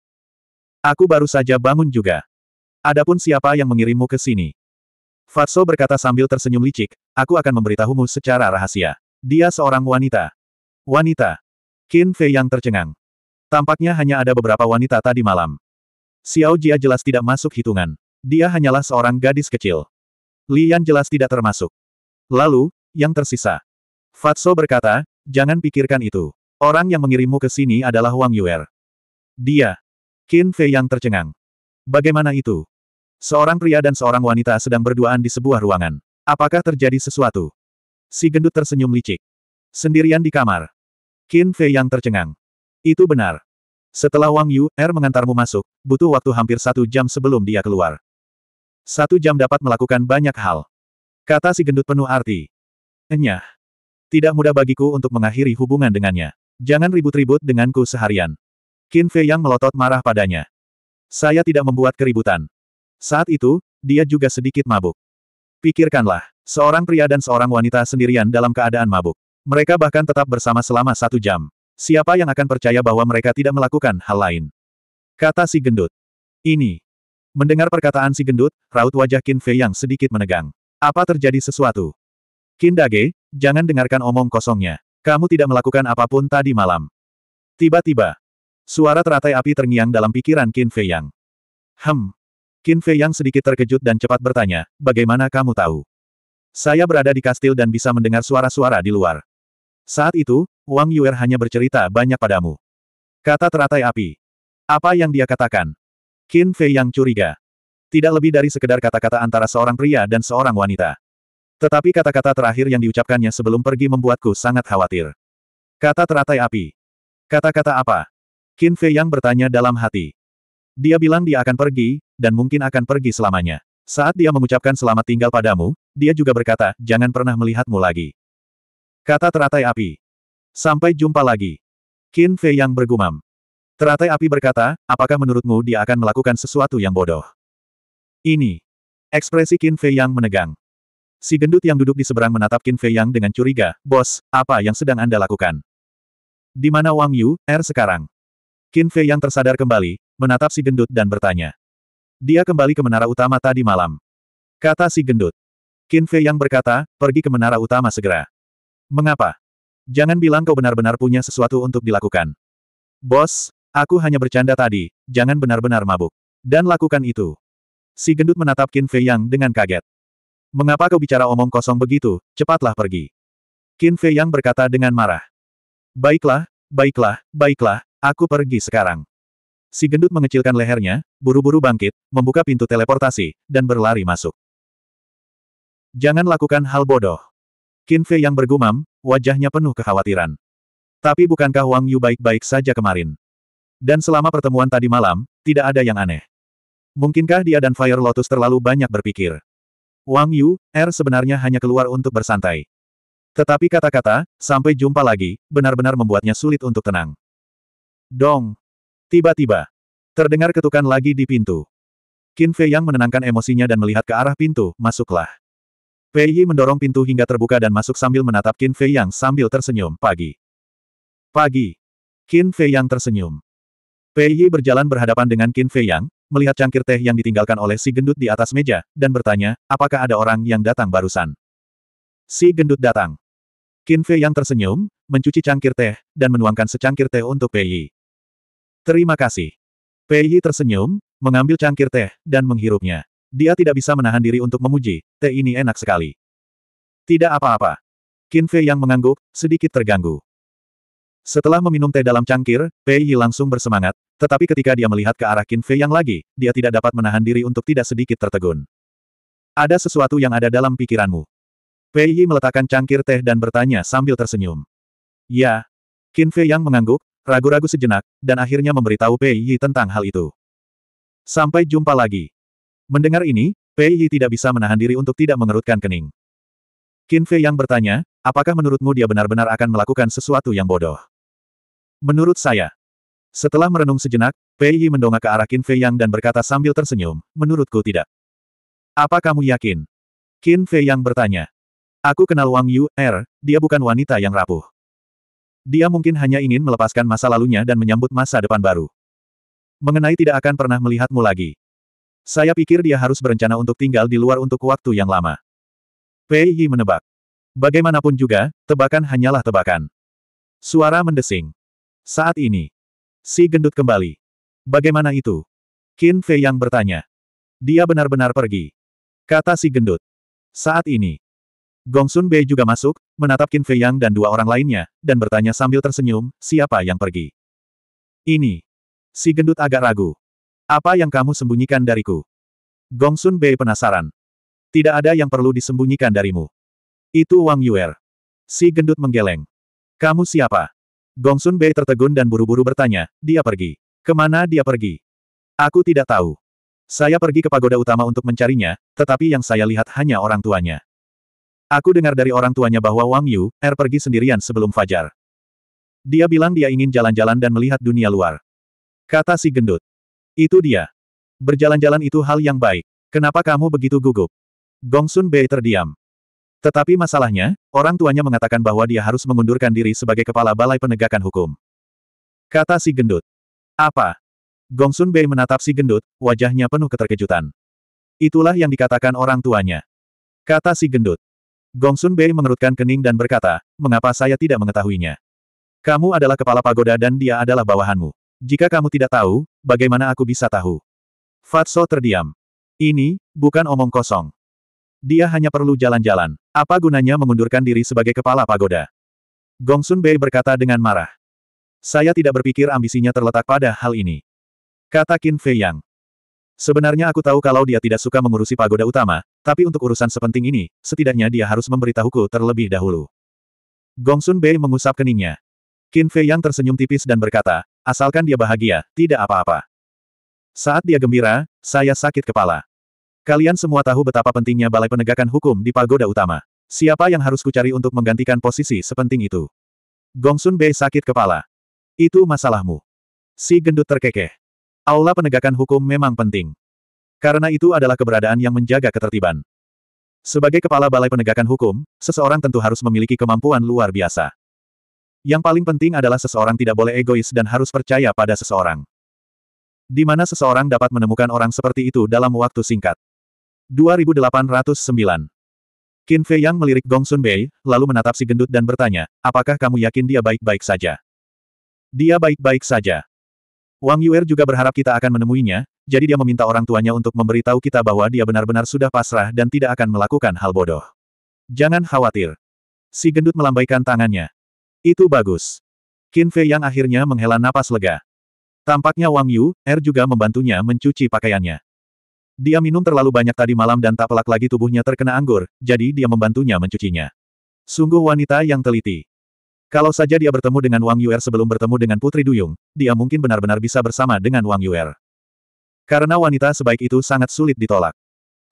Aku baru saja bangun juga. Adapun siapa yang mengirimmu ke sini? Fatso berkata sambil tersenyum licik, aku akan memberitahumu secara rahasia. Dia seorang wanita. Wanita. Qin Fei yang tercengang. Tampaknya hanya ada beberapa wanita tadi malam. Xiao Jia jelas tidak masuk hitungan. Dia hanyalah seorang gadis kecil. Lian jelas tidak termasuk. Lalu, yang tersisa. Fatso berkata, Jangan pikirkan itu. Orang yang mengirimmu ke sini adalah Wang Yuer. Dia. Qin Fei yang tercengang. Bagaimana itu? Seorang pria dan seorang wanita sedang berduaan di sebuah ruangan. Apakah terjadi sesuatu? Si gendut tersenyum licik. Sendirian di kamar. Qin Fei yang tercengang. Itu benar. Setelah Wang Yu, Er mengantarmu masuk, butuh waktu hampir satu jam sebelum dia keluar. Satu jam dapat melakukan banyak hal. Kata si gendut penuh arti. Enyah. Tidak mudah bagiku untuk mengakhiri hubungan dengannya. Jangan ribut-ribut denganku seharian. Qin Fei yang melotot marah padanya. Saya tidak membuat keributan. Saat itu, dia juga sedikit mabuk. Pikirkanlah, seorang pria dan seorang wanita sendirian dalam keadaan mabuk. Mereka bahkan tetap bersama selama satu jam. Siapa yang akan percaya bahwa mereka tidak melakukan hal lain? Kata si gendut. Ini. Mendengar perkataan si gendut, raut wajah Qin Fei yang sedikit menegang. Apa terjadi sesuatu? Qin Dage, Jangan dengarkan omong kosongnya. Kamu tidak melakukan apapun tadi malam. Tiba-tiba, suara teratai api terngiang dalam pikiran Qin Fei Yang. Hem. Qin Fei Yang sedikit terkejut dan cepat bertanya, bagaimana kamu tahu? Saya berada di kastil dan bisa mendengar suara-suara di luar. Saat itu, Wang Yuer hanya bercerita banyak padamu. Kata teratai api. Apa yang dia katakan? Qin Fei Yang curiga. Tidak lebih dari sekedar kata-kata antara seorang pria dan seorang wanita. Tetapi kata-kata terakhir yang diucapkannya sebelum pergi membuatku sangat khawatir. Kata teratai api. Kata-kata apa? Qin Fei yang bertanya dalam hati. Dia bilang dia akan pergi, dan mungkin akan pergi selamanya. Saat dia mengucapkan selamat tinggal padamu, dia juga berkata, jangan pernah melihatmu lagi. Kata teratai api. Sampai jumpa lagi. Qin Fei yang bergumam. Teratai api berkata, apakah menurutmu dia akan melakukan sesuatu yang bodoh? Ini. Ekspresi Qin Fei yang menegang. Si gendut yang duduk di seberang menatap Qin Fei Yang dengan curiga, Bos, apa yang sedang Anda lakukan? Di mana Wang Yu, R er, sekarang? Qin Fei Yang tersadar kembali, menatap si gendut dan bertanya. Dia kembali ke menara utama tadi malam. Kata si gendut. Qin Fei Yang berkata, pergi ke menara utama segera. Mengapa? Jangan bilang kau benar-benar punya sesuatu untuk dilakukan. Bos, aku hanya bercanda tadi, jangan benar-benar mabuk. Dan lakukan itu. Si gendut menatap Qin Fei Yang dengan kaget. Mengapa kau bicara omong kosong begitu, cepatlah pergi. Qin Fei Yang berkata dengan marah. Baiklah, baiklah, baiklah, aku pergi sekarang. Si gendut mengecilkan lehernya, buru-buru bangkit, membuka pintu teleportasi, dan berlari masuk. Jangan lakukan hal bodoh. Qin Fei Yang bergumam, wajahnya penuh kekhawatiran. Tapi bukankah Wang Yu baik-baik saja kemarin? Dan selama pertemuan tadi malam, tidak ada yang aneh. Mungkinkah dia dan Fire Lotus terlalu banyak berpikir? Wang Yu, R er sebenarnya hanya keluar untuk bersantai. Tetapi kata-kata, sampai jumpa lagi, benar-benar membuatnya sulit untuk tenang. Dong! Tiba-tiba, terdengar ketukan lagi di pintu. Qin Fei yang menenangkan emosinya dan melihat ke arah pintu, masuklah. Pei Yi mendorong pintu hingga terbuka dan masuk sambil menatap Qin Fei yang sambil tersenyum, pagi. Pagi. Qin Fei yang tersenyum. Pei Yi berjalan berhadapan dengan Qin Fei yang, melihat cangkir teh yang ditinggalkan oleh si gendut di atas meja, dan bertanya, apakah ada orang yang datang barusan. Si gendut datang. Qin Fei yang tersenyum, mencuci cangkir teh, dan menuangkan secangkir teh untuk Pei Yi. Terima kasih. Pei Yi tersenyum, mengambil cangkir teh, dan menghirupnya. Dia tidak bisa menahan diri untuk memuji, teh ini enak sekali. Tidak apa-apa. Qin Fei yang mengangguk, sedikit terganggu. Setelah meminum teh dalam cangkir, Pei Yi langsung bersemangat, tetapi ketika dia melihat ke arah Qin Fei yang lagi, dia tidak dapat menahan diri untuk tidak sedikit tertegun. Ada sesuatu yang ada dalam pikiranmu. Pei Yi meletakkan cangkir teh dan bertanya sambil tersenyum. Ya. Qin Fei yang mengangguk, ragu-ragu sejenak, dan akhirnya memberitahu Pei Yi tentang hal itu. Sampai jumpa lagi. Mendengar ini, Pei Yi tidak bisa menahan diri untuk tidak mengerutkan kening. Qin Fei yang bertanya, apakah menurutmu dia benar-benar akan melakukan sesuatu yang bodoh? Menurut saya, setelah merenung sejenak, Pei Yi mendongak ke arah Qin Fei Yang dan berkata sambil tersenyum, menurutku tidak. Apa kamu yakin? Qin Fei Yang bertanya. Aku kenal Wang Yu, Er, dia bukan wanita yang rapuh. Dia mungkin hanya ingin melepaskan masa lalunya dan menyambut masa depan baru. Mengenai tidak akan pernah melihatmu lagi. Saya pikir dia harus berencana untuk tinggal di luar untuk waktu yang lama. Pei Yi menebak. Bagaimanapun juga, tebakan hanyalah tebakan. Suara mendesing. Saat ini, Si gendut kembali. Bagaimana itu? Qin Fei yang bertanya. Dia benar-benar pergi. Kata si gendut. Saat ini. Gongsun Bei juga masuk, menatap Qin Fei Yang dan dua orang lainnya, dan bertanya sambil tersenyum, siapa yang pergi? Ini. Si gendut agak ragu. Apa yang kamu sembunyikan dariku? Gongsun Bei penasaran. Tidak ada yang perlu disembunyikan darimu. Itu Wang Yuer. Si gendut menggeleng. Kamu siapa? Gong Sun Bei tertegun dan buru-buru bertanya, dia pergi. Kemana dia pergi? Aku tidak tahu. Saya pergi ke pagoda utama untuk mencarinya, tetapi yang saya lihat hanya orang tuanya. Aku dengar dari orang tuanya bahwa Wang Yu, Er pergi sendirian sebelum fajar. Dia bilang dia ingin jalan-jalan dan melihat dunia luar. Kata si gendut. Itu dia. Berjalan-jalan itu hal yang baik. Kenapa kamu begitu gugup? Gong Sun Bei terdiam. Tetapi masalahnya, orang tuanya mengatakan bahwa dia harus mengundurkan diri sebagai kepala balai penegakan hukum. Kata si gendut. Apa? Gongsun Bei menatap si gendut, wajahnya penuh keterkejutan. Itulah yang dikatakan orang tuanya. Kata si gendut. Gongsun Bei mengerutkan kening dan berkata, mengapa saya tidak mengetahuinya? Kamu adalah kepala pagoda dan dia adalah bawahanmu. Jika kamu tidak tahu, bagaimana aku bisa tahu? Fatso terdiam. Ini, bukan omong kosong. Dia hanya perlu jalan-jalan. Apa gunanya mengundurkan diri sebagai kepala pagoda? Gongsun Bei berkata dengan marah. Saya tidak berpikir ambisinya terletak pada hal ini. Kata Qin Fei Yang. Sebenarnya aku tahu kalau dia tidak suka mengurusi pagoda utama, tapi untuk urusan sepenting ini, setidaknya dia harus memberitahuku terlebih dahulu. Gongsun Bei mengusap keningnya. Qin Fei Yang tersenyum tipis dan berkata, asalkan dia bahagia, tidak apa-apa. Saat dia gembira, saya sakit kepala. Kalian semua tahu betapa pentingnya balai penegakan hukum di pagoda utama. Siapa yang harus kucari untuk menggantikan posisi sepenting itu? Gongsun Bei sakit kepala. Itu masalahmu. Si gendut terkekeh. Aula penegakan hukum memang penting. Karena itu adalah keberadaan yang menjaga ketertiban. Sebagai kepala balai penegakan hukum, seseorang tentu harus memiliki kemampuan luar biasa. Yang paling penting adalah seseorang tidak boleh egois dan harus percaya pada seseorang. Di mana seseorang dapat menemukan orang seperti itu dalam waktu singkat. 2809. Qin Fei Yang melirik Gong Sun Bei, lalu menatap si gendut dan bertanya, apakah kamu yakin dia baik-baik saja? Dia baik-baik saja. Wang Yuer juga berharap kita akan menemuinya, jadi dia meminta orang tuanya untuk memberitahu kita bahwa dia benar-benar sudah pasrah dan tidak akan melakukan hal bodoh. Jangan khawatir. Si gendut melambaikan tangannya. Itu bagus. Qin Fei Yang akhirnya menghela napas lega. Tampaknya Wang Yu, Er juga membantunya mencuci pakaiannya. Dia minum terlalu banyak tadi malam dan tak pelak lagi tubuhnya terkena anggur, jadi dia membantunya mencucinya. Sungguh wanita yang teliti. Kalau saja dia bertemu dengan Wang Yuer sebelum bertemu dengan Putri Duyung, dia mungkin benar-benar bisa bersama dengan Wang Yuer. Karena wanita sebaik itu sangat sulit ditolak.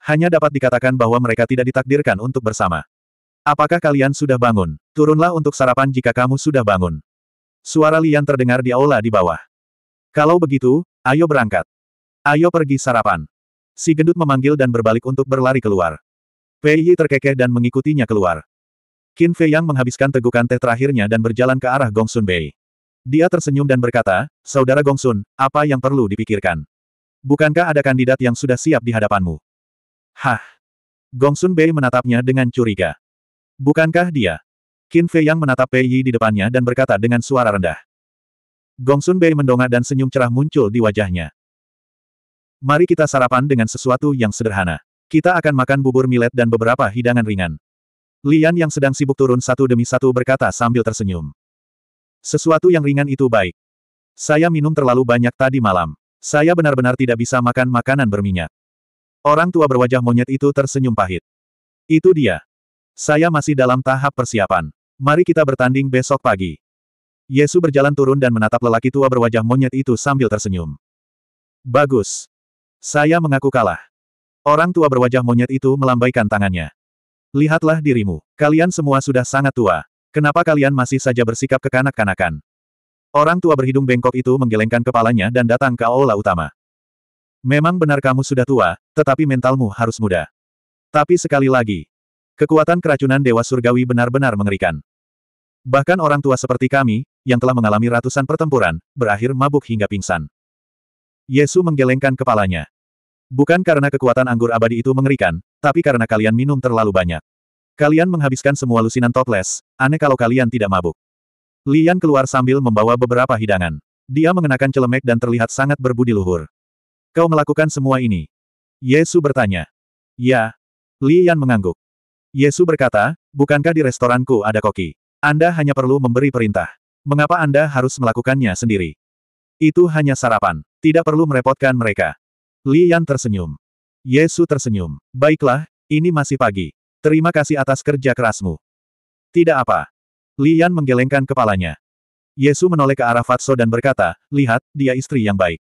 Hanya dapat dikatakan bahwa mereka tidak ditakdirkan untuk bersama. Apakah kalian sudah bangun? Turunlah untuk sarapan jika kamu sudah bangun. Suara Lian terdengar di aula di bawah. Kalau begitu, ayo berangkat. Ayo pergi sarapan. Si gendut memanggil dan berbalik untuk berlari keluar. Pei Yi terkekeh dan mengikutinya keluar. Qin Fei Yang menghabiskan tegukan teh terakhirnya dan berjalan ke arah Gongsun Bei. Dia tersenyum dan berkata, Saudara Gongsun, apa yang perlu dipikirkan? Bukankah ada kandidat yang sudah siap di hadapanmu? Hah! Gongsun Bei menatapnya dengan curiga. Bukankah dia? Qin Fei Yang menatap Pei Yi di depannya dan berkata dengan suara rendah. Gongsun Bei mendongak dan senyum cerah muncul di wajahnya. Mari kita sarapan dengan sesuatu yang sederhana. Kita akan makan bubur milet dan beberapa hidangan ringan. Lian yang sedang sibuk turun satu demi satu berkata sambil tersenyum. Sesuatu yang ringan itu baik. Saya minum terlalu banyak tadi malam. Saya benar-benar tidak bisa makan makanan berminyak. Orang tua berwajah monyet itu tersenyum pahit. Itu dia. Saya masih dalam tahap persiapan. Mari kita bertanding besok pagi. Yesu berjalan turun dan menatap lelaki tua berwajah monyet itu sambil tersenyum. Bagus. Saya mengaku kalah. Orang tua berwajah monyet itu melambaikan tangannya. Lihatlah dirimu. Kalian semua sudah sangat tua. Kenapa kalian masih saja bersikap kekanak-kanakan? Orang tua berhidung bengkok itu menggelengkan kepalanya dan datang ke aula utama. Memang benar kamu sudah tua, tetapi mentalmu harus muda. Tapi sekali lagi, kekuatan keracunan Dewa Surgawi benar-benar mengerikan. Bahkan orang tua seperti kami, yang telah mengalami ratusan pertempuran, berakhir mabuk hingga pingsan. Yesu menggelengkan kepalanya. Bukan karena kekuatan anggur abadi itu mengerikan, tapi karena kalian minum terlalu banyak. Kalian menghabiskan semua lusinan toples, aneh kalau kalian tidak mabuk. Lian keluar sambil membawa beberapa hidangan. Dia mengenakan celemek dan terlihat sangat berbudi luhur. Kau melakukan semua ini? Yesu bertanya. Ya. Lian mengangguk. Yesu berkata, bukankah di restoranku ada koki? Anda hanya perlu memberi perintah. Mengapa Anda harus melakukannya sendiri? Itu hanya sarapan. Tidak perlu merepotkan mereka. Lian tersenyum. Yesu tersenyum. Baiklah, ini masih pagi. Terima kasih atas kerja kerasmu. Tidak apa. Lian menggelengkan kepalanya. Yesu menoleh ke arah Fatso dan berkata, lihat, dia istri yang baik.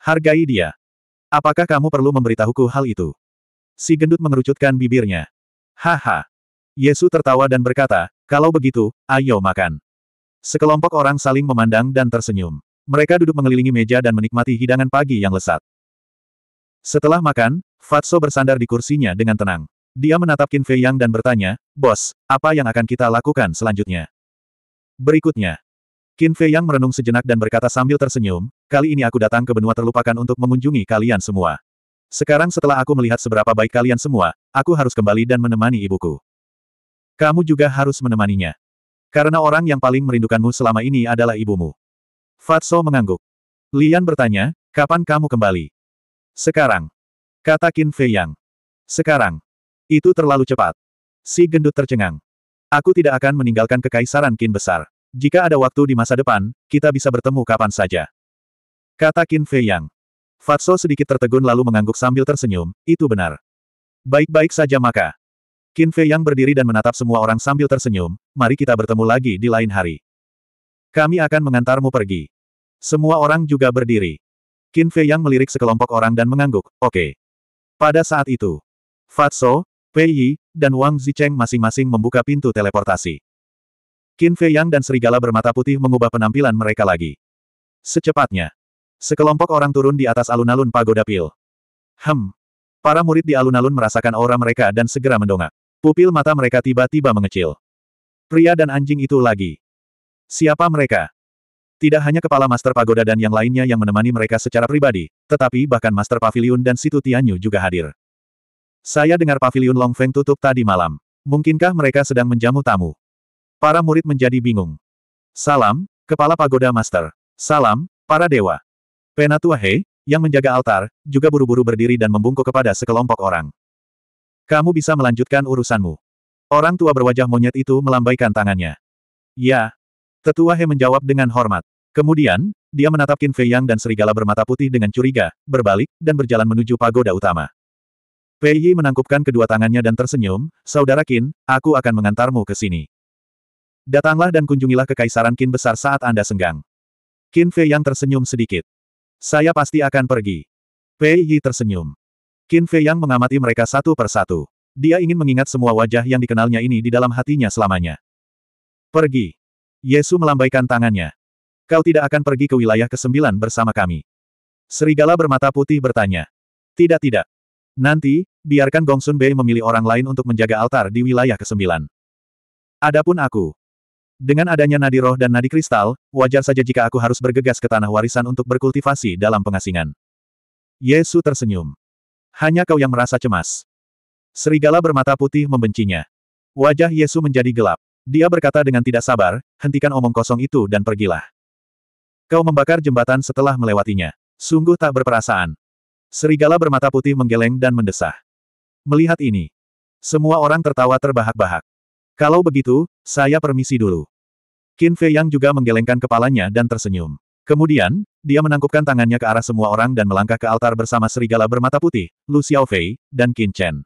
Hargai dia. Apakah kamu perlu memberitahuku hal itu? Si gendut mengerucutkan bibirnya. Haha. Yesu tertawa dan berkata, kalau begitu, ayo makan. Sekelompok orang saling memandang dan tersenyum. Mereka duduk mengelilingi meja dan menikmati hidangan pagi yang lesat. Setelah makan, Fatso bersandar di kursinya dengan tenang. Dia menatap Qin Fei Yang dan bertanya, Bos, apa yang akan kita lakukan selanjutnya? Berikutnya. Qin Fei Yang merenung sejenak dan berkata sambil tersenyum, kali ini aku datang ke benua terlupakan untuk mengunjungi kalian semua. Sekarang setelah aku melihat seberapa baik kalian semua, aku harus kembali dan menemani ibuku. Kamu juga harus menemaninya. Karena orang yang paling merindukanmu selama ini adalah ibumu. Fatso mengangguk. Lian bertanya, kapan kamu kembali? Sekarang. Kata Qin Fei Yang. Sekarang. Itu terlalu cepat. Si gendut tercengang. Aku tidak akan meninggalkan kekaisaran Qin besar. Jika ada waktu di masa depan, kita bisa bertemu kapan saja. Kata Qin Fei Yang. Fatso sedikit tertegun lalu mengangguk sambil tersenyum, itu benar. Baik-baik saja maka. Qin Fei Yang berdiri dan menatap semua orang sambil tersenyum, mari kita bertemu lagi di lain hari. Kami akan mengantarmu pergi. Semua orang juga berdiri. Qin Fei Yang melirik sekelompok orang dan mengangguk, oke. Okay. Pada saat itu, Fatso, Pei Yi, dan Wang Zicheng masing-masing membuka pintu teleportasi. Qin Fei Yang dan serigala bermata putih mengubah penampilan mereka lagi. Secepatnya, sekelompok orang turun di atas alun-alun pagoda pil. Hem. Para murid di alun-alun merasakan aura mereka dan segera mendongak. Pupil mata mereka tiba-tiba mengecil. Pria dan anjing itu lagi. Siapa mereka? Tidak hanya kepala Master Pagoda dan yang lainnya yang menemani mereka secara pribadi, tetapi bahkan Master Pavilion dan Situ Tianyu juga hadir. Saya dengar Pavilion Long Feng tutup tadi malam. Mungkinkah mereka sedang menjamu tamu? Para murid menjadi bingung. Salam, Kepala Pagoda Master. Salam, para dewa. Penatua He, yang menjaga altar, juga buru-buru berdiri dan membungkuk kepada sekelompok orang. Kamu bisa melanjutkan urusanmu. Orang tua berwajah monyet itu melambaikan tangannya. Ya, Tetua He menjawab dengan hormat. Kemudian, dia menatap Qin Fei Yang dan serigala bermata putih dengan curiga, berbalik, dan berjalan menuju pagoda utama. Fei Yi menangkupkan kedua tangannya dan tersenyum, Saudara Qin, aku akan mengantarmu ke sini. Datanglah dan kunjungilah kekaisaran Qin besar saat Anda senggang. Qin Fei Yang tersenyum sedikit. Saya pasti akan pergi. Fei Yi tersenyum. Qin Fei Yang mengamati mereka satu per satu. Dia ingin mengingat semua wajah yang dikenalnya ini di dalam hatinya selamanya. Pergi. Yesu melambaikan tangannya. Kau tidak akan pergi ke wilayah kesembilan bersama kami. Serigala bermata putih bertanya. Tidak tidak. Nanti, biarkan Gongsun Bei memilih orang lain untuk menjaga altar di wilayah kesembilan. Adapun aku. Dengan adanya nadi roh dan nadi kristal, wajar saja jika aku harus bergegas ke tanah warisan untuk berkultivasi dalam pengasingan. Yesu tersenyum. Hanya kau yang merasa cemas. Serigala bermata putih membencinya. Wajah Yesu menjadi gelap. Dia berkata dengan tidak sabar, hentikan omong kosong itu dan pergilah. Kau membakar jembatan setelah melewatinya. Sungguh tak berperasaan. Serigala bermata putih menggeleng dan mendesah. Melihat ini. Semua orang tertawa terbahak-bahak. Kalau begitu, saya permisi dulu. Qin Fei Yang juga menggelengkan kepalanya dan tersenyum. Kemudian, dia menangkupkan tangannya ke arah semua orang dan melangkah ke altar bersama serigala bermata putih, Lu Xiaofei, dan Qin Chen.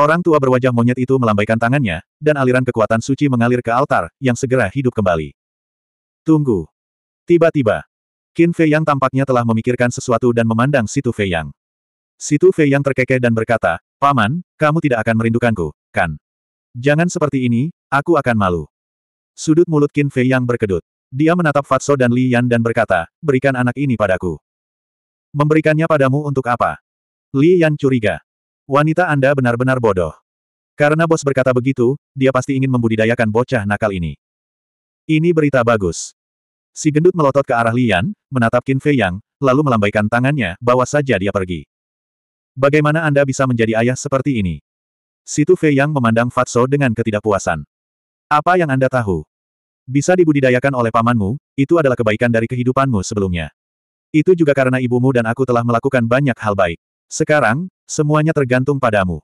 Orang tua berwajah monyet itu melambaikan tangannya, dan aliran kekuatan suci mengalir ke altar, yang segera hidup kembali. Tunggu. Tiba-tiba, Qin Fei Yang tampaknya telah memikirkan sesuatu dan memandang Situ Fei Yang. Situ Fei Yang terkekeh dan berkata, Paman, kamu tidak akan merindukanku, kan? Jangan seperti ini, aku akan malu. Sudut mulut Qin Fei Yang berkedut. Dia menatap Fatso dan Li Yan dan berkata, berikan anak ini padaku. Memberikannya padamu untuk apa? Li Yan curiga. Wanita Anda benar-benar bodoh. Karena bos berkata begitu, dia pasti ingin membudidayakan bocah nakal ini. Ini berita bagus. Si gendut melotot ke arah Lian, menatap Qin Fei Yang, lalu melambaikan tangannya, bawa saja dia pergi. Bagaimana Anda bisa menjadi ayah seperti ini? Situ Fei Yang memandang Fatso dengan ketidakpuasan. Apa yang Anda tahu? Bisa dibudidayakan oleh pamanmu, itu adalah kebaikan dari kehidupanmu sebelumnya. Itu juga karena ibumu dan aku telah melakukan banyak hal baik. Sekarang, Semuanya tergantung padamu.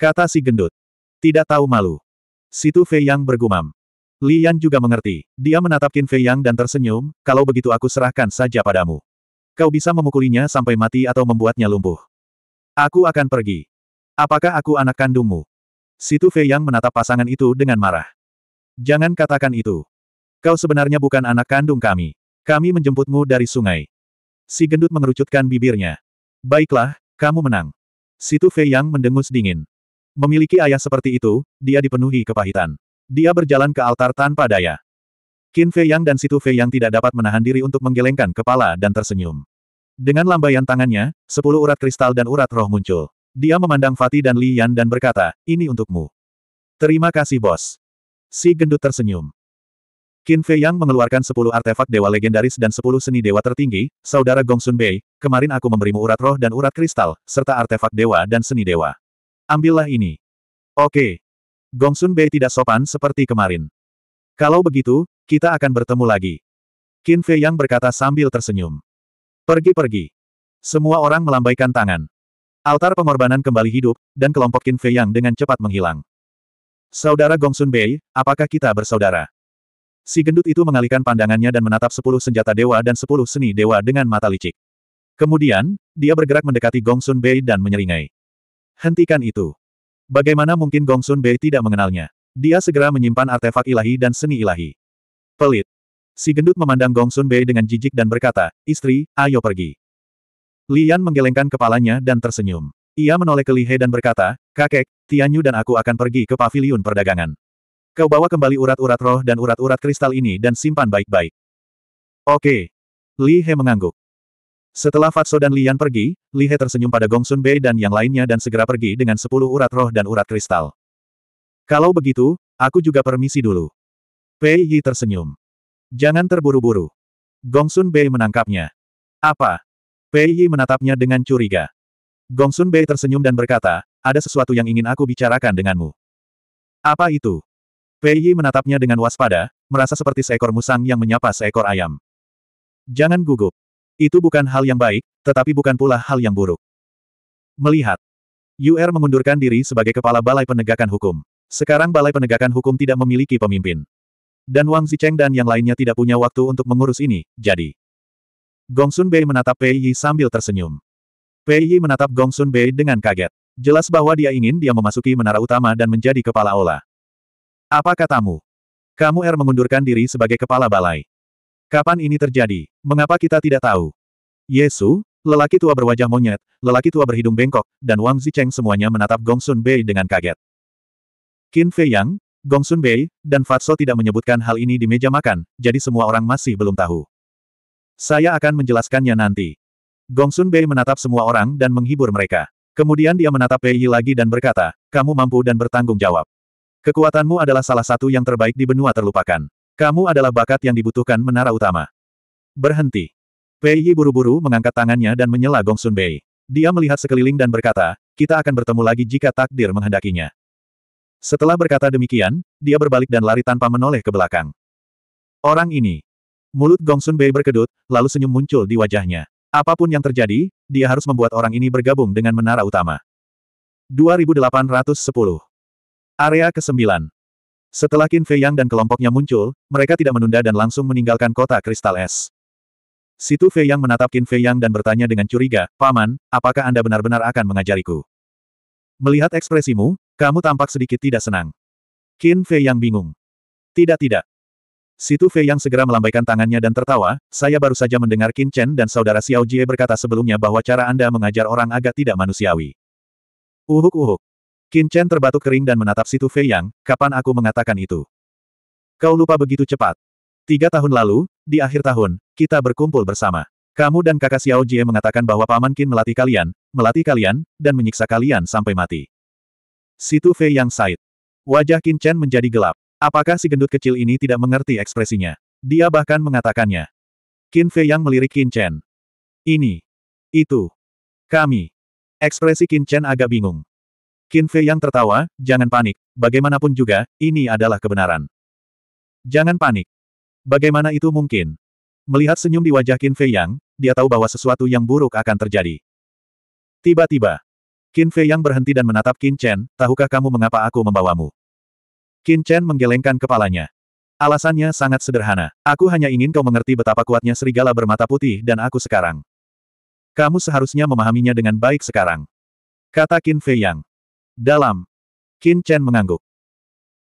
Kata si gendut. Tidak tahu malu. Situ Fei Yang bergumam. Li Yan juga mengerti. Dia menatap Qin Fei Yang dan tersenyum, kalau begitu aku serahkan saja padamu. Kau bisa memukulinya sampai mati atau membuatnya lumpuh. Aku akan pergi. Apakah aku anak kandungmu? Situ Fei Yang menatap pasangan itu dengan marah. Jangan katakan itu. Kau sebenarnya bukan anak kandung kami. Kami menjemputmu dari sungai. Si gendut mengerucutkan bibirnya. Baiklah, kamu menang. Situ Fei Yang mendengus dingin. Memiliki ayah seperti itu, dia dipenuhi kepahitan. Dia berjalan ke altar tanpa daya. Qin Fei Yang dan Situ Fei Yang tidak dapat menahan diri untuk menggelengkan kepala dan tersenyum. Dengan lambaian tangannya, sepuluh urat kristal dan urat roh muncul. Dia memandang Fatih dan Li Yan dan berkata, ini untukmu. Terima kasih bos. Si gendut tersenyum. Qin Fei Yang mengeluarkan 10 artefak dewa legendaris dan 10 seni dewa tertinggi, saudara Gongsun Bei, kemarin aku memberimu urat roh dan urat kristal, serta artefak dewa dan seni dewa. Ambillah ini. Oke. Gongsun Bei tidak sopan seperti kemarin. Kalau begitu, kita akan bertemu lagi. Qin Fei Yang berkata sambil tersenyum. Pergi-pergi. Semua orang melambaikan tangan. Altar pengorbanan kembali hidup, dan kelompok Qin Fei Yang dengan cepat menghilang. Saudara Gongsun Bei, apakah kita bersaudara? Si gendut itu mengalihkan pandangannya dan menatap sepuluh senjata dewa dan sepuluh seni dewa dengan mata licik. Kemudian, dia bergerak mendekati Gong Sun Bei dan menyeringai. Hentikan itu. Bagaimana mungkin Gong Sun Bei tidak mengenalnya? Dia segera menyimpan artefak ilahi dan seni ilahi. Pelit. Si gendut memandang Gong Sun Bei dengan jijik dan berkata, Istri, ayo pergi. Lian menggelengkan kepalanya dan tersenyum. Ia menoleh ke lihe dan berkata, Kakek, Tianyu dan aku akan pergi ke paviliun perdagangan. Kau bawa kembali urat-urat roh dan urat-urat kristal ini dan simpan baik-baik. Oke. Li He mengangguk. Setelah Fatso dan Lian pergi, Li He tersenyum pada Gong Sun Bei dan yang lainnya dan segera pergi dengan sepuluh urat roh dan urat kristal. Kalau begitu, aku juga permisi dulu. Pei Yi tersenyum. Jangan terburu-buru. Gong Sun Bei menangkapnya. Apa? Pei Yi menatapnya dengan curiga. Gong Sun Bei tersenyum dan berkata, ada sesuatu yang ingin aku bicarakan denganmu. Apa itu? Pei menatapnya dengan waspada, merasa seperti seekor musang yang menyapa seekor ayam. Jangan gugup. Itu bukan hal yang baik, tetapi bukan pula hal yang buruk. Melihat. UR er mengundurkan diri sebagai kepala Balai Penegakan Hukum. Sekarang Balai Penegakan Hukum tidak memiliki pemimpin. Dan Wang Zicheng dan yang lainnya tidak punya waktu untuk mengurus ini, jadi. Gongsun Bei menatap Pei Yi sambil tersenyum. Pei Yi menatap Gongsun Bei dengan kaget. Jelas bahwa dia ingin dia memasuki menara utama dan menjadi kepala olah. Apa katamu? Kamu Er mengundurkan diri sebagai kepala balai. Kapan ini terjadi? Mengapa kita tidak tahu? Yesu, lelaki tua berwajah monyet, lelaki tua berhidung bengkok, dan Wang Zicheng semuanya menatap Gongsun Bei dengan kaget. Qin Fei Yang, Gong Bei, dan Fatso tidak menyebutkan hal ini di meja makan, jadi semua orang masih belum tahu. Saya akan menjelaskannya nanti. Gongsun Bei menatap semua orang dan menghibur mereka. Kemudian dia menatap Pei Yi lagi dan berkata, kamu mampu dan bertanggung jawab. Kekuatanmu adalah salah satu yang terbaik di benua terlupakan. Kamu adalah bakat yang dibutuhkan menara utama. Berhenti. Pei Yi buru-buru mengangkat tangannya dan menyela Gong Sun Bei. Dia melihat sekeliling dan berkata, kita akan bertemu lagi jika takdir menghendakinya. Setelah berkata demikian, dia berbalik dan lari tanpa menoleh ke belakang. Orang ini. Mulut Gong Sun Bei berkedut, lalu senyum muncul di wajahnya. Apapun yang terjadi, dia harus membuat orang ini bergabung dengan menara utama. 2810 Area ke-9. Setelah Qin Fei Yang dan kelompoknya muncul, mereka tidak menunda dan langsung meninggalkan kota kristal es. Situ Fei Yang menatap Qin Fei Yang dan bertanya dengan curiga, Paman, apakah Anda benar-benar akan mengajariku? Melihat ekspresimu, kamu tampak sedikit tidak senang. Qin Fei Yang bingung. Tidak tidak. Situ Fei Yang segera melambaikan tangannya dan tertawa, saya baru saja mendengar Qin Chen dan saudara Xiao Jie berkata sebelumnya bahwa cara Anda mengajar orang agak tidak manusiawi. Uhuk-uhuk. Qin Chen terbatuk kering dan menatap Situ Fei Yang, kapan aku mengatakan itu? Kau lupa begitu cepat. Tiga tahun lalu, di akhir tahun, kita berkumpul bersama. Kamu dan kakak Xiao Jie mengatakan bahwa Paman Qin melatih kalian, melatih kalian, dan menyiksa kalian sampai mati. Situ Fei Yang Said. Wajah Qin Chen menjadi gelap. Apakah si gendut kecil ini tidak mengerti ekspresinya? Dia bahkan mengatakannya. Qin Fei Yang melirik Qin Chen. Ini. Itu. Kami. Ekspresi Qin Chen agak bingung. Qin Fei yang tertawa, jangan panik, bagaimanapun juga, ini adalah kebenaran. Jangan panik. Bagaimana itu mungkin? Melihat senyum di wajah Qin Fei Yang, dia tahu bahwa sesuatu yang buruk akan terjadi. Tiba-tiba, Qin Fei Yang berhenti dan menatap Qin Chen, tahukah kamu mengapa aku membawamu? Qin Chen menggelengkan kepalanya. Alasannya sangat sederhana. Aku hanya ingin kau mengerti betapa kuatnya serigala bermata putih dan aku sekarang. Kamu seharusnya memahaminya dengan baik sekarang. Kata Qin Fei Yang. Dalam. Qin Chen mengangguk.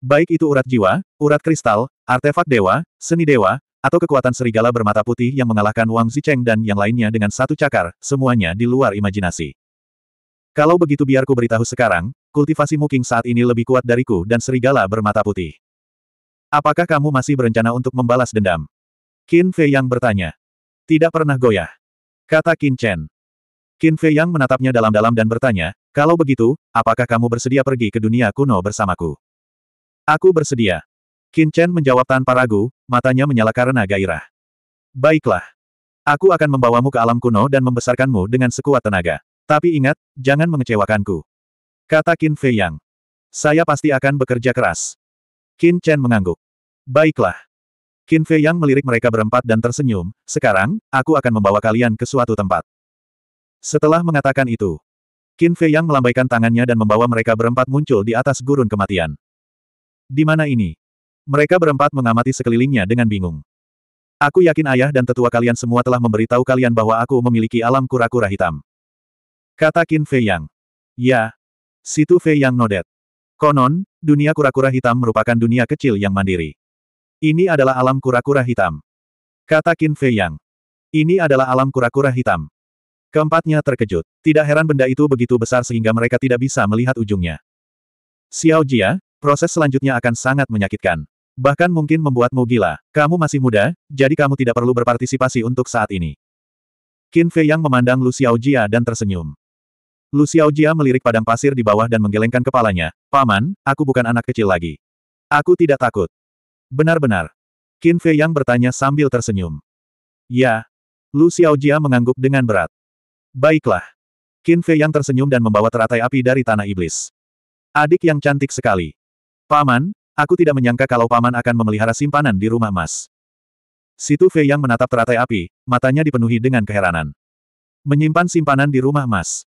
Baik itu urat jiwa, urat kristal, artefak dewa, seni dewa, atau kekuatan serigala bermata putih yang mengalahkan Wang Zicheng dan yang lainnya dengan satu cakar, semuanya di luar imajinasi. Kalau begitu biarku beritahu sekarang, kultivasi muking saat ini lebih kuat dariku dan serigala bermata putih. Apakah kamu masih berencana untuk membalas dendam? Qin Fei Yang bertanya. Tidak pernah goyah. Kata Qin Chen. Qin Fei Yang menatapnya dalam-dalam dan bertanya, kalau begitu, apakah kamu bersedia pergi ke dunia kuno bersamaku? Aku bersedia. Qin Chen menjawab tanpa ragu, matanya menyala karena gairah. Baiklah. Aku akan membawamu ke alam kuno dan membesarkanmu dengan sekuat tenaga. Tapi ingat, jangan mengecewakanku. Kata Qin Fei Yang. Saya pasti akan bekerja keras. Qin Chen mengangguk. Baiklah. Qin Fei Yang melirik mereka berempat dan tersenyum, sekarang, aku akan membawa kalian ke suatu tempat. Setelah mengatakan itu, Qin Fei yang melambaikan tangannya dan membawa mereka berempat muncul di atas gurun kematian. Di mana ini? Mereka berempat mengamati sekelilingnya dengan bingung. Aku yakin ayah dan tetua kalian semua telah memberitahu kalian bahwa aku memiliki alam kura-kura hitam. Kata Qin Fei Yang. Ya. Situ Fei Yang nodet. Konon, dunia kura-kura hitam merupakan dunia kecil yang mandiri. Ini adalah alam kura-kura hitam. Kata Qin Fei Yang. Ini adalah alam kura-kura hitam. Keempatnya terkejut. Tidak heran benda itu begitu besar sehingga mereka tidak bisa melihat ujungnya. Xiao Jia, proses selanjutnya akan sangat menyakitkan. Bahkan mungkin membuatmu gila. Kamu masih muda, jadi kamu tidak perlu berpartisipasi untuk saat ini. Qin Fei yang memandang Lu Xiao Jia dan tersenyum. Lu Xiao Jia melirik padang pasir di bawah dan menggelengkan kepalanya. Paman, aku bukan anak kecil lagi. Aku tidak takut. Benar-benar. Qin Fei yang bertanya sambil tersenyum. Ya. Lu Xiao Jia mengangguk dengan berat. Baiklah. Qin Fei yang tersenyum dan membawa teratai api dari tanah iblis. Adik yang cantik sekali. Paman, aku tidak menyangka kalau paman akan memelihara simpanan di rumah emas. Situ Fei yang menatap teratai api, matanya dipenuhi dengan keheranan. Menyimpan simpanan di rumah emas.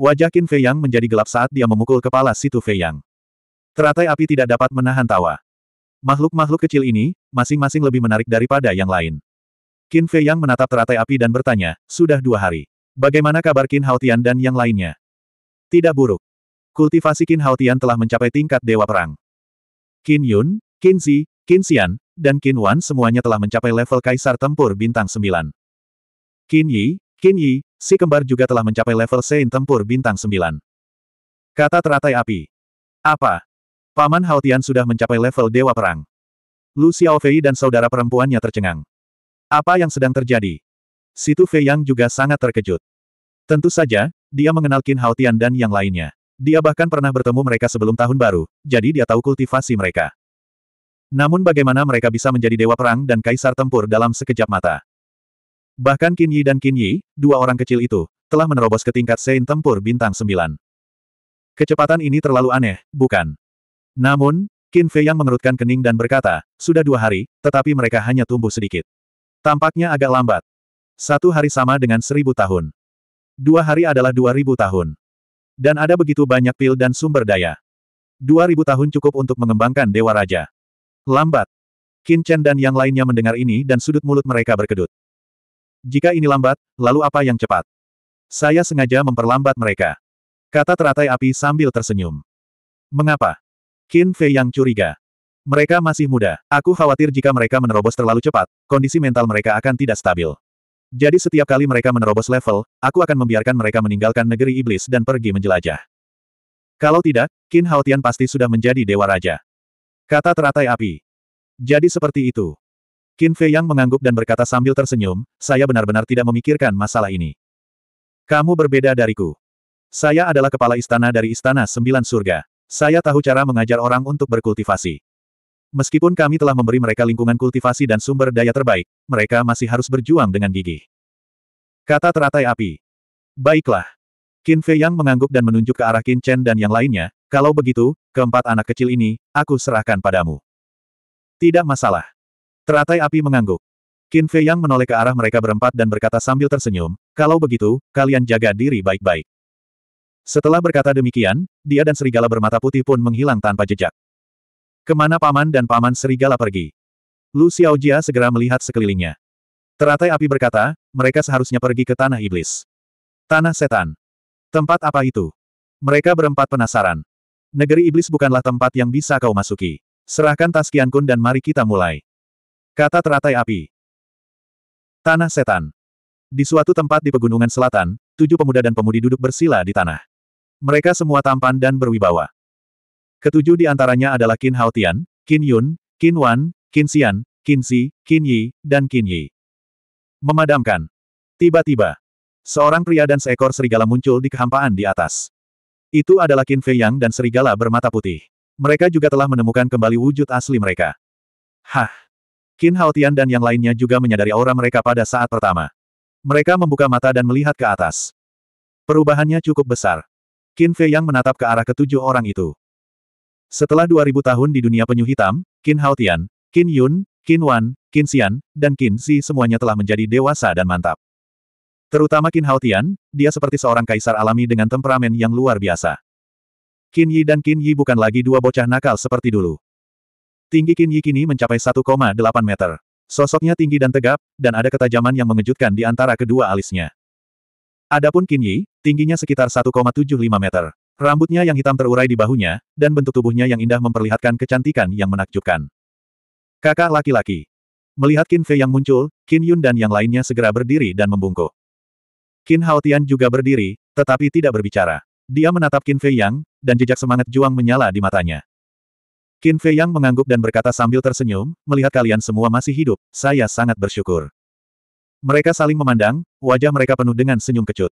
Wajah Qin Fei yang menjadi gelap saat dia memukul kepala Situ Fei yang. Teratai api tidak dapat menahan tawa. Makhluk-makhluk kecil ini, masing-masing lebih menarik daripada yang lain. Qin Fei yang menatap teratai api dan bertanya, sudah dua hari. Bagaimana kabar Qin Haotian dan yang lainnya? Tidak buruk. Kultivasi Qin Haotian telah mencapai tingkat dewa perang. Qin Yun, Qin Zi, Qin Xian, dan Qin Wan semuanya telah mencapai level kaisar tempur bintang sembilan. Qin Yi, Qin Yi, si kembar juga telah mencapai level Sein tempur bintang sembilan. Kata teratai api. Apa? Paman Haotian sudah mencapai level dewa perang. Lu Xiaofei dan saudara perempuannya tercengang. Apa yang sedang terjadi? Situ Fei Yang juga sangat terkejut. Tentu saja, dia mengenal Qin Hao Tian dan yang lainnya. Dia bahkan pernah bertemu mereka sebelum tahun baru, jadi dia tahu kultivasi mereka. Namun bagaimana mereka bisa menjadi dewa perang dan kaisar tempur dalam sekejap mata? Bahkan Qin Yi dan Qin Yi, dua orang kecil itu, telah menerobos ke tingkat Sein tempur bintang 9. Kecepatan ini terlalu aneh, bukan? Namun, Qin Fei yang mengerutkan kening dan berkata, sudah dua hari, tetapi mereka hanya tumbuh sedikit. Tampaknya agak lambat. Satu hari sama dengan seribu tahun. Dua hari adalah dua ribu tahun. Dan ada begitu banyak pil dan sumber daya. Dua ribu tahun cukup untuk mengembangkan Dewa Raja. Lambat. Qin Chen dan yang lainnya mendengar ini dan sudut mulut mereka berkedut. Jika ini lambat, lalu apa yang cepat? Saya sengaja memperlambat mereka. Kata teratai api sambil tersenyum. Mengapa? Qin Fei yang curiga. Mereka masih muda. Aku khawatir jika mereka menerobos terlalu cepat, kondisi mental mereka akan tidak stabil. Jadi setiap kali mereka menerobos level, aku akan membiarkan mereka meninggalkan negeri iblis dan pergi menjelajah. Kalau tidak, Qin Haotian pasti sudah menjadi dewa raja. Kata teratai api. Jadi seperti itu. Qin Fei Yang mengangguk dan berkata sambil tersenyum, saya benar-benar tidak memikirkan masalah ini. Kamu berbeda dariku. Saya adalah kepala istana dari Istana Sembilan Surga. Saya tahu cara mengajar orang untuk berkultivasi. Meskipun kami telah memberi mereka lingkungan kultivasi dan sumber daya terbaik, mereka masih harus berjuang dengan gigih. Kata teratai api. Baiklah. Qin Fei Yang mengangguk dan menunjuk ke arah Qin Chen dan yang lainnya, kalau begitu, keempat anak kecil ini, aku serahkan padamu. Tidak masalah. Teratai api mengangguk. Qin Fei Yang menoleh ke arah mereka berempat dan berkata sambil tersenyum, kalau begitu, kalian jaga diri baik-baik. Setelah berkata demikian, dia dan serigala bermata putih pun menghilang tanpa jejak. Kemana paman dan paman serigala pergi? Lu Xiaojia segera melihat sekelilingnya. Teratai api berkata, mereka seharusnya pergi ke tanah iblis. Tanah setan. Tempat apa itu? Mereka berempat penasaran. Negeri iblis bukanlah tempat yang bisa kau masuki. Serahkan tas Kian Kun dan mari kita mulai. Kata teratai api. Tanah setan. Di suatu tempat di pegunungan selatan, tujuh pemuda dan pemudi duduk bersila di tanah. Mereka semua tampan dan berwibawa. Ketujuh di antaranya adalah Qin Haotian, Qin Yun, Qin Wan, Qin Xian, Qin Xi, Qin Yi, dan Qin Yi. Memadamkan. Tiba-tiba, seorang pria dan seekor serigala muncul di kehampaan di atas. Itu adalah Qin Fei Yang dan serigala bermata putih. Mereka juga telah menemukan kembali wujud asli mereka. Hah! Qin Haotian dan yang lainnya juga menyadari aura mereka pada saat pertama. Mereka membuka mata dan melihat ke atas. Perubahannya cukup besar. Qin Fei Yang menatap ke arah ketujuh orang itu. Setelah 2000 tahun di dunia penyu hitam, Qin Haotian, Qin Yun, Qin Wan, Qin Xian, dan Qin Xi semuanya telah menjadi dewasa dan mantap. Terutama Qin Haotian, dia seperti seorang kaisar alami dengan temperamen yang luar biasa. Qin Yi dan Qin Yi bukan lagi dua bocah nakal seperti dulu. Tinggi Qin Yi kini mencapai 1,8 meter. Sosoknya tinggi dan tegap, dan ada ketajaman yang mengejutkan di antara kedua alisnya. Adapun Qin Yi, tingginya sekitar 1,75 meter. Rambutnya yang hitam terurai di bahunya, dan bentuk tubuhnya yang indah memperlihatkan kecantikan yang menakjubkan. Kakak laki-laki. Melihat Qin Fei yang muncul, Qin Yun dan yang lainnya segera berdiri dan membungkuk. Qin Haotian juga berdiri, tetapi tidak berbicara. Dia menatap Qin Fei Yang, dan jejak semangat juang menyala di matanya. Qin Fei Yang mengangguk dan berkata sambil tersenyum, melihat kalian semua masih hidup, saya sangat bersyukur. Mereka saling memandang, wajah mereka penuh dengan senyum kecut.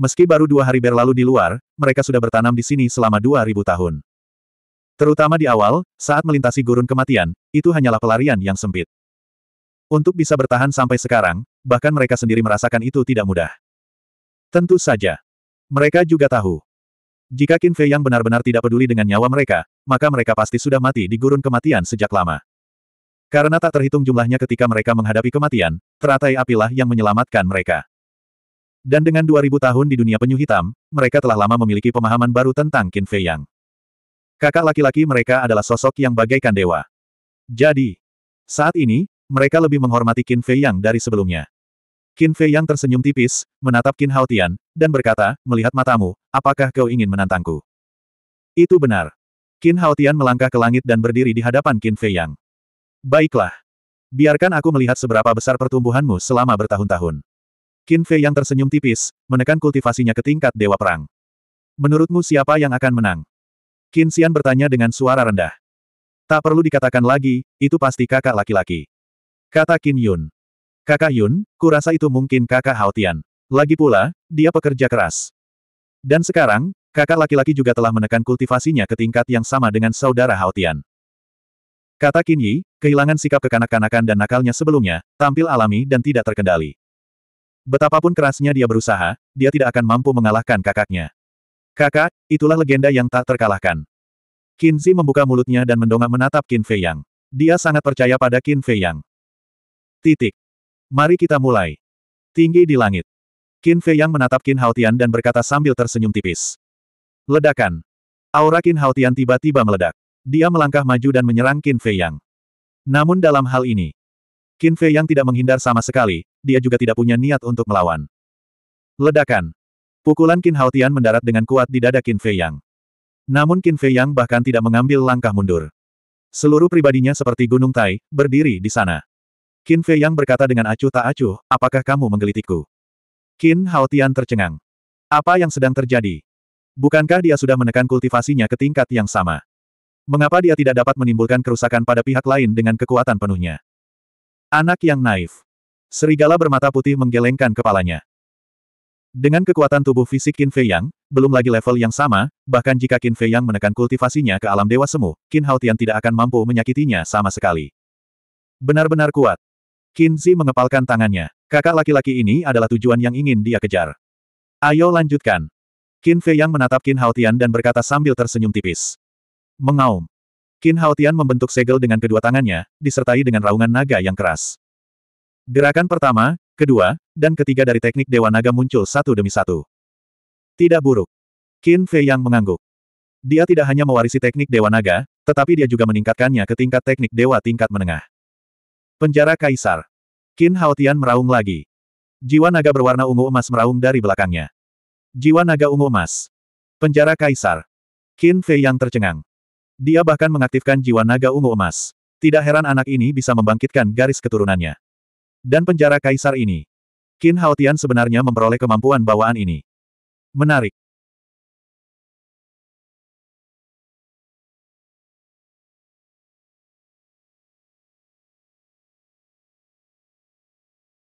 Meski baru dua hari berlalu di luar, mereka sudah bertanam di sini selama dua ribu tahun. Terutama di awal, saat melintasi gurun kematian, itu hanyalah pelarian yang sempit. Untuk bisa bertahan sampai sekarang, bahkan mereka sendiri merasakan itu tidak mudah. Tentu saja. Mereka juga tahu. Jika Qin Fei yang benar-benar tidak peduli dengan nyawa mereka, maka mereka pasti sudah mati di gurun kematian sejak lama. Karena tak terhitung jumlahnya ketika mereka menghadapi kematian, teratai apilah yang menyelamatkan mereka. Dan dengan 2000 tahun di dunia penyu hitam, mereka telah lama memiliki pemahaman baru tentang Qin Fei Yang. Kakak laki-laki mereka adalah sosok yang bagaikan dewa. Jadi, saat ini, mereka lebih menghormati Qin Fei Yang dari sebelumnya. Qin Fei Yang tersenyum tipis, menatap Qin Hao Tian, dan berkata, melihat matamu, apakah kau ingin menantangku? Itu benar. Qin Hao Tian melangkah ke langit dan berdiri di hadapan Qin Fei Yang. Baiklah. Biarkan aku melihat seberapa besar pertumbuhanmu selama bertahun-tahun. Qin Fei yang tersenyum tipis, menekan kultivasinya ke tingkat dewa perang. Menurutmu siapa yang akan menang? Qin Xian bertanya dengan suara rendah. Tak perlu dikatakan lagi, itu pasti kakak laki-laki. Kata Qin Yun. Kakak Yun, kurasa itu mungkin kakak Haotian. Lagi pula, dia pekerja keras. Dan sekarang, kakak laki-laki juga telah menekan kultivasinya ke tingkat yang sama dengan saudara Haotian. Kata Qin Yi, kehilangan sikap kekanak-kanakan dan nakalnya sebelumnya, tampil alami dan tidak terkendali. Betapapun kerasnya dia berusaha, dia tidak akan mampu mengalahkan kakaknya. Kakak, itulah legenda yang tak terkalahkan. Zi membuka mulutnya dan mendongak menatap Qin Fei Yang. Dia sangat percaya pada Qin Fei Yang. Titik. Mari kita mulai. Tinggi di langit. Qin Fei Yang menatap Qin Haotian dan berkata sambil tersenyum tipis. Ledakan. Aura Qin Haotian tiba-tiba meledak. Dia melangkah maju dan menyerang Qin Fei Yang. Namun dalam hal ini, Qin Fei Yang tidak menghindar sama sekali, dia juga tidak punya niat untuk melawan. Ledakan. Pukulan Qin Haotian mendarat dengan kuat di dada Qin Fei Yang. Namun Qin Fei Yang bahkan tidak mengambil langkah mundur. Seluruh pribadinya seperti gunung Tai, berdiri di sana. Qin Fei Yang berkata dengan acuh tak acuh, apakah kamu menggelitikku? Qin Haotian tercengang. Apa yang sedang terjadi? Bukankah dia sudah menekan kultivasinya ke tingkat yang sama? Mengapa dia tidak dapat menimbulkan kerusakan pada pihak lain dengan kekuatan penuhnya? Anak yang naif. Serigala bermata putih menggelengkan kepalanya. Dengan kekuatan tubuh fisik Qin Fei Yang, belum lagi level yang sama, bahkan jika Qin Fei Yang menekan kultivasinya ke alam dewa semu, Qin Haotian tidak akan mampu menyakitinya sama sekali. Benar-benar kuat. Qin Zi mengepalkan tangannya. Kakak laki-laki ini adalah tujuan yang ingin dia kejar. Ayo lanjutkan. Qin Fei Yang menatap Qin Haotian dan berkata sambil tersenyum tipis. Mengaum. Qin Haotian membentuk segel dengan kedua tangannya, disertai dengan raungan naga yang keras. Gerakan pertama, kedua, dan ketiga dari teknik Dewa Naga muncul satu demi satu. Tidak buruk. Qin Fei yang mengangguk. Dia tidak hanya mewarisi teknik Dewa Naga, tetapi dia juga meningkatkannya ke tingkat teknik Dewa tingkat menengah. Penjara Kaisar. Qin Haotian meraung lagi. Jiwa naga berwarna ungu emas meraung dari belakangnya. Jiwa naga ungu emas. Penjara Kaisar. Qin Fei yang tercengang. Dia bahkan mengaktifkan jiwa naga ungu emas. Tidak heran anak ini bisa membangkitkan garis keturunannya. Dan penjara kaisar ini. Qin Haotian sebenarnya memperoleh kemampuan bawaan ini. Menarik.